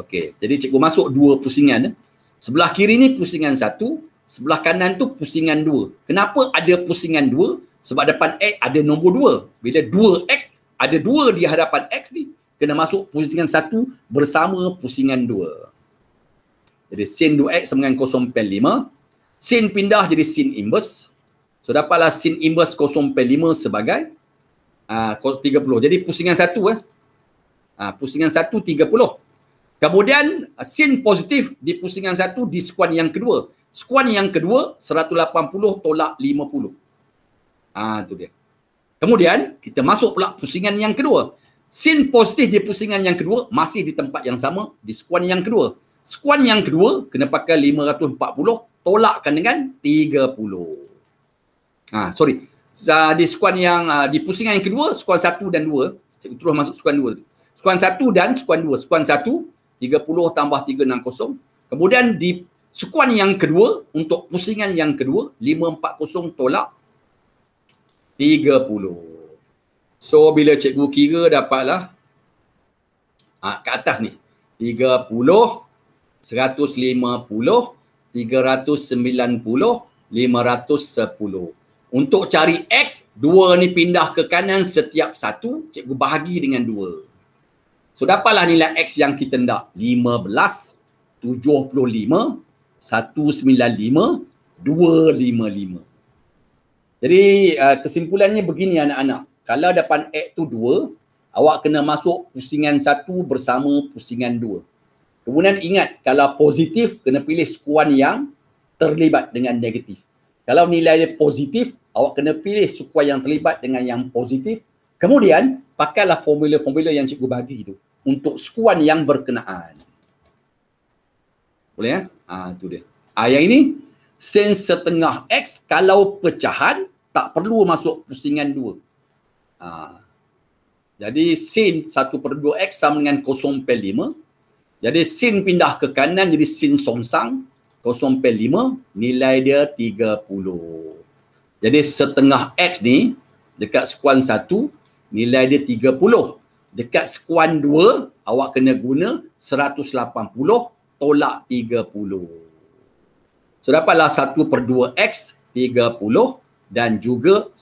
Okey, jadi cikgu masuk dua pusingan. Eh. Sebelah kiri ni pusingan satu, sebelah kanan tu pusingan dua. Kenapa ada pusingan dua? Sebab depan X ada nombor dua. Bila dua X, ada dua di hadapan X ni, kena masuk pusingan satu bersama pusingan dua. Jadi sin 2X sama dengan kosong pen lima. Sin pindah jadi sin inverse. So dapatlah sin inverse kosong pen lima sebagai ah, uh, 30. Jadi pusingan satu eh. Uh, pusingan satu 30. Kemudian uh, sin positif di pusingan satu di skuan yang kedua. Skuan yang kedua 180 tolak 50. Ha tu dia. Kemudian kita masuk pula pusingan yang kedua. Sin positif di pusingan yang kedua masih di tempat yang sama di skuan yang kedua. Skuan yang kedua kena pakai 540 tolakkan dengan 30. Ha ah, sorry. Di skuan yang ah, di pusingan yang kedua skuan satu dan dua. Terus masuk skuan dua. Skuan satu dan skuan dua. Skuan satu 30 tambah 360. Kemudian di sukuan yang kedua untuk pusingan yang kedua 540 tolak 30. So bila cikgu kira dapatlah ha, ah, kat atas ni 30 150 390 510. Untuk cari X, dua ni pindah ke kanan setiap satu. Cikgu bahagi dengan dua. So dapatlah nilai X yang kita nak 15-75-195-255 Jadi uh, kesimpulannya begini anak-anak Kalau depan X tu 2 Awak kena masuk pusingan 1 bersama pusingan 2 Kemudian ingat kalau positif kena pilih sukuan yang terlibat dengan negatif Kalau nilai dia positif awak kena pilih sukuan yang terlibat dengan yang positif Kemudian pakailah formula-formula yang cikgu bagi itu untuk sekuan yang berkenaan. Boleh ya? Ha, itu dia. Ha, yang ini, sin setengah X kalau pecahan tak perlu masuk pusingan 2. Ha. Ah, jadi sin 1 per 2X sama dengan 0 per 5. Jadi sin pindah ke kanan jadi sin somsang 0 per 5 nilai dia 30. Jadi setengah X ni dekat sekuan 1 nilai dia dekat skuan dua, awak kena guna 180 tolak 30. So dapatlah 1 per 2x 30 dan juga 150.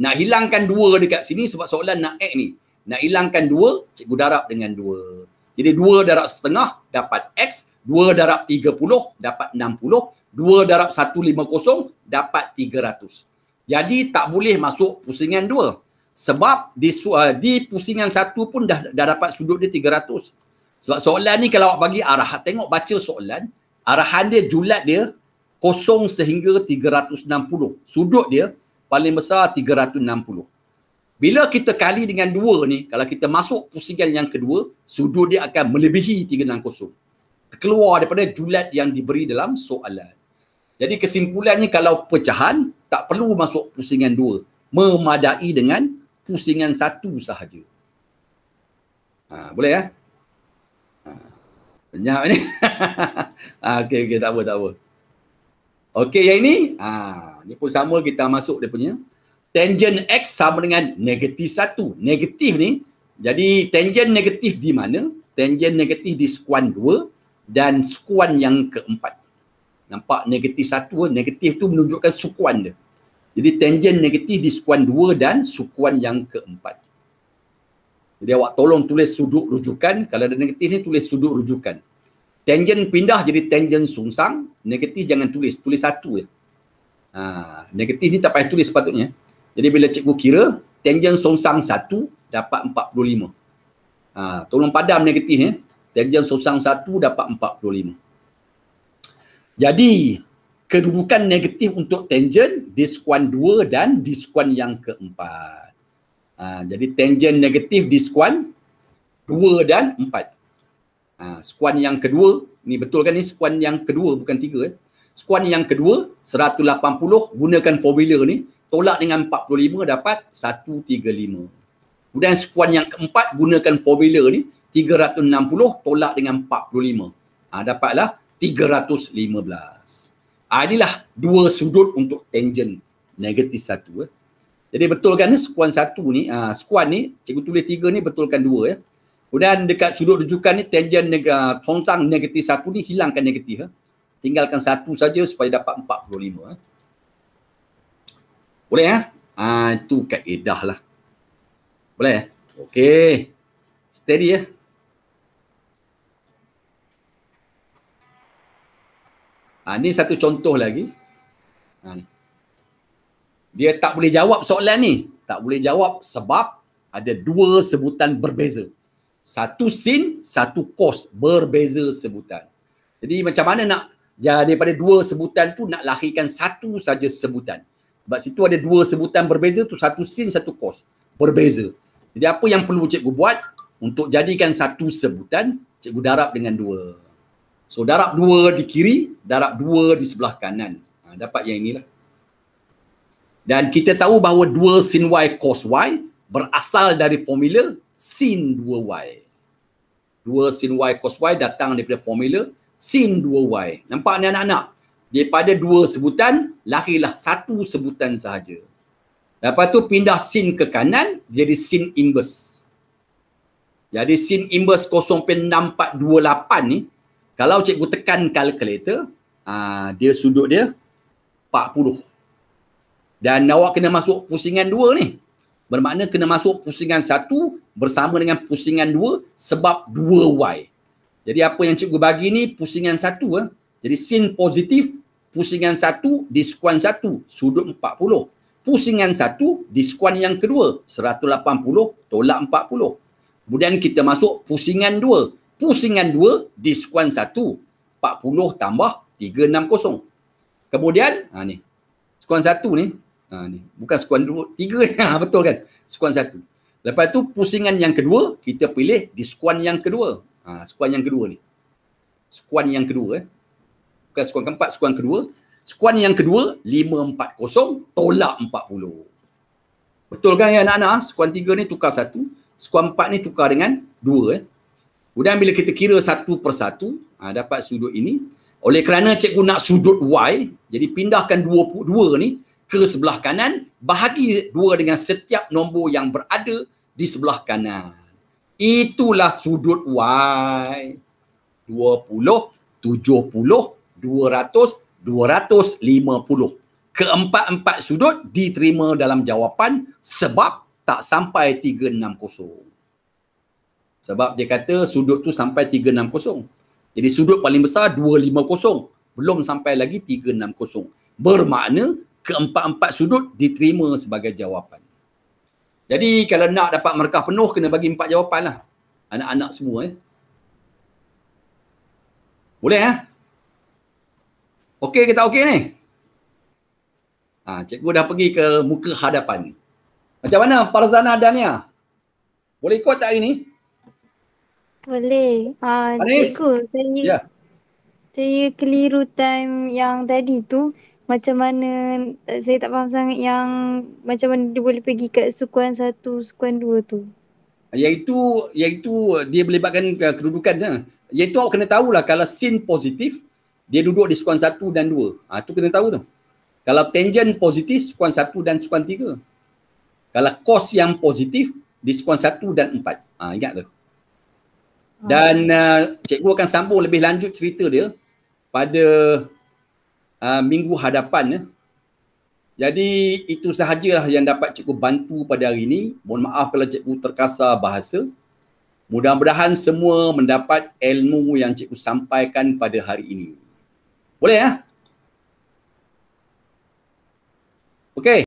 Nak hilangkan dua dekat sini sebab soalan nak x ni. Nak hilangkan dua, cikgu darab dengan dua. Jadi dua darab setengah dapat x, dua darab 30 dapat 60, dua darab 150 dapat 300. Jadi tak boleh masuk pusingan dua sebab di, uh, di pusingan satu pun dah, dah dapat sudut dia 300. Sebab soalan ni kalau awak bagi arah, tengok baca soalan, arahan dia julat dia kosong sehingga 360. Sudut dia paling besar 360. Bila kita kali dengan dua ni, kalau kita masuk pusingan yang kedua, sudut dia akan melebihi 360. Keluar daripada julat yang diberi dalam soalan. Jadi kesimpulannya kalau pecahan, tak perlu masuk pusingan dua. Memadai dengan pusingan satu sahaja. Ha, boleh eh? Ha, senyap ni. ha, okey, okey, tak apa, tak apa. Okey, yang ini, ha, ni pun sama kita masuk dia punya. Tangent X sama dengan negatif satu. Negatif ni, jadi tangent negatif di mana? Tangent negatif di skuan dua dan skuan yang keempat. Nampak negatif satu, negatif tu menunjukkan sukuan dia. Jadi tangent negatif di sukuan dua dan sukuan yang keempat. Jadi awak tolong tulis sudut rujukan. Kalau ada negatif ni tulis sudut rujukan. Tangent pindah jadi tangent sungsang. Negatif jangan tulis. Tulis satu je. Ha, negatif ni tak payah tulis sepatutnya. Jadi bila cikgu kira tangent sungsang satu dapat 45. Ha, tolong padam negatif ni. Tangent sungsang satu dapat 45. Jadi kedudukan negatif untuk tangent diskuan 2 dan diskuan yang keempat. Ha, jadi tangent negatif diskuan 2 dan 4. Ha, skuan yang kedua, ni betul kan ni skuan yang kedua bukan tiga. Eh? Skuan yang kedua 180 gunakan formula ni tolak dengan 45 dapat 135. Kemudian skuan yang keempat gunakan formula ni 360 tolak dengan 45. Ha, dapatlah 315. Ah, inilah dua sudut untuk tangent negatif satu. Eh. Jadi betulkan eh, sekuan satu ni, ah, sekuan ni, cikgu tulis tiga ni betulkan dua. Eh. Kemudian dekat sudut rujukan ni, tangent neg- uh, negatif satu ni hilangkan negatif. Eh. Tinggalkan satu saja supaya dapat 45. Eh. Boleh ya? Eh? Ah, itu kaedah lah. Boleh? Eh? Okey. Steady ya? Eh? Ha, ni satu contoh lagi. Ha, ni. Dia tak boleh jawab soalan ni. Tak boleh jawab sebab ada dua sebutan berbeza. Satu sin, satu kos Berbeza sebutan. Jadi macam mana nak ya, daripada dua sebutan tu nak lahirkan satu saja sebutan. Sebab situ ada dua sebutan berbeza tu satu sin, satu kos Berbeza. Jadi apa yang perlu cikgu buat untuk jadikan satu sebutan, cikgu darab dengan dua. So darab dua di kiri, darab dua di sebelah kanan. Ha, dapat yang inilah. Dan kita tahu bahawa dua sin y cos y berasal dari formula sin 2y. Dua sin y cos y datang daripada formula sin 2y. Nampak ni anak-anak? Daripada dua sebutan, lahirlah satu sebutan sahaja. Lepas tu pindah sin ke kanan, jadi sin inverse. Jadi sin inverse 0.6428 ni kalau cikgu tekan calculator, aa, ah, dia sudut dia 40. Dan awak kena masuk pusingan 2 ni. Bermakna kena masuk pusingan 1 bersama dengan pusingan 2 sebab 2y. Jadi apa yang cikgu bagi ni pusingan 1. Eh. Jadi sin positif pusingan 1 diskuan 1 sudut 40 pusingan satu, diskuan yang kedua, 180 tolak 40. Kemudian kita masuk pusingan dua, pusingan 2 diskon 1 40 tambah 360 kemudian ha ni skuan 1 ni ha ni bukan skuan 2 3 ha betul kan skuan 1 lepas tu pusingan yang kedua kita pilih diskuan yang kedua ha skuan yang kedua ni skuan yang kedua eh bukan skuan keempat skuan kedua skuan yang kedua 540 tolak 40 betul kan ya anak-anak skuan tiga ni tukar satu skuan empat ni tukar dengan dua eh Kemudian bila kita kira satu persatu ha, dapat sudut ini oleh kerana cikgu nak sudut Y jadi pindahkan dua, dua ni ke sebelah kanan bahagi dua dengan setiap nombor yang berada di sebelah kanan. Itulah sudut Y. 20, 70, 200, 250. Keempat-empat sudut diterima dalam jawapan sebab tak sampai 360. Sebab dia kata sudut tu sampai 360. Jadi sudut paling besar 250. Belum sampai lagi 360. Bermakna keempat-empat sudut diterima sebagai jawapan. Jadi kalau nak dapat markah penuh kena bagi empat jawapan lah. Anak-anak semua eh. Boleh eh? Okey kita tak okey ni? Ha, cikgu dah pergi ke muka hadapan. Macam mana Parzana Dania? Boleh ikut tak hari ni? Boleh. Ah, Uh, saya, yeah. saya keliru time yang tadi tu macam mana eh, saya tak faham sangat yang macam mana dia boleh pergi kat sukuan satu, sukuan dua tu. Iaitu, iaitu dia melibatkan eh, kedudukan dia. Eh. Iaitu awak kena tahulah kalau sin positif, dia duduk di sukuan satu dan dua. Ha, tu kena tahu tu. Kalau tangent positif, sukuan satu dan sukuan tiga. Kalau kos yang positif, di sukuan satu dan empat. Ha, ingat tu. Dan uh, cikgu akan sambung lebih lanjut cerita dia pada uh, minggu hadapan. Eh. Jadi itu sahajalah yang dapat cikgu bantu pada hari ini. Mohon maaf kalau cikgu terkasar bahasa. Mudah-mudahan semua mendapat ilmu yang cikgu sampaikan pada hari ini. Boleh ya? Eh? Okey.